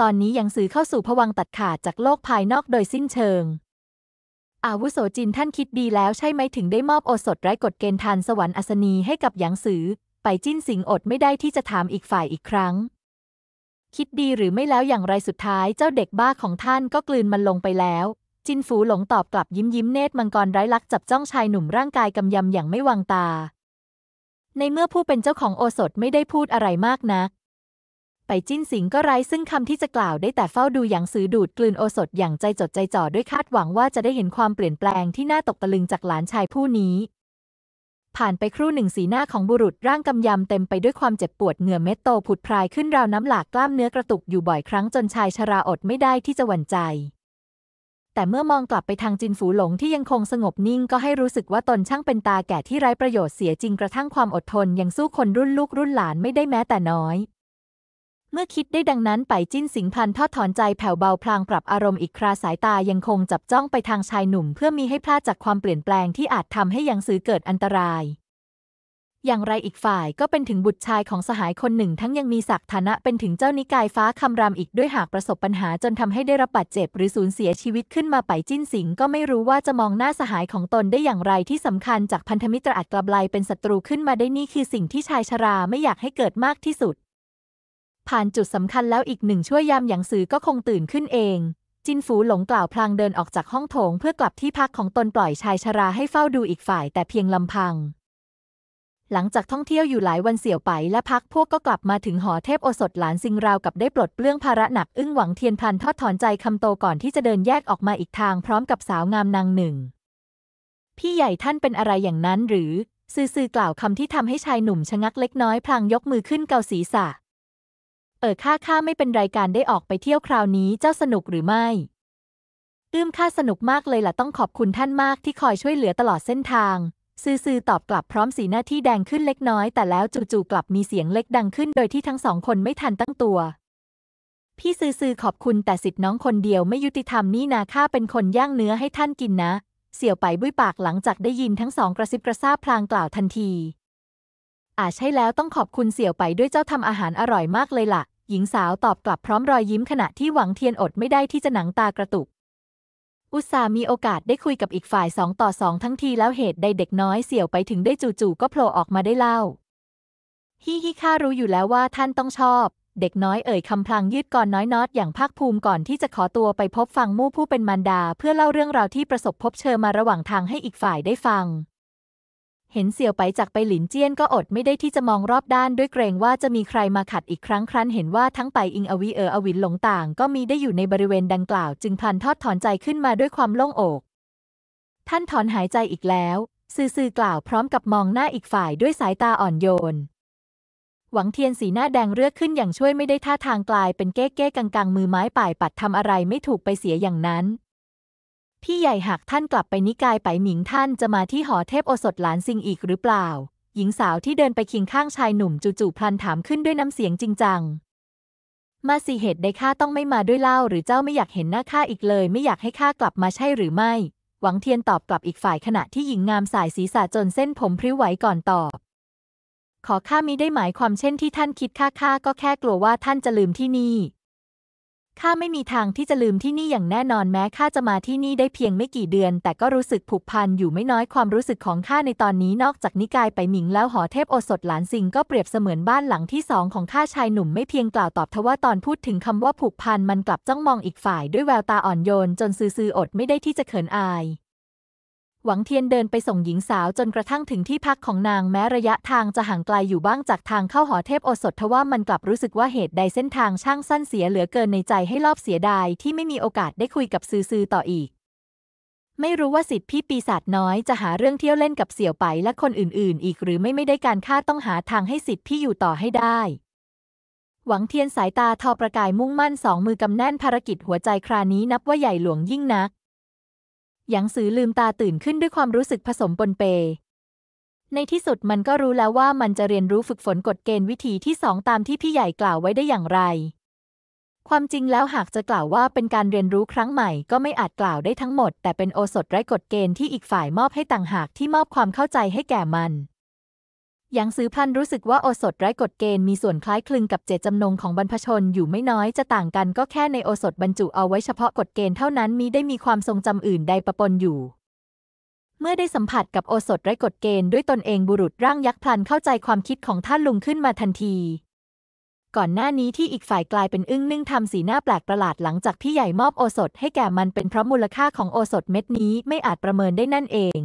ตอนนี้หยางสือเข้าสู่ผวังตัดขาดจากโลกภายนอกโดยสิ้นเชิงอาวุโสจินท่านคิดดีแล้วใช่ไหมถึงได้มอบโอสถไร้กฎเกณฑ์ทานสวรรค์อสนีให้กับหยางสือ ไปจิ้นสิงอดไม่ได้ที่จะถามอีกฝ่ายอีกครั้งคิดดีหรือไม่แล้วอย่างไรสุดท้าย เจ้าเด็กบ้าของท่านก็กลืนมันลงไปแล้ว จินฝูหลงตอบกลับยิ้มยิ้มเนตรมังกรไร้ลักจับจ้องชายหนุ่มร่างกายกำยำอย่างไม่วางตา ในเมื่อผู้เป็นเจ้าของโอสถไม่ได้พูดอะไรมากนะักไปจิ้นสิงก็ไร้ซึ่งคำที่จะกล่าวได้แต่เฝ้าดูอย่างสือดูดกลืนโอสถอย่างใจจดใจจ่อด้วยคาดหวังว่าจะได้เห็นความเปลี่ยนแปลงที่น่าตกตะลึงจากหลานชายผู้นี้ผ่านไปครู่หนึ่งสีหน้าของบุรุษร่างกำยำเต็มไปด้วยความเจ็บปวดเหงื่อเม็ดโต ผุดพรายขึ้นราวน้ำหลากกล้ามเนื้อกระตุกอยู่บ่อยครั้งจนชายชราอดไม่ได้ที่จะหวั่นใจ แต่เมื่อมองกลับไปทางจินฝูหลงที่ยังคงสงบนิ่งก็ให้รู้สึกว่าตนช่างเป็นตาแก่ที่ไร้ประโยชน์เสียจริงกระทั่งความอดทน ยังสู้คนรุ่นลูกรุ่นหลานไม่ได้แม้แต่น้อยเมื่อคิดได้ดังนั้น ไปจิ้นสิงพันทอดถอนใจแผ่วเบาพลางปรับอารมณ์อีกคราสายตายังคงจับจ้องไปทางชายหนุ่มเพื่อมีให้พลาดจากความเปลี่ยนแปลงที่อาจทำให้ยังซื้อเกิดอันตราย อย่างไรอีกฝ่ายก็เป็นถึงบุตรชายของสหายคนหนึ่งทั้งยังมีศักดิ์ฐานะเป็นถึงเจ้านิกายฟ้าคำรามอีกด้วยหากประสบปัญหาจนทำให้ได้รับบาดเจ็บหรือสูญเสียชีวิตขึ้นมาไปจิ้นสิงก็ไม่รู้ว่าจะมองหน้าสหายของตนได้อย่างไรที่สำคัญจากพันธมิตรอาจกลับาลเป็นศัตรูขึ้นมาได้นี่คือสิ่งที่ชายชราไม่อยากให้เกิดมากที่สุดผ่านจุดสำคัญแล้วอีกหนึ่งชั่วยามหยางซือก็คงตื่นขึ้นเอง จินฝูหลงกล่าวพลางเดินออกจากห้องโถงเพื่อกลับที่พักของตนปล่อยชายชราให้เฝ้าดูอีกฝ่ายแต่เพียงลำพัง หลังจากท่องเที่ยวอยู่หลายวันเสี่ยวไปและพักพวกก็กลับมาถึงหอเทพโอสถหลานซิงราวกับได้ปลดเปลื้องภาระหนักอึ้งหวังเทียนพันทอดถอนใจคำโตก่อนที่จะเดินแยกออกมาอีกทางพร้อมกับสาวงามนางหนึ่ง พี่ใหญ่ท่านเป็นอะไรอย่างนั้นหรือซื่อๆกล่าวคำที่ทำให้ชายหนุ่มชะงักเล็กน้อยพลางยกมือขึ้นเกาศีรษะเออข้าข้าไม่เป็นรายการได้ออกไปเที่ยวคราวนี้เจ้าสนุกหรือไม่อื้มข้าสนุกมากเลยล่ะต้องขอบคุณท่านมากที่คอยช่วยเหลือตลอดเส้นทางซื่อๆตอบกลับพร้อมสี หน้าที่แดงขึ้นเล็กน้อย แต่แล้วจู่ๆกลับมีเสียงเล็กดังขึ้น โดยที่ทั้งสองคนไม่ทันตั้งตัว พี่ซื่อๆขอบคุณแต่สิทธิ์น้องคนเดียว ไม่ยุติธรรมนี่นาข้าเป็นคนย่างเนื้อให้ท่านกินนะ เสี่ยวไปบุ้ยปากหลังจากได้ยินทั้งสองกระซิบกระซาบพลางกล่าวทันทีอาจใช่แล้วต้องขอบคุณเสี่ยวไปด้วยเจ้าทำอาหารอร่อยมากเลยละ่ะ หญิงสาวตอบกลับพร้อมรอยยิ้มขณะที่หวังเทียนอดไม่ได้ที่จะหนังตากระตุก อุตส่ามีโอกาสได้คุยกับอีกฝ่ายสองต่อสองทั้งทีแล้วเหตุใดเด็กน้อยเสี่ยวไปถึงได้จู่ๆก็โผล่ออกมาได้เล่าฮิฮิข้ารู้อยู่แล้วว่าท่านต้องชอบ เด็กน้อยเอ่ยคำพลางยืดก่อนน้อยนอดอย่างภาคภูมิก่อนที่จะขอตัวไปพบฟังมู่ผู้เป็นมารดา เพื่อเล่าเรื่องราวที่ประสบพบเชิญมาระหว่างทางให้อีกฝ่ายได้ฟังเห็นเสี่ยวไปจากไปหลินเจี้ยนก็อดไม่ได้ที่จะมองรอบด้านด้วยเกรงว่าจะมีใครมาขัดอีกครั้งครั้นเห็นว่าทั้งไปอิงอวีเอออวินหลงต่าง ก็มีได้อยู่ในบริเวณดังกล่าว จึงพลันทอดถอนใจขึ้นมาด้วยความโล่งอก ท่านถอนหายใจอีกแล้วซื่อๆกล่าวพร้อมกับมองหน้าอีกฝ่ายด้วยสายตาอ่อนโยน หวังเทียนสีหน้าแดงเลือกขึ้นอย่างช่วยไม่ได้ท่าทางกลายเป็นเก้เก้กังกังมือไม้ป่ายปัดทำอะไรไม่ถูกไปเสียอย่างนั้นพี่ใหญ่หากท่านกลับไปนิกายไปหมิงท่านจะมาที่หอเทพโอสถหลานซิงอีกหรือเปล่า หญิงสาวที่เดินไปเคียงข้างชายหนุ่มจู่ๆพลันถามขึ้นด้วยน้ำเสียงจริงจังมาสิเหตุใดข้าต้องไม่มาด้วยเล่า หรือเจ้าไม่อยากเห็นหน้าข้าอีกเลย ไม่อยากให้ข้ากลับมาใช่หรือไม่ หวังเทียนตอบกลับอีกฝ่ายขณะที่หญิงงามสายศีรษะจนเส้นผมพริ้วไหวก่อนตอบ ขอข้ามิได้หมายความเช่นที่ท่านคิดข้าข้าก็แค่กลัวว่าท่านจะลืมที่นี่ข้าไม่มีทางที่จะลืมที่นี่อย่างแน่นอนแม้ข้าจะมาที่นี่ได้เพียงไม่กี่เดือน แต่ก็รู้สึกผูกพันอยู่ไม่น้อยความรู้สึกของข้าในตอนนี้นอกจากนิกายไปหมิงแล้วหอเทพโอสถหลานสิงก็เปรียบเสมือนบ้านหลังที่สองของข้าชายหนุ่มไม่เพียงกล่าวตอบทว่าตอนพูดถึงคำว่าผูกพันมันกลับจ้องมองอีกฝ่ายด้วยแววตาอ่อนโยนจนซื่อๆอดไม่ได้ที่จะเขินอายหวังเทียนเดินไปส่งหญิงสาวจนกระทั่งถึงที่พักของนางแม้ระยะทางจะห่างไกลอยู่บ้างจากทางเข้าหอเทพโอสถ ทว่ามันกลับรู้สึกว่าเหตุใดเส้นทางช่างสั้นเสียเหลือเกินในใจให้รอบเสียดายที่ไม่มีโอกาสได้คุยกับซือซือต่ออีก ไม่รู้ว่าสิทธิพี่ปีศาจน้อย จะหาเรื่องเที่ยวเล่นกับเสี่ยวไปและคนอื่นๆ อีกหรือไม่ไม่ได้การค่าต้องหาทางให้สิทธิพี่อยู่ต่อให้ได้ หวังเทียนสายตาทอประกายมุ่งมั่นสองมือกำแน่นภารกิจหัวใจครานี้นับว่าใหญ่หลวงยิ่งนักหยางสือลืมตาตื่นขึ้นด้วยความรู้สึกผสมปนเป ในที่สุดมันก็รู้แล้วว่ามันจะเรียนรู้ฝึกฝนกฎเกณฑ์วิธีที่สองตามที่พี่ใหญ่กล่าวไว้ได้อย่างไร ความจริงแล้วหากจะกล่าวว่าเป็นการเรียนรู้ครั้งใหม่ก็ไม่อาจกล่าวได้ทั้งหมด แต่เป็นโอสถไร้กฎเกณฑ์ที่อีกฝ่ายมอบให้ต่างหากที่มอบความเข้าใจให้แก่มันยางซื้อพันรู้สึกว่าโอสถไร้กฎเกณฑ์มีส่วนคล้ายคลึงกับเจตจำนงของบรรพชนอยู่ไม่น้อยจะต่างกันก็แค่ในโอสถบรรจุเอาไว้เฉพาะกฎเกณฑ์เท่านั้นมิได้มีความทรงจำอื่นใดประปนอยู่ เมื่อได้สัมผัสกับโอสถไร้กฎเกณฑ์ด้วยตนเองบุรุษร่างยักษ์พลันเข้าใจความคิดของท่านลุงขึ้นมาทันที ก่อนหน้านี้ที่อีกฝ่ายกลายเป็นอึ้งนึ่งทำสีหน้าแปลกประหลาดหลังจากพี่ใหญ่มอบโอสถให้แก่มันเป็นเพราะมูลค่าของโอสถเม็ดนี้ไม่อาจประเมินได้นั่นเอง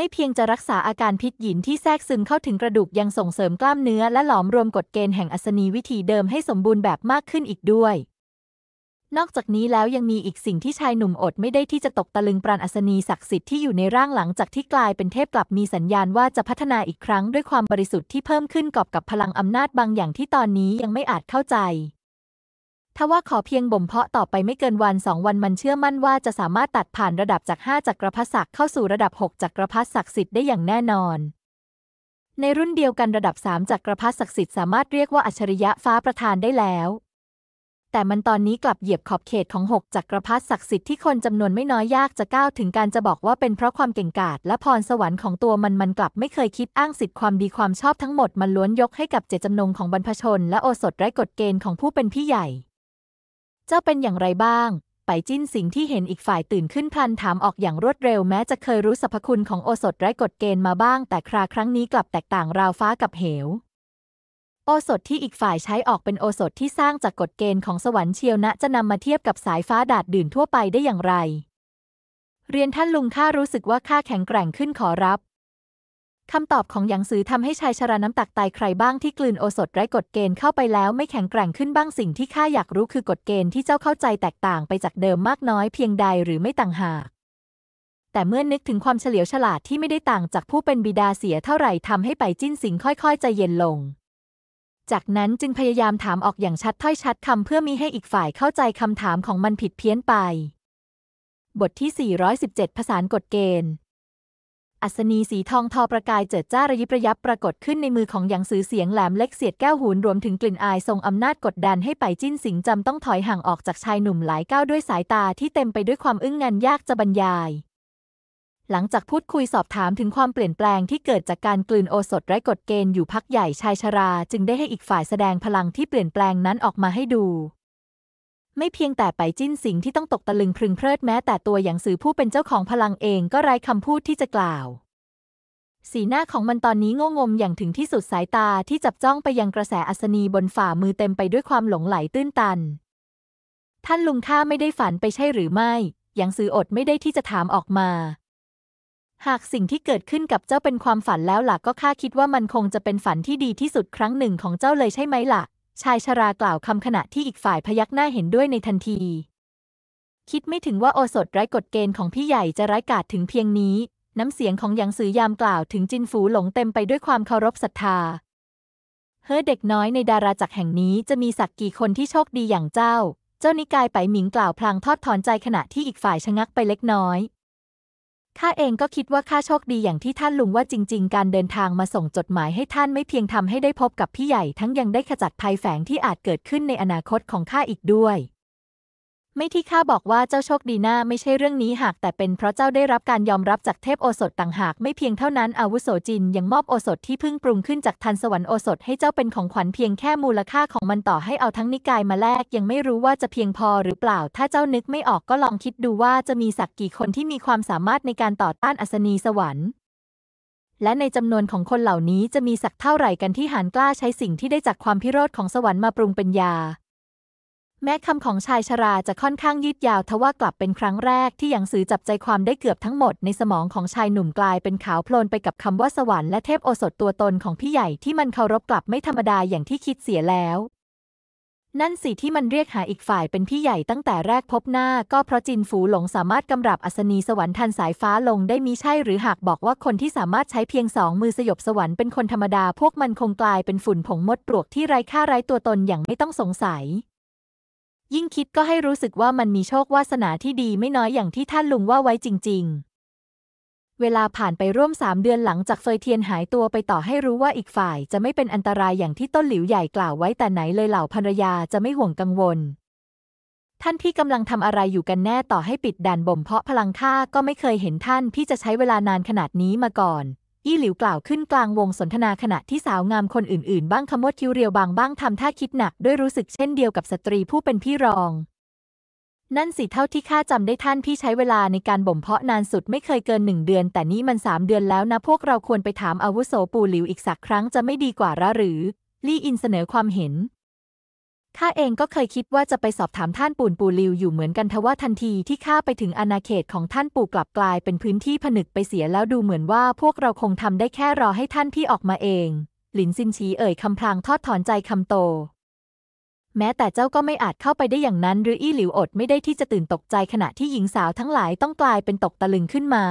ไม่เพียงจะรักษาอาการพิษหยินที่แทรกซึมเข้าถึงกระดูกยังส่งเสริมกล้ามเนื้อ และหลอมรวมกฎเกณฑ์แห่งอัศนีวิธีเดิมให้สมบูรณ์แบบมากขึ้นอีกด้วย นอกจากนี้แล้วยังมีอีกสิ่งที่ชายหนุ่มอดไม่ได้ที่จะตกตะลึงปราณอัศนีศักดิ์สิทธิ์ที่อยู่ในร่างหลังจากที่กลายเป็นเทพกลับมีสัญญาณว่าจะพัฒนาอีกครั้งด้วยความบริสุทธิ์ที่เพิ่มขึ้นกอบกับพลังอำนาจบางอย่างที่ตอนนี้ยังไม่อาจเข้าใจทว่าขอเพียงบ่มเพาะต่อไปไม่เกินวันสองวันมันเชื่อมั่นว่าจะสามารถตัดผ่านระดับจาก 5จักรพรรดิศักดิ์เข้าสู่ระดับ 6จักรพรรดิศักดิ์สิทธิ์ได้อย่างแน่นอน ในรุ่นเดียวกันระดับ 3 จักรพรรดิศักดิ์สิทธิ์สามารถเรียกว่าอัจฉริยะฟ้าประธานได้แล้ว แต่มันตอนนี้กลับเหยียบขอบเขตของ 6 จักรพรรดิศักดิ์สิทธิ์ที่คนจำนวนไม่น้อยยากจะก้าวถึงการจะบอกว่าเป็นเพราะความเก่งกาจและพรสวรรค์ของตัวมันมันกลับไม่เคยคิดอ้างสิทธิ์ความดีความชอบทั้งหมดมันล้วนยกให้กับเจตจำนงของบรรพชน และโอสถไร้กฎเกณฑ์ของผู้เป็นพี่ใหญ่จ้าเป็นอย่างไรบ้าง ไปจิ้นสิ่งที่เห็นอีกฝ่ายตื่นขึ้นพลันถามออกอย่างรวดเร็วแม้จะเคยรู้สรรพคุณของโอสถไร้กฎเกณฑ์มาบ้าง แต่คราครั้งนี้กลับแตกต่างราวฟ้ากับเหว โอสถที่อีกฝ่ายใช้ออกเป็นโอสถที่สร้างจากกฎเกณฑ์ของสวรรค์เชียวนะจะนำมาเทียบกับสายฟ้าดาดดื่นทั่วไปได้อย่างไร เรียนท่านลุงข้ารู้สึกว่าข้าแข็งแกร่งขึ้นขอรับคำตอบของหยางซือทำให้ชายชราน้ำตักตายใครบ้างที่กลืนโอสถไร้กฎเกณฑ์เข้าไปแล้วไม่แข็งแกร่งขึ้นบ้างสิ่งที่ข้าอยากรู้คือกฎเกณฑ์ที่เจ้าเข้าใจแตกต่างไปจากเดิมมากน้อยเพียงใดหรือไม่ต่างหากแต่เมื่อนึกถึงความเฉลียวฉลาดที่ไม่ได้ต่างจากผู้เป็นบิดาเสียเท่าไหร่ทำให้ไปจิ้นสิงค่อยๆใจเย็นลงจากนั้นจึงพยายามถามออกอย่างชัดถ้อยชัดคำเพื่อมีให้อีกฝ่ายเข้าใจคำถามของมันผิดเพี้ยนไปบทที่ 417ภาษากฎเกณฑ์อัศนีสีทองทอประกายเจิดจ้าระยิบระยับปรากฏขึ้นในมือของหยางสือเสียงแหลมเล็กเสียดแก้วหูนรวมถึงกลิ่นอายทรงอำนาจกดดันให้ไปจิ้นสิงจำต้องถอยห่างออกจากชายหนุ่มหลายก้าวด้วยสายตาที่เต็มไปด้วยความอึ้งงันยากจะบรรยาย หลังจากพูดคุยสอบถามถึงความเปลี่ยนแปลงที่เกิดจากการกลืนโอสถไร้กฎเกณฑ์อยู่พักใหญ่ชายชราจึงได้ให้อีกฝ่ายแสดงพลังที่เปลี่ยนแปลงนั้นออกมาให้ดูไม่เพียงแต่ไปจิ้นสิ่งที่ต้องตกตะลึงพึงเพลิดแม้แต่ตัวอย่างสือผู้เป็นเจ้าของพลังเองก็ไร้คำพูดที่จะกล่าว สีหน้าของมันตอนนี้โง่งมอย่างถึงที่สุดสายตาที่จับจ้องไปยังกระแสอัศนีบนฝ่ามือเต็มไปด้วยความหลงไหลตื้นตัน ท่านลุงข้าไม่ได้ฝันไปใช่หรือไม่อยางสืออดไม่ได้ที่จะถามออกมา หากสิ่งที่เกิดขึ้นกับเจ้าเป็นความฝันแล้วล่ะก็ข้าคิดว่ามันคงจะเป็นฝันที่ดีที่สุดครั้งหนึ่งของเจ้าเลยใช่ไหมล่ะชายชรากล่าวคำขณะที่อีกฝ่ายพยักหน้าเห็นด้วยในทันที คิดไม่ถึงว่าโอสถไร้กฎเกณฑ์ของพี่ใหญ่จะไร้กาดถึงเพียงนี้ น้ำเสียงของหยางสือยามกล่าวถึงจินฝูหลงเต็มไปด้วยความเคารพศรัทธา เฮ้อเด็กน้อยในดาราจักรแห่งนี้จะมีสักกี่คนที่โชคดีอย่างเจ้า เจ้านิกายไปหมิงกล่าวพลางทอดถอนใจขณะที่อีกฝ่ายชะงักไปเล็กน้อยข้าเองก็คิดว่าข้าโชคดีอย่างที่ท่านลุงว่าจริงๆ การเดินทางมาส่งจดหมายให้ท่านไม่เพียงทำให้ได้พบกับพี่ใหญ่ทั้งยังได้ขจัดภัยแฝงที่อาจเกิดขึ้นในอนาคตของข้าอีกด้วยไม่ที่ข้าบอกว่าเจ้าโชคดีหน้าไม่ใช่เรื่องนี้หาก แต่เป็นเพราะเจ้าได้รับการยอมรับจากเทพโอสถต่างหากไม่เพียงเท่านั้นอาวุโสจิน ยังมอบโอสถที่เพิ่งปรุงขึ้นจากทันสวรรค์โอสถให้เจ้าเป็นของขวัญเพียงแค่มูลค่าของมันต่อให้เอาทั้งนิกายมาแลก ยังไม่รู้ว่าจะเพียงพอหรือเปล่า ถ้าเจ้านึกไม่ออกก็ลองคิดดูว่าจะมีสักกี่คนที่มีความสามารถในการต่อต้านอัศนีสวรรค์ และในจำนวนของคนเหล่านี้จะมีสักเท่าไหร่กันที่หานกล้าใช้สิ่งที่ได้จากความพิโรธของสวรรค์มาปรุงเป็นยาแม้คำของชายชราจะค่อนข้างยืดยาวทว่ากลับเป็นครั้งแรกที่หยังสือจับใจความได้เกือบทั้งหมด ในสมองของชายหนุ่มกลายเป็นขาวโพลนไปกับคำว่าสวรรค์และเทพโอสถตัวตนของพี่ใหญ่ที่มันเคารพกลับไม่ธรรมดาอย่างที่คิดเสียแล้ว นั่นสิที่มันเรียกหาอีกฝ่ายเป็นพี่ใหญ่ตั้งแต่แรกพบหน้าก็เพราะจินฝูหลงสามารถกำรับอัศนีสวรรค์ทันสายฟ้าลงได้มีใช่หรือหากบอกว่าคนที่สามารถใช้เพียงสองมือสยบสวรรค์เป็นคนธรรมดาพวกมันคงกลายเป็นฝุ่นผงมดปลวกที่ไร้ค่าไร้ตัวตนอย่างไม่ต้องสงสัยยิ่งคิดก็ให้รู้สึกว่ามันมีโชควาสนาที่ดีไม่น้อยอย่างที่ท่านลุงว่าไว้จริง ๆ เวลาผ่านไปร่วมสามเดือนหลังจากเฟยเทียนหายตัวไปต่อให้รู้ว่าอีกฝ่ายจะไม่เป็นอันตรายอย่างที่ต้นหลิวใหญ่กล่าวไว้ แต่ไหนเลยเหล่าภรรยาจะไม่ห่วงกังวล ท่านพี่กำลังทำอะไรอยู่กันแน่ต่อให้ปิดด่านบ่มเพาะพลังข่าก็ไม่เคยเห็นท่านพี่จะใช้เวลานานขนาดนี้มาก่อนยี่หลิวกล่าวขึ้นกลางวงสนทนาขณะที่สาวงามคนอื่นๆ บ้างขมวดคิ้วเรียวบางบ้าง ทำท่าคิดหนักด้วยรู้สึกเช่นเดียวกับสตรีผู้เป็นพี่รอง นั่นสิเท่าที่ข้าจำได้ท่านพี่ใช้เวลาในการบ่มเพาะนานสุดไม่เคยเกินหนึ่งเดือนแต่นี่มันสามเดือนแล้วนะ พวกเราควรไปถามอาวุโสปู่หลิวอีกสักครั้งจะไม่ดีกว่าหรือลี่อินเสนอความเห็นข้าเองก็เคยคิดว่าจะไปสอบถามท่านปู่ปู่ลิวอยู่เหมือนกันทว่าทันที ที่ข้าไปถึงอาณาเขตของท่านปู่กลับกลายเป็นพื้นที่ผนึกไปเสียแล้วดูเหมือนว่าพวกเราคงทำได้แค่รอให้ท่านพี่ออกมาเอง หลินซินชีเอ่ยคำพลางทอดถอนใจคำโต แม้แต่เจ้าก็ไม่อาจเข้าไปได้อย่างนั้น หรืออี้หลิวอดไม่ได้ที่จะตื่นตกใจขณะที่หญิงสาวทั้งหลายต้องกลายเป็นตกตะลึงขึ้นมา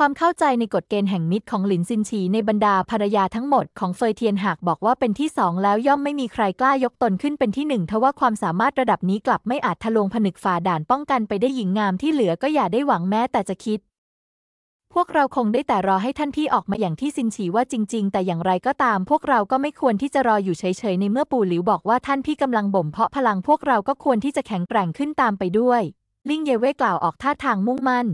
ความเข้าใจในกฎเกณฑ์แห่งมิตรของหลินซินฉีในบรรดาภรรยาทั้งหมดของเฟยเทียนหาก บอกว่าเป็นที่สองแล้วย่อมไม่มีใครกล้ายกตนขึ้นเป็นที่หนึ่งทว่าความสามารถระดับนี้กลับไม่อาจทะลวงผนึกฝ่าด่านป้องกันไปได้หญิงงามที่เหลือก็อย่าได้หวังแม้แต่จะคิด พวกเราคงได้แต่รอให้ท่านพี่ออกมาอย่างที่ซินฉีว่าจริงๆแต่อย่างไรก็ตาม พวกเราก็ไม่ควรที่จะรออยู่เฉยๆในเมื่อปู่หลิวบอกว่าท่านพี่กำลังบ่มเพาะพลังพวกเราก็ควรที่จะแข็งแกร่งขึ้นตามไปด้วย ลิงเยเว่กล่าวออกท่าทางมุ่งมั่น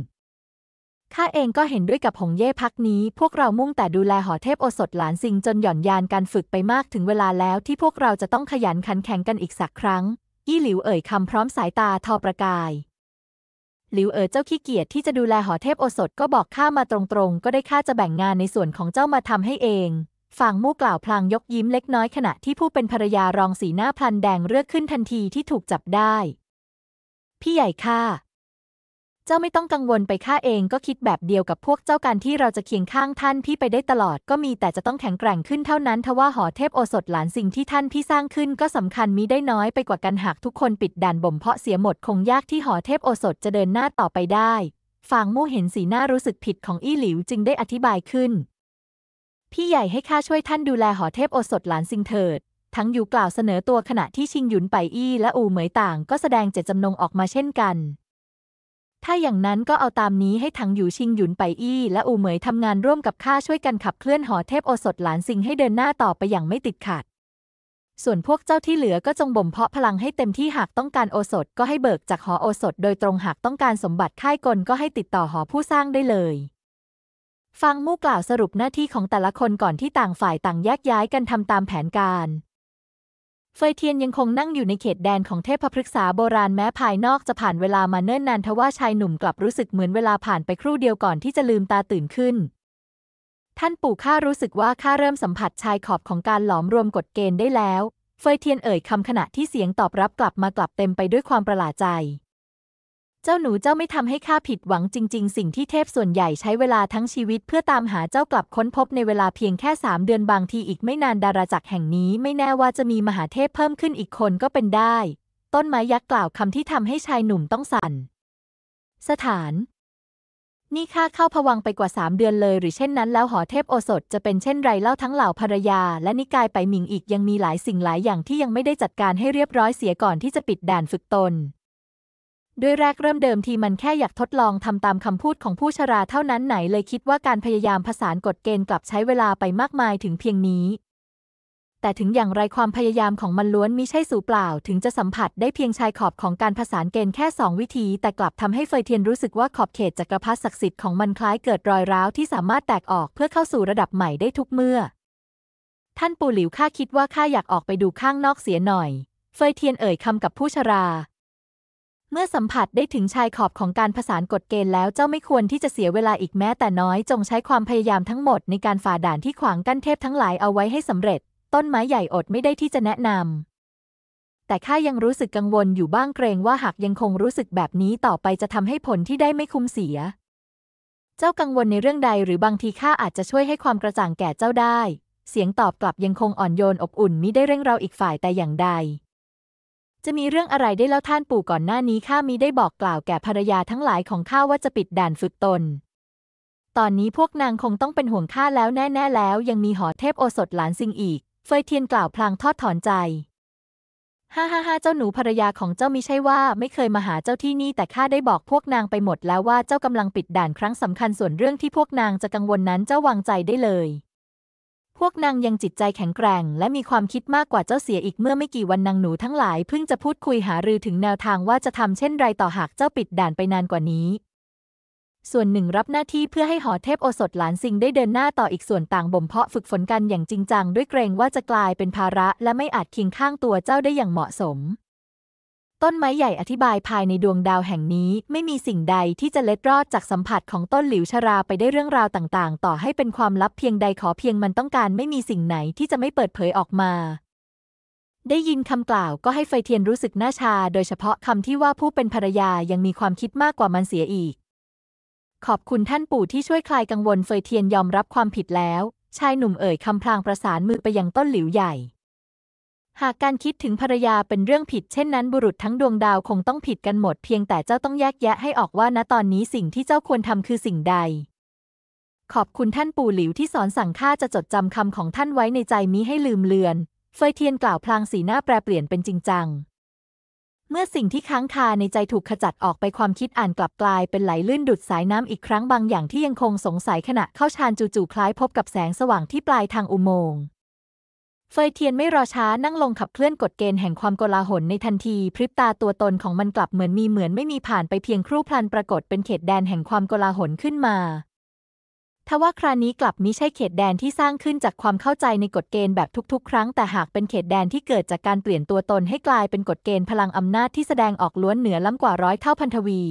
ข้าเองก็เห็นด้วยกับหงเย่พักนี้ พวกเรามุ่งแต่ดูแลหอเทพโอสถหลานซิงจนหย่อนยานการฝึกไปมากถึงเวลาแล้วที่พวกเราจะต้องขยันขันแข่งกันอีกสักครั้ง ยี่หลิวเอ่ยคำพร้อมสายตาทอประกาย หลิวเอ๋อเจ้าขี้เกียจที่จะดูแลหอเทพโอสถก็บอกข้ามาตรงๆ ก็ได้ข้าจะแบ่งงานในส่วนของเจ้ามาทำให้เองฝั่งมู่กล่าวพลางยกยิ้มเล็กน้อยขณะที่ผู้เป็นภรรยารองสีหน้าพลันแดงเลือกขึ้นทันทีที่ถูกจับได้ พี่ใหญ่ข้าเจ้าไม่ต้องกังวลไปข้าเองก็คิดแบบเดียวกับพวกเจ้าการที่เราจะเคียงข้างท่านพี่ไปได้ตลอดก็มีแต่จะต้องแข็งแกร่งขึ้นเท่านั้นทว่าหอเทพโอสถหลานสิ่งที่ท่านพี่สร้างขึ้นก็สำคัญ มิได้น้อยไปกว่ากันหากทุกคนปิดด่านบ่มเพาะเสียหมดคงยากที่หอเทพโอสถจะเดินหน้าต่อไปได้ฟางมู่เห็นสีหน้ารู้สึกผิดของอี้หลิวจึงได้อธิบายขึ้นพี่ใหญ่ให้ข้าช่วยท่านดูแลหอเทพโอสถหลานสิงเถิด ทั้งอยู่กล่าวเสนอตัวขณะที่ชิงหยุนไปอี้และอูเหมยต่าง ก็แสดงเจตจำนงออกมาเช่นกันถ้าอย่างนั้นก็เอาตามนี้ให้ถังอยู่ชิงหยุนไปอี้ และอูเหมยทำงานร่วมกับข้าช่วยกันขับเคลื่อนหอเทพโอสถหลานซิงให้เดินหน้าต่อไปอย่างไม่ติดขัด ส่วนพวกเจ้าที่เหลือก็จงบ่มเพาะพลังให้เต็มที่หากต้องการโอสถ ก็ให้เบิกจากหอโอสถ โดยตรงหากต้องการสมบัติค่ายกลก็ให้ติดต่อหอผู้สร้างได้เลย ฟังมู่กล่าวสรุปหน้าที่ของแต่ละคนก่อนที่ต่างฝ่ายต่างแยกย้ายกันทำตามแผนการเฟยเทียนยังคงนั่งอยู่ในเขตแดนของเทพพฤกษา โบราณแม้ภายนอกจะผ่านเวลามาเนิ่นนานทว่าชายหนุ่มกลับรู้สึกเหมือนเวลาผ่านไปครู่เดียวก่อนที่จะลืมตาตื่นขึ้น ท่านปู่ข้ารู้สึกว่าข้าเริ่มสัมผัสชายขอบของการหลอมรวมกฎเกณฑ์ได้แล้ว เฟยเทียนเอ่ยคำขณะที่เสียงตอบรับกลับมากลับเต็มไปด้วยความประหลาดใจเจ้าหนูเจ้าไม่ทำให้ข้าผิดหวังจริงๆ สิ่งที่เทพส่วนใหญ่ใช้เวลาทั้งชีวิต เพื่อตามหาเจ้ากลับค้นพบในเวลาเพียงแค่ 3 เดือนบางทีอีกไม่นานดาราจักรแห่งนี้ ไม่แน่ว่าจะมีมหาเทพเพิ่มขึ้นอีกคนก็เป็นได้ ต้นไม้ยักษ์กล่าวคำที่ทำให้ชายหนุ่มต้องสั่น สถาน นี่ข้าเข้าพวังไปกว่า 3 เดือนเลย หรือเช่นนั้นแล้วหอเทพโอสถ จะเป็นเช่นไรเล่าทั้งเหล่าภรรยา และนิกายไปหมิงอีกยังมีหลายสิ่งหลายอย่างที่ยังไม่ได้จัดการให้เรียบร้อยเสียก่อนที่จะปิดด่านฝึกตนด้วยแรกเริ่มเดิมทีมันแค่อยากทดลอง ทำตามคำพูดของผู้ชราเท่านั้นไหนเลยคิดว่าการพยายามผสานกฎเกณฑ์กลับใช้เวลาไปมากมายถึงเพียงนี้ แต่ถึงอย่างไรความพยายามของมันล้วนมิใช่สูเปล่า ถึงจะสัมผัสได้เพียงชายขอบของการผสานเกณฑ์แค่สองวิธี แต่กลับทำให้เฟยเทียนรู้สึกว่าขอบเขตจักรพรรดิศักดิ์สิทธิ์ของมันคล้ายเกิดรอยร้าวที่สามารถแตกออกเพื่อเข้าสู่ระดับใหม่ได้ทุกเมื่อ ท่านปู่หลิวข้าคิดว่าข้าอยากออกไปดูข้างนอกเสียหน่อยเฟยเทียนเอ่ยคำกับผู้ชราเมื่อสัมผัสได้ถึงชายขอบของการผสานกฎเกณฑ์แล้วเจ้าไม่ควรที่จะเสียเวลาอีกแม้แต่น้อย จงใช้ความพยายามทั้งหมดในการฝ่าด่านที่ขวางกั้นเทพทั้งหลายเอาไว้ให้สำเร็จ ต้นไม้ใหญ่อดไม่ได้ที่จะแนะนำแต่ข้ายังรู้สึกกังวลอยู่บ้างเกรงว่าหากยังคงรู้สึกแบบนี้ต่อไปจะทำให้ผลที่ได้ไม่คุ้มเสีย เจ้ากังวลในเรื่องใดหรือบางทีข้าอาจจะช่วยให้ความกระจ่างแก่เจ้าได้ เสียงตอบกลับยังคงอ่อนโยนอบอุ่นมิได้เร่งเราอีกฝ่ายแต่อย่างใดจะมีเรื่องอะไรได้แล้วท่านปู่ก่อนหน้านี้ข้ามีได้บอกกล่าวแก่ภรรยาทั้งหลายของข้าว่าจะปิดด่านฝึกตน ตอนนี้พวกนางคงต้องเป็นห่วงข้าแล้วแน่ๆแล้ว ยังมีหอเทพโอสถหลานซิงอีก เฟยเทียนกล่าวพลางทอดถอนใจ ฮ่าฮ่าฮ่าเจ้าหนูภรรยาของเจ้ามิใช่ว่าไม่เคยมาหาเจ้าที่นี่แต่ข้าได้บอกพวกนางไปหมดแล้วว่าเจ้ากำลังปิดด่านครั้งสำคัญส่วนเรื่องที่พวกนางจะกังวลนนั้นเจ้าวางใจได้เลยพวกนางยังจิตใจแข็งแกร่งและมีความคิดมากกว่าเจ้าเสียอีกเมื่อไม่กี่วันนางหนูทั้งหลายเพิ่งจะพูดคุยหารือถึงแนวทางว่าจะทำเช่นไรต่อหากเจ้าปิดด่านไปนานกว่านี้ ส่วนหนึ่งรับหน้าที่เพื่อให้หอเทพโอสถหลานซิงได้เดินหน้าต่ออีกส่วนต่างบ่มเพาะฝึกฝนกันอย่างจริงจังด้วยเกรงว่าจะกลายเป็นภาระและไม่อาจคิงข้างตัวเจ้าได้อย่างเหมาะสมต้นไม้ใหญ่อธิบายภายในดวงดาวแห่งนี้ ไม่มีสิ่งใดที่จะเล็ดรอดจากสัมผัสของต้นหลิวชราไปได้เรื่องราวต่างๆ ต่อให้เป็นความลับเพียงใดขอเพียงมันต้องการไม่มีสิ่งไหนที่จะไม่เปิดเผยออกมา ได้ยินคำกล่าวก็ให้ไฟเทียนรู้สึกหน้าชา โดยเฉพาะคำที่ว่าผู้เป็นภรรยายังมีความคิดมากกว่ามันเสียอีก ขอบคุณท่านปู่ที่ช่วยคลายกังวลเฟยเทียนยอมรับความผิดแล้ว ชายหนุ่มเอ่ยคำพลางประสานมือไปยังต้นหลิวใหญ่หากการคิดถึงภรรยาเป็นเรื่องผิดเช่นนั้นบุรุษทั้งดวงดาวคงต้องผิดกันหมดเพียงแต่เจ้าต้องแยกแยะให้ออกว่าณตอนนี้สิ่งที่เจ้าควรทำคือสิ่งใด ขอบคุณท่านปู่หลิวที่สอนสั่งข้าจะจดจำคำของท่านไว้ในใจมิให้ลืมเลือน เฟยเทียนกล่าวพลางสีหน้าแปรเปลี่ยนเป็นจริงจัง เมื่อสิ่งที่ค้างคาในใจถูกขจัดออกไปความคิดอ่านกลับกลาย เป็นไหลลื่นดุดสายน้ำอีกครั้งบางอย่างที่ยังคงสงสัยขณะเข้าฌานจู่ๆคล้ายพบกับแสงสว่างที่ปลายทางอุโมงค์เฟยเทียนไม่รอช้านั่งลงขับเคลื่อนกฎเกณฑ์แห่งความโกลาหลในทันที พริบตาตัวตนของมันกลับเหมือนมีเหมือนไม่มีผ่านไปเพียงครู่พลันปรากฏเป็นเขตแดนแห่งความโกลาหลขึ้นมา ทว่าครานี้กลับมิใช่เขตแดนที่สร้างขึ้นจากความเข้าใจในกฎเกณฑ์แบบทุกๆ ครั้ง แต่หากเป็นเขตแดนที่เกิดจากการเปลี่ยนตัวตนให้กลายเป็นกฎเกณฑ์พลังอำนาจที่แสดงออกล้วนเหนือล้ำกว่าร้อยเท่าพันทวี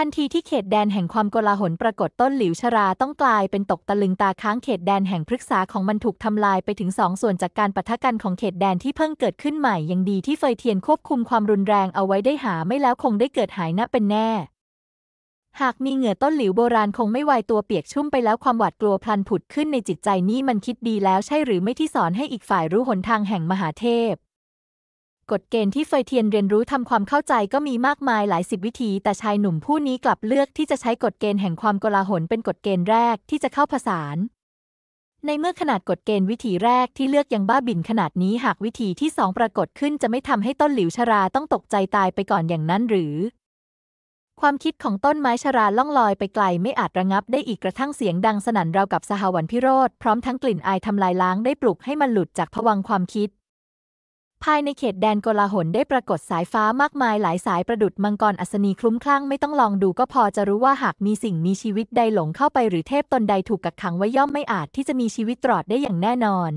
ทันทีที่เขตแดนแห่งความโกลาหลปรากฏต้นหลิวชราต้องกลายเป็นตกตะลึงตาค้างเขตแดนแห่งพฤกษาของมันถูกทำลายไปถึงสองส่วนจากการปะทะกันของเขตแดนที่เพิ่งเกิดขึ้นใหม่ยังดีที่เฟยเทียนควบคุมความรุนแรงเอาไว้ได้หาไม่แล้วคงได้เกิดหายนะเป็นแน่ หากมีเหงื่อต้นหลิวโบราณคงไม่วายตัวเปียกชุ่มไปแล้วความหวาดกลัวพลันผุดขึ้นในจิตใจนี้มันคิดดีแล้วใช่หรือไม่ที่สอนให้อีกฝ่ายรู้หนทางแห่งมหาเทพกฎเกณฑ์ที่เฟยเทียนเรียนรู้ทำความเข้าใจก็มีมากมายหลายสิบวิธี แต่ชายหนุ่มผู้นี้กลับเลือกที่จะใช้กฎเกณฑ์แห่งความกลาหลเป็นกฎเกณฑ์แรกที่จะเข้าผสาน ในเมื่อขนาดกฎเกณฑ์วิธีแรกที่เลือกยังบ้าบิ่นขนาดนี้ หากวิธีที่สองปรากฏขึ้นจะไม่ทำให้ต้นหลิวชราต้องตกใจตายไปก่อนอย่างนั้นหรือ ความคิดของต้นไม้ชราล่องลอยไปไกล ไม่อาจระงับได้อีกกระทั่งเสียงดังสนั่นราวกับสหวันพิโรธพร้อมทั้งกลิ่นอายทำลายล้างได้ปลุกให้มันหลุดจากผวังความคิดภายในเขตแดนโกลาหลได้ปรากฏสายฟ้ามากมายหลายสายประดุดมังกรอัศนีคลุ้มคลั่งไม่ต้องลองดูก็พอจะรู้ว่าหากมีสิ่งมีชีวิตใดหลงเข้าไปหรือเทพตนใดถูกกักขังไว้ย่อมไม่อาจที่จะมีชีวิตตรอดได้อย่างแน่นอน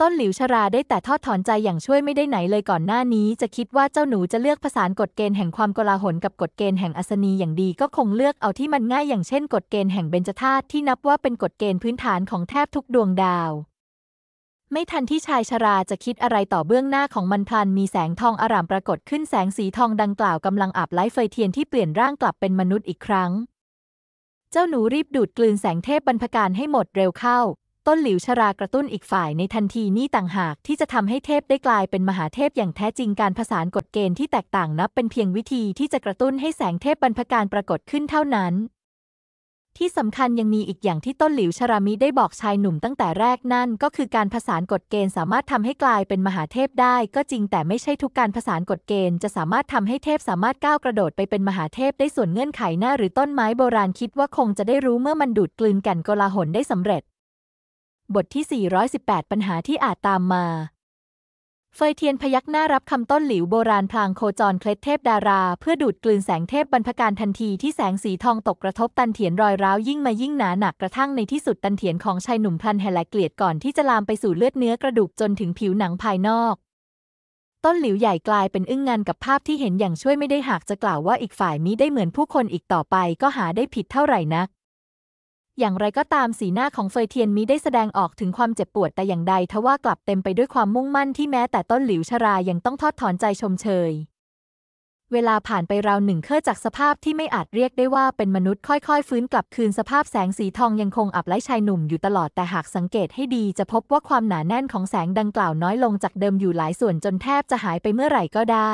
ต้นหลิวชราได้แต่ทอดถอนใจอย่างช่วยไม่ได้ไหนเลยก่อนหน้านี้จะคิดว่าเจ้าหนูจะเลือกผสานกฎเกณฑ์แห่งความโกลาหลกับกฎเกณฑ์แห่งอัศนีอย่างดีก็คงเลือกเอาที่มันง่าย อย่างเช่น กฎเกณฑ์แห่งเบญจธาตุที่นับว่าเป็นกฎเกณฑ์พื้นฐานของแทบทุกดวงดาวไม่ทันที่ชายชราจะคิดอะไรต่อเบื้องหน้าของมันพลันมีแสงทองอร่ามปรากฏขึ้นแสงสีทองดังกล่าวกำลังอาบไล้เฟยเทียนที่เปลี่ยนร่างกลับเป็นมนุษย์อีกครั้ง เจ้าหนูรีบดูดกลืนแสงเทพบรรพการให้หมดเร็วเข้า ต้นหลิวชรากระตุ้นอีกฝ่ายในทันทีนี่ต่างหากที่จะทำให้เทพได้กลายเป็นมหาเทพอย่างแท้จริงการผสานกฎเกณฑ์ที่แตกต่างนับเป็นเพียงวิธีที่จะกระตุ้นให้แสงเทพบรรพการปรากฏขึ้นเท่านั้นที่สำคัญยังมีอีกอย่างที่ต้นหลิวชรามิได้บอกชายหนุ่มตั้งแต่แรกนั่น ก็คือการผสานกฎเกณฑ์สามารถทำให้กลายเป็นมหาเทพได้ ก็จริงแต่ไม่ใช่ทุกการผสานกฎเกณฑ์จะสามารถทำให้เทพสามารถก้าวกระโดดไปเป็นมหาเทพได้ส่วนเงื่อนไขหน้าหรือต้นไม้โบราณคิดว่าคงจะได้รู้เมื่อมันดูดกลืนแก่นโกลาหลได้สำเร็จ บทที่ 418 ปัญหาที่อาจตามมาเฟยเทียนพยักหน้ารับคำต้นหลิวโบราณพลางโคจรเคล็ดเทพดารา เพื่อดูดกลืนแสงเทพบรรพการทันทีที่แสงสีทองตกกระทบตันเถียนรอยร้าว ยิ่งมายิ่งหนาหนักกระทั่งในที่สุดตันเถียนของชายหนุ่มพลันแหลกเกลียดก่อนที่จะลามไปสู่เลือดเนื้อกระดูกจนถึงผิวหนังภายนอก ต้นหลิวใหญ่กลายเป็นอึ้งงันกับภาพที่เห็นอย่างช่วยไม่ได้หากจะกล่าวว่าอีกฝ่ายมิได้เหมือนผู้คนอีกต่อไปก็หาได้ผิดเท่าไหร่นักอย่างไรก็ตามสีหน้าของเฟยเทียนมิได้แสดงออกถึงความเจ็บปวดแต่อย่างใดทว่ากลับเต็มไปด้วยความมุ่งมั่นที่แม้แต่ต้นหลิวชรายังต้องทอดถอนใจชมเชย เวลาผ่านไปราวหนึ่งเคื่อจากสภาพที่ไม่อาจเรียกได้ว่าเป็นมนุษย์ค่อยๆ ฟื้นกลับคืนสภาพแสงสีทองยังคงอับไล่ชายหนุ่มอยู่ตลอดแต่หากสังเกตให้ดีจะพบว่าความหนาแน่นของแสงดังกล่าวน้อยลงจากเดิมอยู่หลายส่วนจนแทบจะหายไปเมื่อไหร่ก็ได้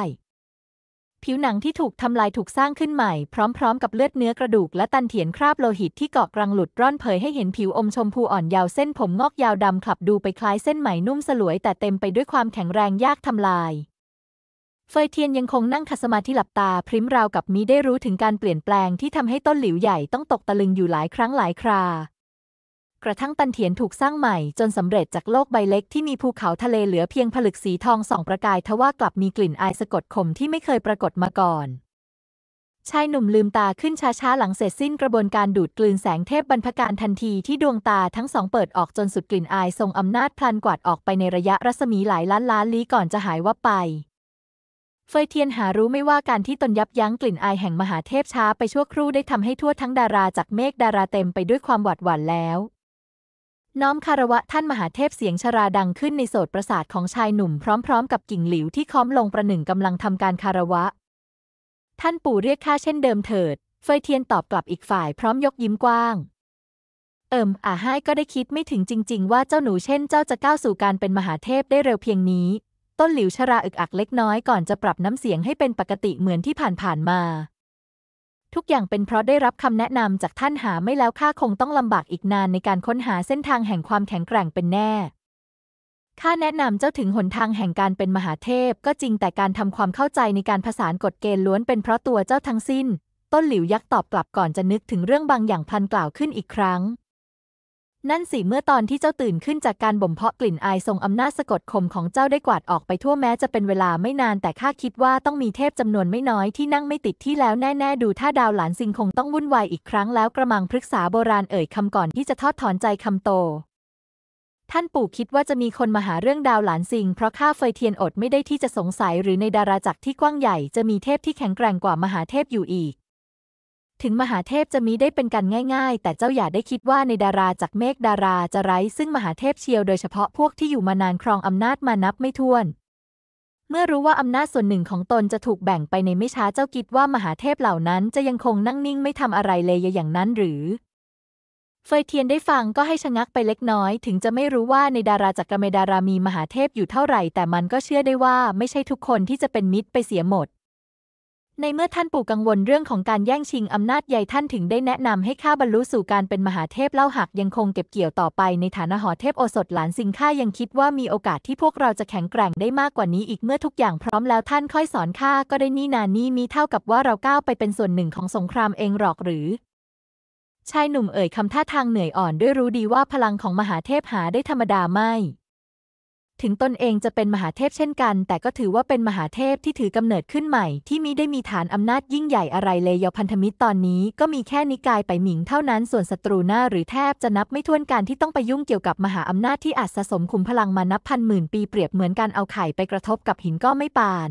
ผิวหนังที่ถูกทำลายถูกสร้างขึ้นใหม่พร้อมๆ กับเลือดเนื้อกระดูกและตันเถียนคราบโลหิตที่เกาะกรังหลุดร่อนเผยให้เห็นผิวอมชมพูอ่อนยาวเส้นผมงอกยาวดำขับดูไปคล้ายเส้นไหมนุ่มสลวยแต่เต็มไปด้วยความแข็งแรงยากทำลาย เฟยเทียนยังคงนั่งคัสมาที่หลับตาพริมราวกับมีได้รู้ถึงการเปลี่ยนแปลงที่ทำให้ต้นหลิวใหญ่ต้องตกตะลึงอยู่หลายครั้งหลายครากระทั่งตันเถียนถูกสร้างใหม่ จนสำเร็จจากโลกใบเล็กที่มีภูเขาทะเลเหลือเพียงผลึกสีทองสองประกาย ทว่ากลับมีกลิ่นอายสะกดขมที่ไม่เคยปรากฏมาก่อน ชายหนุ่มลืมตาขึ้นช้าๆหลังเสร็จสิ้นกระบวนการดูดกลืนแสงเทพบรรพการทันที ที่ดวงตาทั้งสองเปิดออกจนสุดกลิ่นอายทรงอำนาจพลันกวาดออกไปในระยะรัศมีหลายล้านล้านลี้ก่อนจะหายวับไป เฟยเทียนหารู้ไม่ว่าการที่ตนยับยั้งกลิ่นอายแห่งมหาเทพช้าไปชั่วครู่ได้ทำให้ทั่วทั้งดาราจากเมฆดาราเต็มไปด้วยความหวาดหวั่นแล้วน้อมคารวะ ท่านมหาเทพเสียงชราดังขึ้นในโสดประสาทของชายหนุ่ม พร้อมๆ กับกิ่งหลิวที่ค้อมลงประหนึ่งกำลังทำการคารวะ ท่านปู่เรียกข้าเช่นเดิมเถิดเฟยเทียนตอบกลับอีกฝ่ายพร้อมยกยิ้มกว้างเอิมอาห้ก็ได้คิดไม่ถึงจริง ๆ ว่าเจ้าหนูเช่นเจ้าจะก้าวสู่การเป็นมหาเทพได้เร็วเพียงนี้ ต้นหลิวชราอึกอักเล็กน้อยก่อนจะปรับน้ำเสียงให้เป็นปกติเหมือนที่ผ่านๆมาทุกอย่างเป็นเพราะได้รับคำแนะนำจากท่านหาไม่แล้วข้าคงต้องลำบากอีกนานในการค้นหาเส้นทางแห่งความแข็งแกร่งเป็นแน่ ข้าแนะนำเจ้าถึงหนทางแห่งการเป็นมหาเทพ ก็จริงแต่การทำความเข้าใจในการผสานกฎเกณฑ์ล้วน เป็นเพราะตัวเจ้าทั้งสิ้น ต้นหลิวยักษ์ตอบกลับก่อนจะนึกถึงเรื่องบางอย่างพันกล่าวขึ้นอีกครั้งนั่นสิเมื่อตอนที่เจ้าตื่นขึ้นจากการบ่มเพาะกลิ่นอายทรงอำนาจสะกดข่มของเจ้าได้กวาดออกไปทั่วแม้จะเป็นเวลาไม่นาน แต่ข้าคิดว่าต้องมีเทพจำนวนไม่น้อยที่นั่งไม่ติดที่แล้วแน่ ๆ ดูถ้าดาวหลานซิงคงต้องวุ่นวายอีกครั้งแล้วกระมังพฤกษาโบราณเอ่ยคำก่อนที่จะทอดถอนใจคำโต ท่านปู่คิดว่าจะมีคนมาหาเรื่องดาวหลานซิงเพราะข้าเฟยเทียนอดไม่ได้ที่จะสงสัยหรือในดาราจักรที่กว้างใหญ่จะมีเทพที่แข็งแกร่งกว่ามหาเทพอยู่อีกถึงมหาเทพจะมีได้เป็นกันง่ายๆ แต่เจ้าอย่าได้คิดว่าในดาราจากเมฆดาราจะไร้ซึ่งมหาเทพเชียวโดยเฉพาะพวกที่อยู่มานานครองอำนาจมานับไม่ถ้วน เมื่อรู้ว่าอำนาจส่วนหนึ่งของตนจะถูกแบ่งไปในไม่ช้าเจ้าคิดว่ามหาเทพเหล่านั้นจะยังคงนั่งนิ่งไม่ทำอะไรเลยอย่างนั้นหรือ เฟยเทียนได้ฟังก็ให้ชะงักไปเล็กน้อย ถึงจะไม่รู้ว่าในดาราจากกรเมดารามีมหาเทพอยู่เท่าไหร่ แต่มันก็เชื่อได้ว่าไม่ใช่ทุกคนที่จะเป็นมิตรไปเสียหมดในเมื่อท่านปู่กังวลเรื่องของการแย่งชิงอำนาจใหญ่ท่านถึงได้แนะนำให้ข้าบรรลุสู่การเป็นมหาเทพเล่าหักยังคงเก็บเกี่ยวต่อไปในฐานะหอเทพโอสถหลานสิงข้ายังคิดว่ามีโอกาสที่พวกเราจะแข็งแกร่งได้มากกว่านี้อีกเมื่อทุกอย่างพร้อมแล้วท่านค่อยสอนข้าก็ได้นี่นานี่มีเท่ากับว่าเราก้าวไปเป็นส่วนหนึ่งของสงครามเองหรอกหรือชายหนุ่มเอ่ยคำท่าทางเหนื่อยอ่อน ด้วยรู้ดีว่าพลังของมหาเทพหาได้ธรรมดาไม่ถึงตนเองจะเป็นมหาเทพเช่นกัน แต่ก็ถือว่าเป็นมหาเทพที่ถือกำเนิดขึ้นใหม่ ที่มิได้มีฐานอำนาจยิ่งใหญ่อะไรเลยยพันธมิตรตอนนี้ก็มีแค่นิกายไปหมิงเท่านั้นส่วนศัตรูหน้าหรือแทบจะนับไม่ถ้วนการที่ต้องไปยุ่งเกี่ยวกับมหาอำนาจที่อาจสะสมขุมพลังมานับพันหมื่นปีเปรียบเหมือนการเอาไข่ไปกระทบกับหินก็ไม่ปาน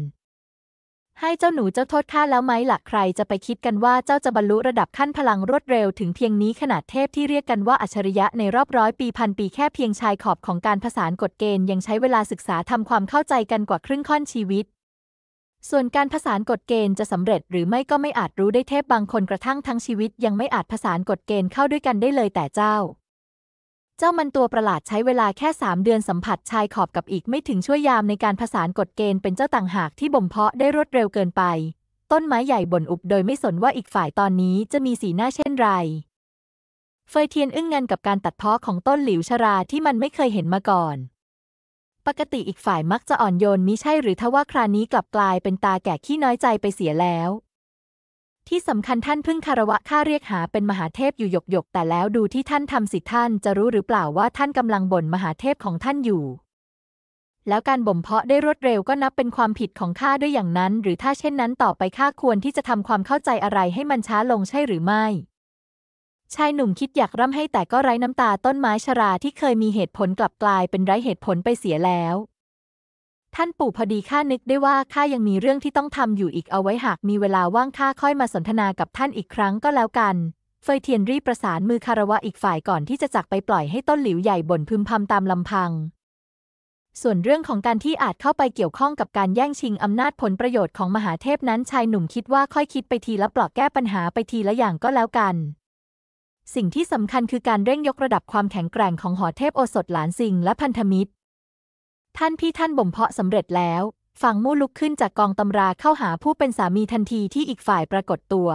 ให้เจ้าหนูเจ้าโทษข้าแล้วไหมหลักใครจะไปคิดกันว่าเจ้าจะบรรลุระดับขั้นพลังรวดเร็ว ถึงเพียงนี้ขนาดเทพที่เรียกกันว่าอัจฉริยะในรอบร้อยปีพันปีแค่เพียงชายขอบของการผสานกฎเกณฑ์ยังใช้เวลาศึกษาทำความเข้าใจกันกว่าครึ่งค่อนชีวิต ส่วนการผสานกฎเกณฑ์จะสำเร็จหรือไม่ก็ไม่อาจรู้ได้เทพบางคนกระทั่งทั้งชีวิต ยังไม่อาจผสานกฎเกณฑ์เข้าด้วยกันได้เลยแต่เจ้าเจ้ามันตัวประหลาดใช้เวลาแค่ 3 เดือนสัมผัสชายขอบกับอีกไม่ถึงช่วยยามในการผสานกฎเกณฑ์เป็นเจ้าต่างหากที่บ่มเพาะได้รวดเร็วเกินไป ต้นไม้ใหญ่บ่นอุบโดยไม่สนว่าอีกฝ่ายตอนนี้จะมีสีหน้าเช่นไร เฟยเทียนอึ้งงันกับการตัดเพาะของต้นหลิวชราที่มันไม่เคยเห็นมาก่อน ปกติอีกฝ่ายมักจะอ่อนโยนมิใช่หรือทว่าครานี้กลับกลายเป็นตาแก่ขี้น้อยใจไปเสียแล้วที่สำคัญท่านพึ่งคารวะข้าเรียกหาเป็นมหาเทพอยู่หยกหยกแต่แล้วดูที่ท่านทำสิท่าน จะรู้หรือเปล่าว่าท่านกำลังบ่นมหาเทพของท่านอยู่ แล้วการบ่มเพาะได้รวดเร็วก็นับเป็นความผิดของข้าด้วยอย่างนั้น หรือถ้าเช่นนั้นต่อไปข้าควรที่จะทำความเข้าใจอะไรให้มันช้าลงใช่หรือไม่ชายหนุ่มคิดอยากร่ำให้แต่ก็ไร้น้ำตาต้นไม้ชราที่เคยมีเหตุผลกลับกลายเป็นไร้เหตุผลไปเสียแล้วท่านปู่พอดีข้านึกได้ว่าข้ายังมีเรื่องที่ต้องทำอยู่อีกเอาไว้หากมีเวลาว่างข้าค่อยมาสนทนากับท่านอีกครั้งก็แล้วกัน เฟยเทียนรีประสานมือคารวะอีกฝ่ายก่อนที่จะจักไปปล่อยให้ต้นหลิวใหญ่บ่นพึมพำตามลำพัง ส่วนเรื่องของการที่อาจเข้าไปเกี่ยวข้องกับการแย่งชิงอำนาจผลประโยชน์ของมหาเทพนั้นชายหนุ่มคิดว่าค่อยคิดไปทีละปลอกแก้ปัญหาไปทีละอย่างก็แล้วกัน สิ่งที่สำคัญคือการเร่งยกระดับความแข็งแกร่งของหอเทพโอสถหลานซิงและพันธมิตรท่านพี่ท่านบ่มเพาะสำเร็จแล้วฝั่งมู่ลุกขึ้นจากกองตำราเข้าหาผู้เป็นสามีทันทีที่อีกฝ่ายปรากฏตัว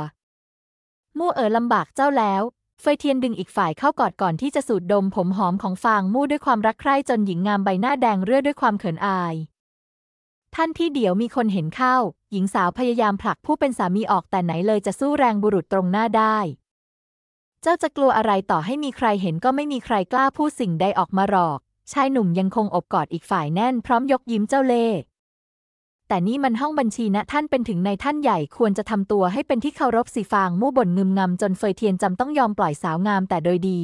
มู่เอ๋อลำบากเจ้าแล้ว เฟยเทียนดึงอีกฝ่ายเข้ากอดก่อนที่จะสูดดมผมหอมของฟางมู่ด้วยความรักใคร่จนหญิงงามใบหน้าแดงเรื่อด้วยความเขินอาย ท่านที่เดี๋ยวมีคนเห็นเข้า หญิงสาวพยายามผลักผู้เป็นสามีออกแต่ไหนเลยจะสู้แรงบุรุษตรงหน้าได้ เจ้าจะกลัวอะไรต่อให้มีใครเห็นก็ไม่มีใครกล้าพูดสิ่งใดออกมาหรอกชายหนุ่มยังคงอบกอดอีกฝ่ายแน่น พร้อมยกยิ้มเจ้าเล่ แต่นี่มันห้องบัญชีนะท่านเป็นถึงในท่านใหญ่ควรจะทำตัวให้เป็นที่เคารพสีฟางมู่บ่นงึมงำจนเฟยเทียนจำต้องยอมปล่อยสาวงามแต่โดยดี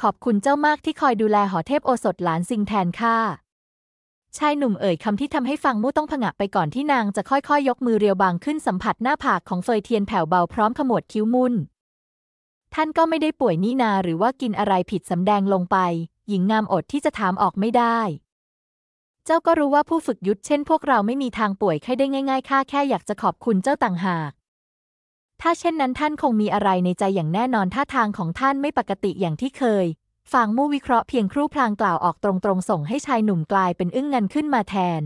ขอบคุณเจ้ามากที่คอยดูแลหอเทพโอสถหลานซิงแทนข้าชายหนุ่มเอ่ยคำที่ทำให้ฟังมู่ต้องผงะไปก่อนที่นางจะค่อยๆ ยกมือเรียวบางขึ้นสัมผัสหน้าผากของเฟยเทียนแผ่วเบาพร้อมขมวดคิ้วมุ่นท่านก็ไม่ได้ป่วยนี่นาหรือว่ากินอะไรผิดสำแดงลงไปหญิงงามอดที่จะถามออกไม่ได้ เจ้าก็รู้ว่าผู้ฝึกยุทธเช่นพวกเราไม่มีทางป่วยไข้ได้ง่ายๆ ข้าแค่อยากจะขอบคุณเจ้าต่างหาก ถ้าเช่นนั้นท่านคงมีอะไรในใจอย่างแน่นอนท่าทางของท่านไม่ปกติอย่างที่เคยฟางมู่วิเคราะห์เพียงครู่พลางกล่าวออกตรงๆ ส่งให้ชายหนุ่มกลายเป็น อึ้งงันขึ้นมาแทน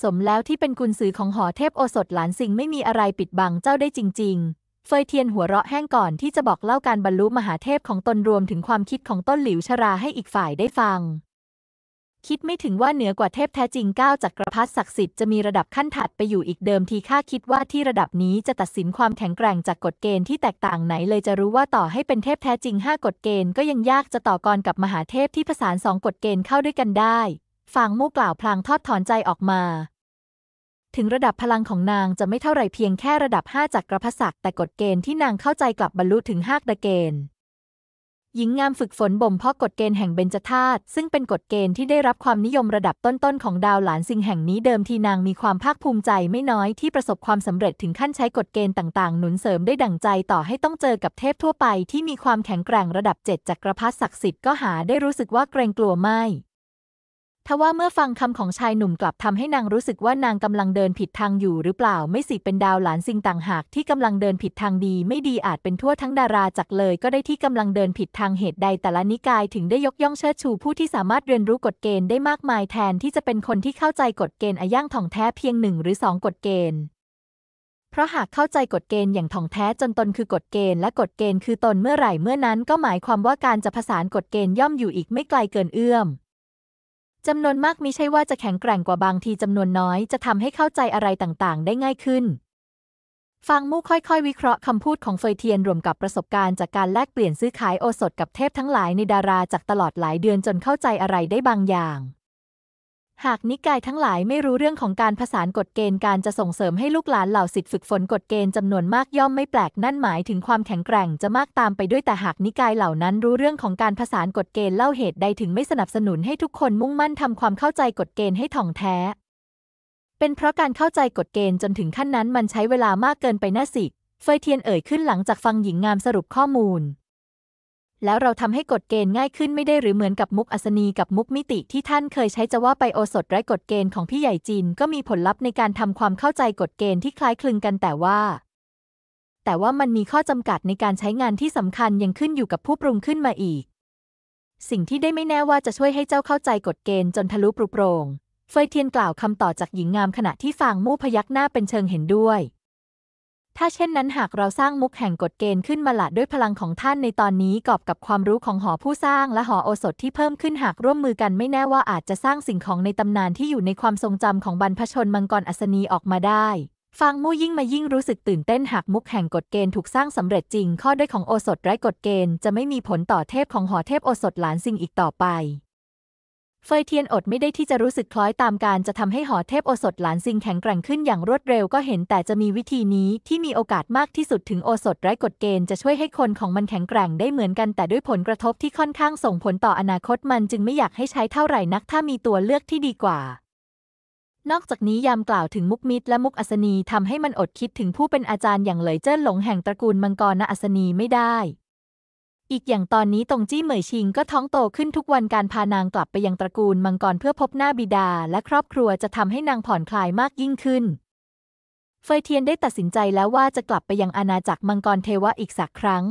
สมแล้วที่เป็นกุญสือของหอเทพโอสถหลานสิงไม่มีอะไรปิดบังเจ้าได้จริง ๆเฟยเทียนหัวเราะแห้งก่อนที่จะบอกเล่าการบรรลุมหาเทพของตนรวมถึงความคิดของต้นหลิวชราให้อีกฝ่ายได้ฟัง คิดไม่ถึงว่าเหนือกว่าเทพแท้จริงก้าวจากรพรดศักดิ์สิทธิ์จะมีระดับขั้นถัดไปอยู่อีกเดิมทีข้าคิดว่าที่ระดับนี้จะตัดสินความแข็งแกร่งจากกฎเกณฑ์ที่แตกต่างไหนเลยจะรู้ว่าต่อให้เป็นเทพแท้จริงห้ากฎเกณฑ์ก็ยังยากจะต่อกรกับมหาเทพที่ผสานสองกฎเกณฑ์เข้าด้วยกันได้ฟังมู่กล่าวพลางทอดถอนใจออกมาถึงระดับพลังของนางจะไม่เท่าไรเพียงแค่ระดับ5จากรพระพศักด์แต่กฎเกณฑ์ที่นางเข้าใจกลับบรรลุถึงห้ากเกณฑ์ หญิงงามฝึกฝนบ่มเพาะกฎเกณฑ์แห่งเบญจธาตุซึ่งเป็นกฎเกณฑ์ที่ได้รับความนิยมระดับต้นๆ ของดาวหลานซิงแห่งนี้เดิมทีนางมีความภาคภูมิใจไม่น้อยที่ประสบความสำเร็จถึงขั้นใช้กฎเกณฑ์ต่างๆ หนุนเสริมได้ดั่งใจต่อให้ต้องเจอกับเทพทั่วไปที่มีความแข็งแกร่งระดับเจ็ดจากรพระศักดิ์สิทธิ์ก็หาได้รู้สึกว่าเกรงกลัวไม่ทว่าเมื่อฟังคำของชายหนุ่มกลับทำให้นางรู้สึกว่านางกำลังเดินผิดทางอยู่หรือเปล่าไม่สิเป็นดาวหลานซิงต่างหากที่กำลังเดินผิดทางดี ไม่ดีอาจเป็นทั่วทั้งดาราจักเลย ก็ได้ที่กำลังเดินผิดทางเหตุใดแต่ละนิกายถึงได้ยกย่องเชิดชูผู้ที่สามารถเรียนรู้กฎเกณฑ์ได้มากมายแทนที่จะเป็นคนที่เข้าใจกฎเกณฑ์อาย่างถ่องแท้เพียงหนึ่งหรือสองกฎเกณฑ์ เพราะหากเข้าใจกฎเกณฑ์อย่างถ่องแท้จนตนคือกฎเกณฑ์และกฎเกณฑ์คือตนเมื่อไหร่เมื่อนั้นก็หมายความว่าการจะผสานกฎเกณฑ์ย่อมอยู่อีกไม่ไกลเกินเอื้อมจำนวนมากมิใช่ว่าจะแข็งแกร่งกว่าบางทีจำนวนน้อยจะทำให้เข้าใจอะไรต่างๆ ได้ง่ายขึ้น ฟังมู่ค่อยๆ วิเคราะห์คำพูดของเฟยเทียนรวมกับประสบการณ์จากการแลกเปลี่ยนซื้อขายโอสถกับเทพทั้งหลายในดาราจากตลอดหลายเดือนจนเข้าใจอะไรได้บางอย่างหากนิกายทั้งหลายไม่รู้เรื่องของการผสานกฎเกณฑ์การจะส่งเสริมให้ลูกหลานเหล่าสิทธิฝึกฝนกฎเกณฑ์จำนวนมากย่อมไม่แปลกนั่นหมายถึงความแข็งแกร่งจะมากตามไปด้วยแต่หากนิกายเหล่านั้น รู้เรื่องของการผสานกฎเกณฑ์เล่าเหตุใดถึงไม่สนับสนุนให้ทุกคนมุ่งมั่นทำความเข้าใจกฎเกณฑ์ให้ถ่องแท้ เป็นเพราะการเข้าใจกฎเกณฑ์จนถึงขั้นนั้นมันใช้เวลามากเกินไปน่าสิเฟยเทียนเอ่ยขึ้นหลังจากฟังหญิงงามสรุปข้อมูลแล้วเราทำให้กฎเกณฑ์ง่ายขึ้นไม่ได้หรือเหมือนกับมุกอัศนี กับมุกมิติที่ท่านเคยใช้จะว่าไปโอสถไร้กฎเกณฑ์ของพี่ใหญ่จีนก็มีผลลัพธ์ในการทำความเข้าใจกฎเกณฑ์ที่คล้ายคลึงกันแต่ว่า แต่ว่ามันมีข้อจำกัดในการใช้งานที่สำคัญยังขึ้นอยู่กับผู้ปรุงขึ้นมาอีก สิ่งที่ได้ไม่แน่ว่าจะช่วยให้เจ้าเข้าใจกฎเกณฑ์จนทะลุปรุโปรงเฟยเทียนกล่าวคำต่อจากหญิงงามขณะที่ฟางมู่พยักหน้าเป็นเชิงเห็นด้วยถ้าเช่นนั้นหากเราสร้างมุกแห่งกฎเกณฑ์ขึ้นมาละด้วยพลังของท่านในตอนนี้กอบกับความรู้ของหอผู้สร้างและหอโอสถที่เพิ่มขึ้นหากร่วมมือกันไม่แน่ว่าอาจจะสร้างสิ่งของในตำนานที่อยู่ในความทรงจำของบรรพชนมังกรอัศนีออกมาได้ฟังมู่ยิ่งมายิ่งรู้สึกตื่นเต้นหากมุกแห่งกฎเกณฑ์ถูกสร้างสำเร็จจริง ข้อด้วยของโอสถไร้กฎเกณฑ์จะไม่มีผลต่อเทพของหอเทพโอสถหลานซิงอีกต่อไปเฟยเทียนอดไม่ได้ที่จะรู้สึกคล้อยตามการจะทำให้หอเทพโอสถหลานซิงแข็งแกร่งขึ้นอย่างรวดเร็วก็เห็นแต่จะมีวิธีนี้ ที่มีโอกาสมากที่สุดถึงโอสถไร้กฎเกณฑ์จะช่วยให้คนของมันแข็งแกร่งได้เหมือนกัน แต่ด้วยผลกระทบที่ค่อนข้างส่งผลต่ออนาคตมันจึงไม่อยากให้ใช้เท่าไหร่นักถ้ามีตัวเลือกที่ดีกว่า นอกจากนี้ยามกล่าวถึงมุกมิตรและมุกอัศนีทำให้มันอดคิด ถึงผู้เป็นอาจารย์อย่างเหลยเจิ้นหลงแห่งตระกูลมังกรณอัศนีไม่ได้อีกอย่างตอนนี้ตงจี้เหมยชิงก็ท้องโตขึ้นทุกวันการพานางกลับไปยังตระกูลมังกรเพื่อพบหน้าบิดา และครอบครัวจะทำให้นางผ่อนคลายมากยิ่งขึ้น เฟยเทียนได้ตัดสินใจแล้วว่าจะกลับไปยังอาณาจักรมังกรเทวะอีกสักครั้ง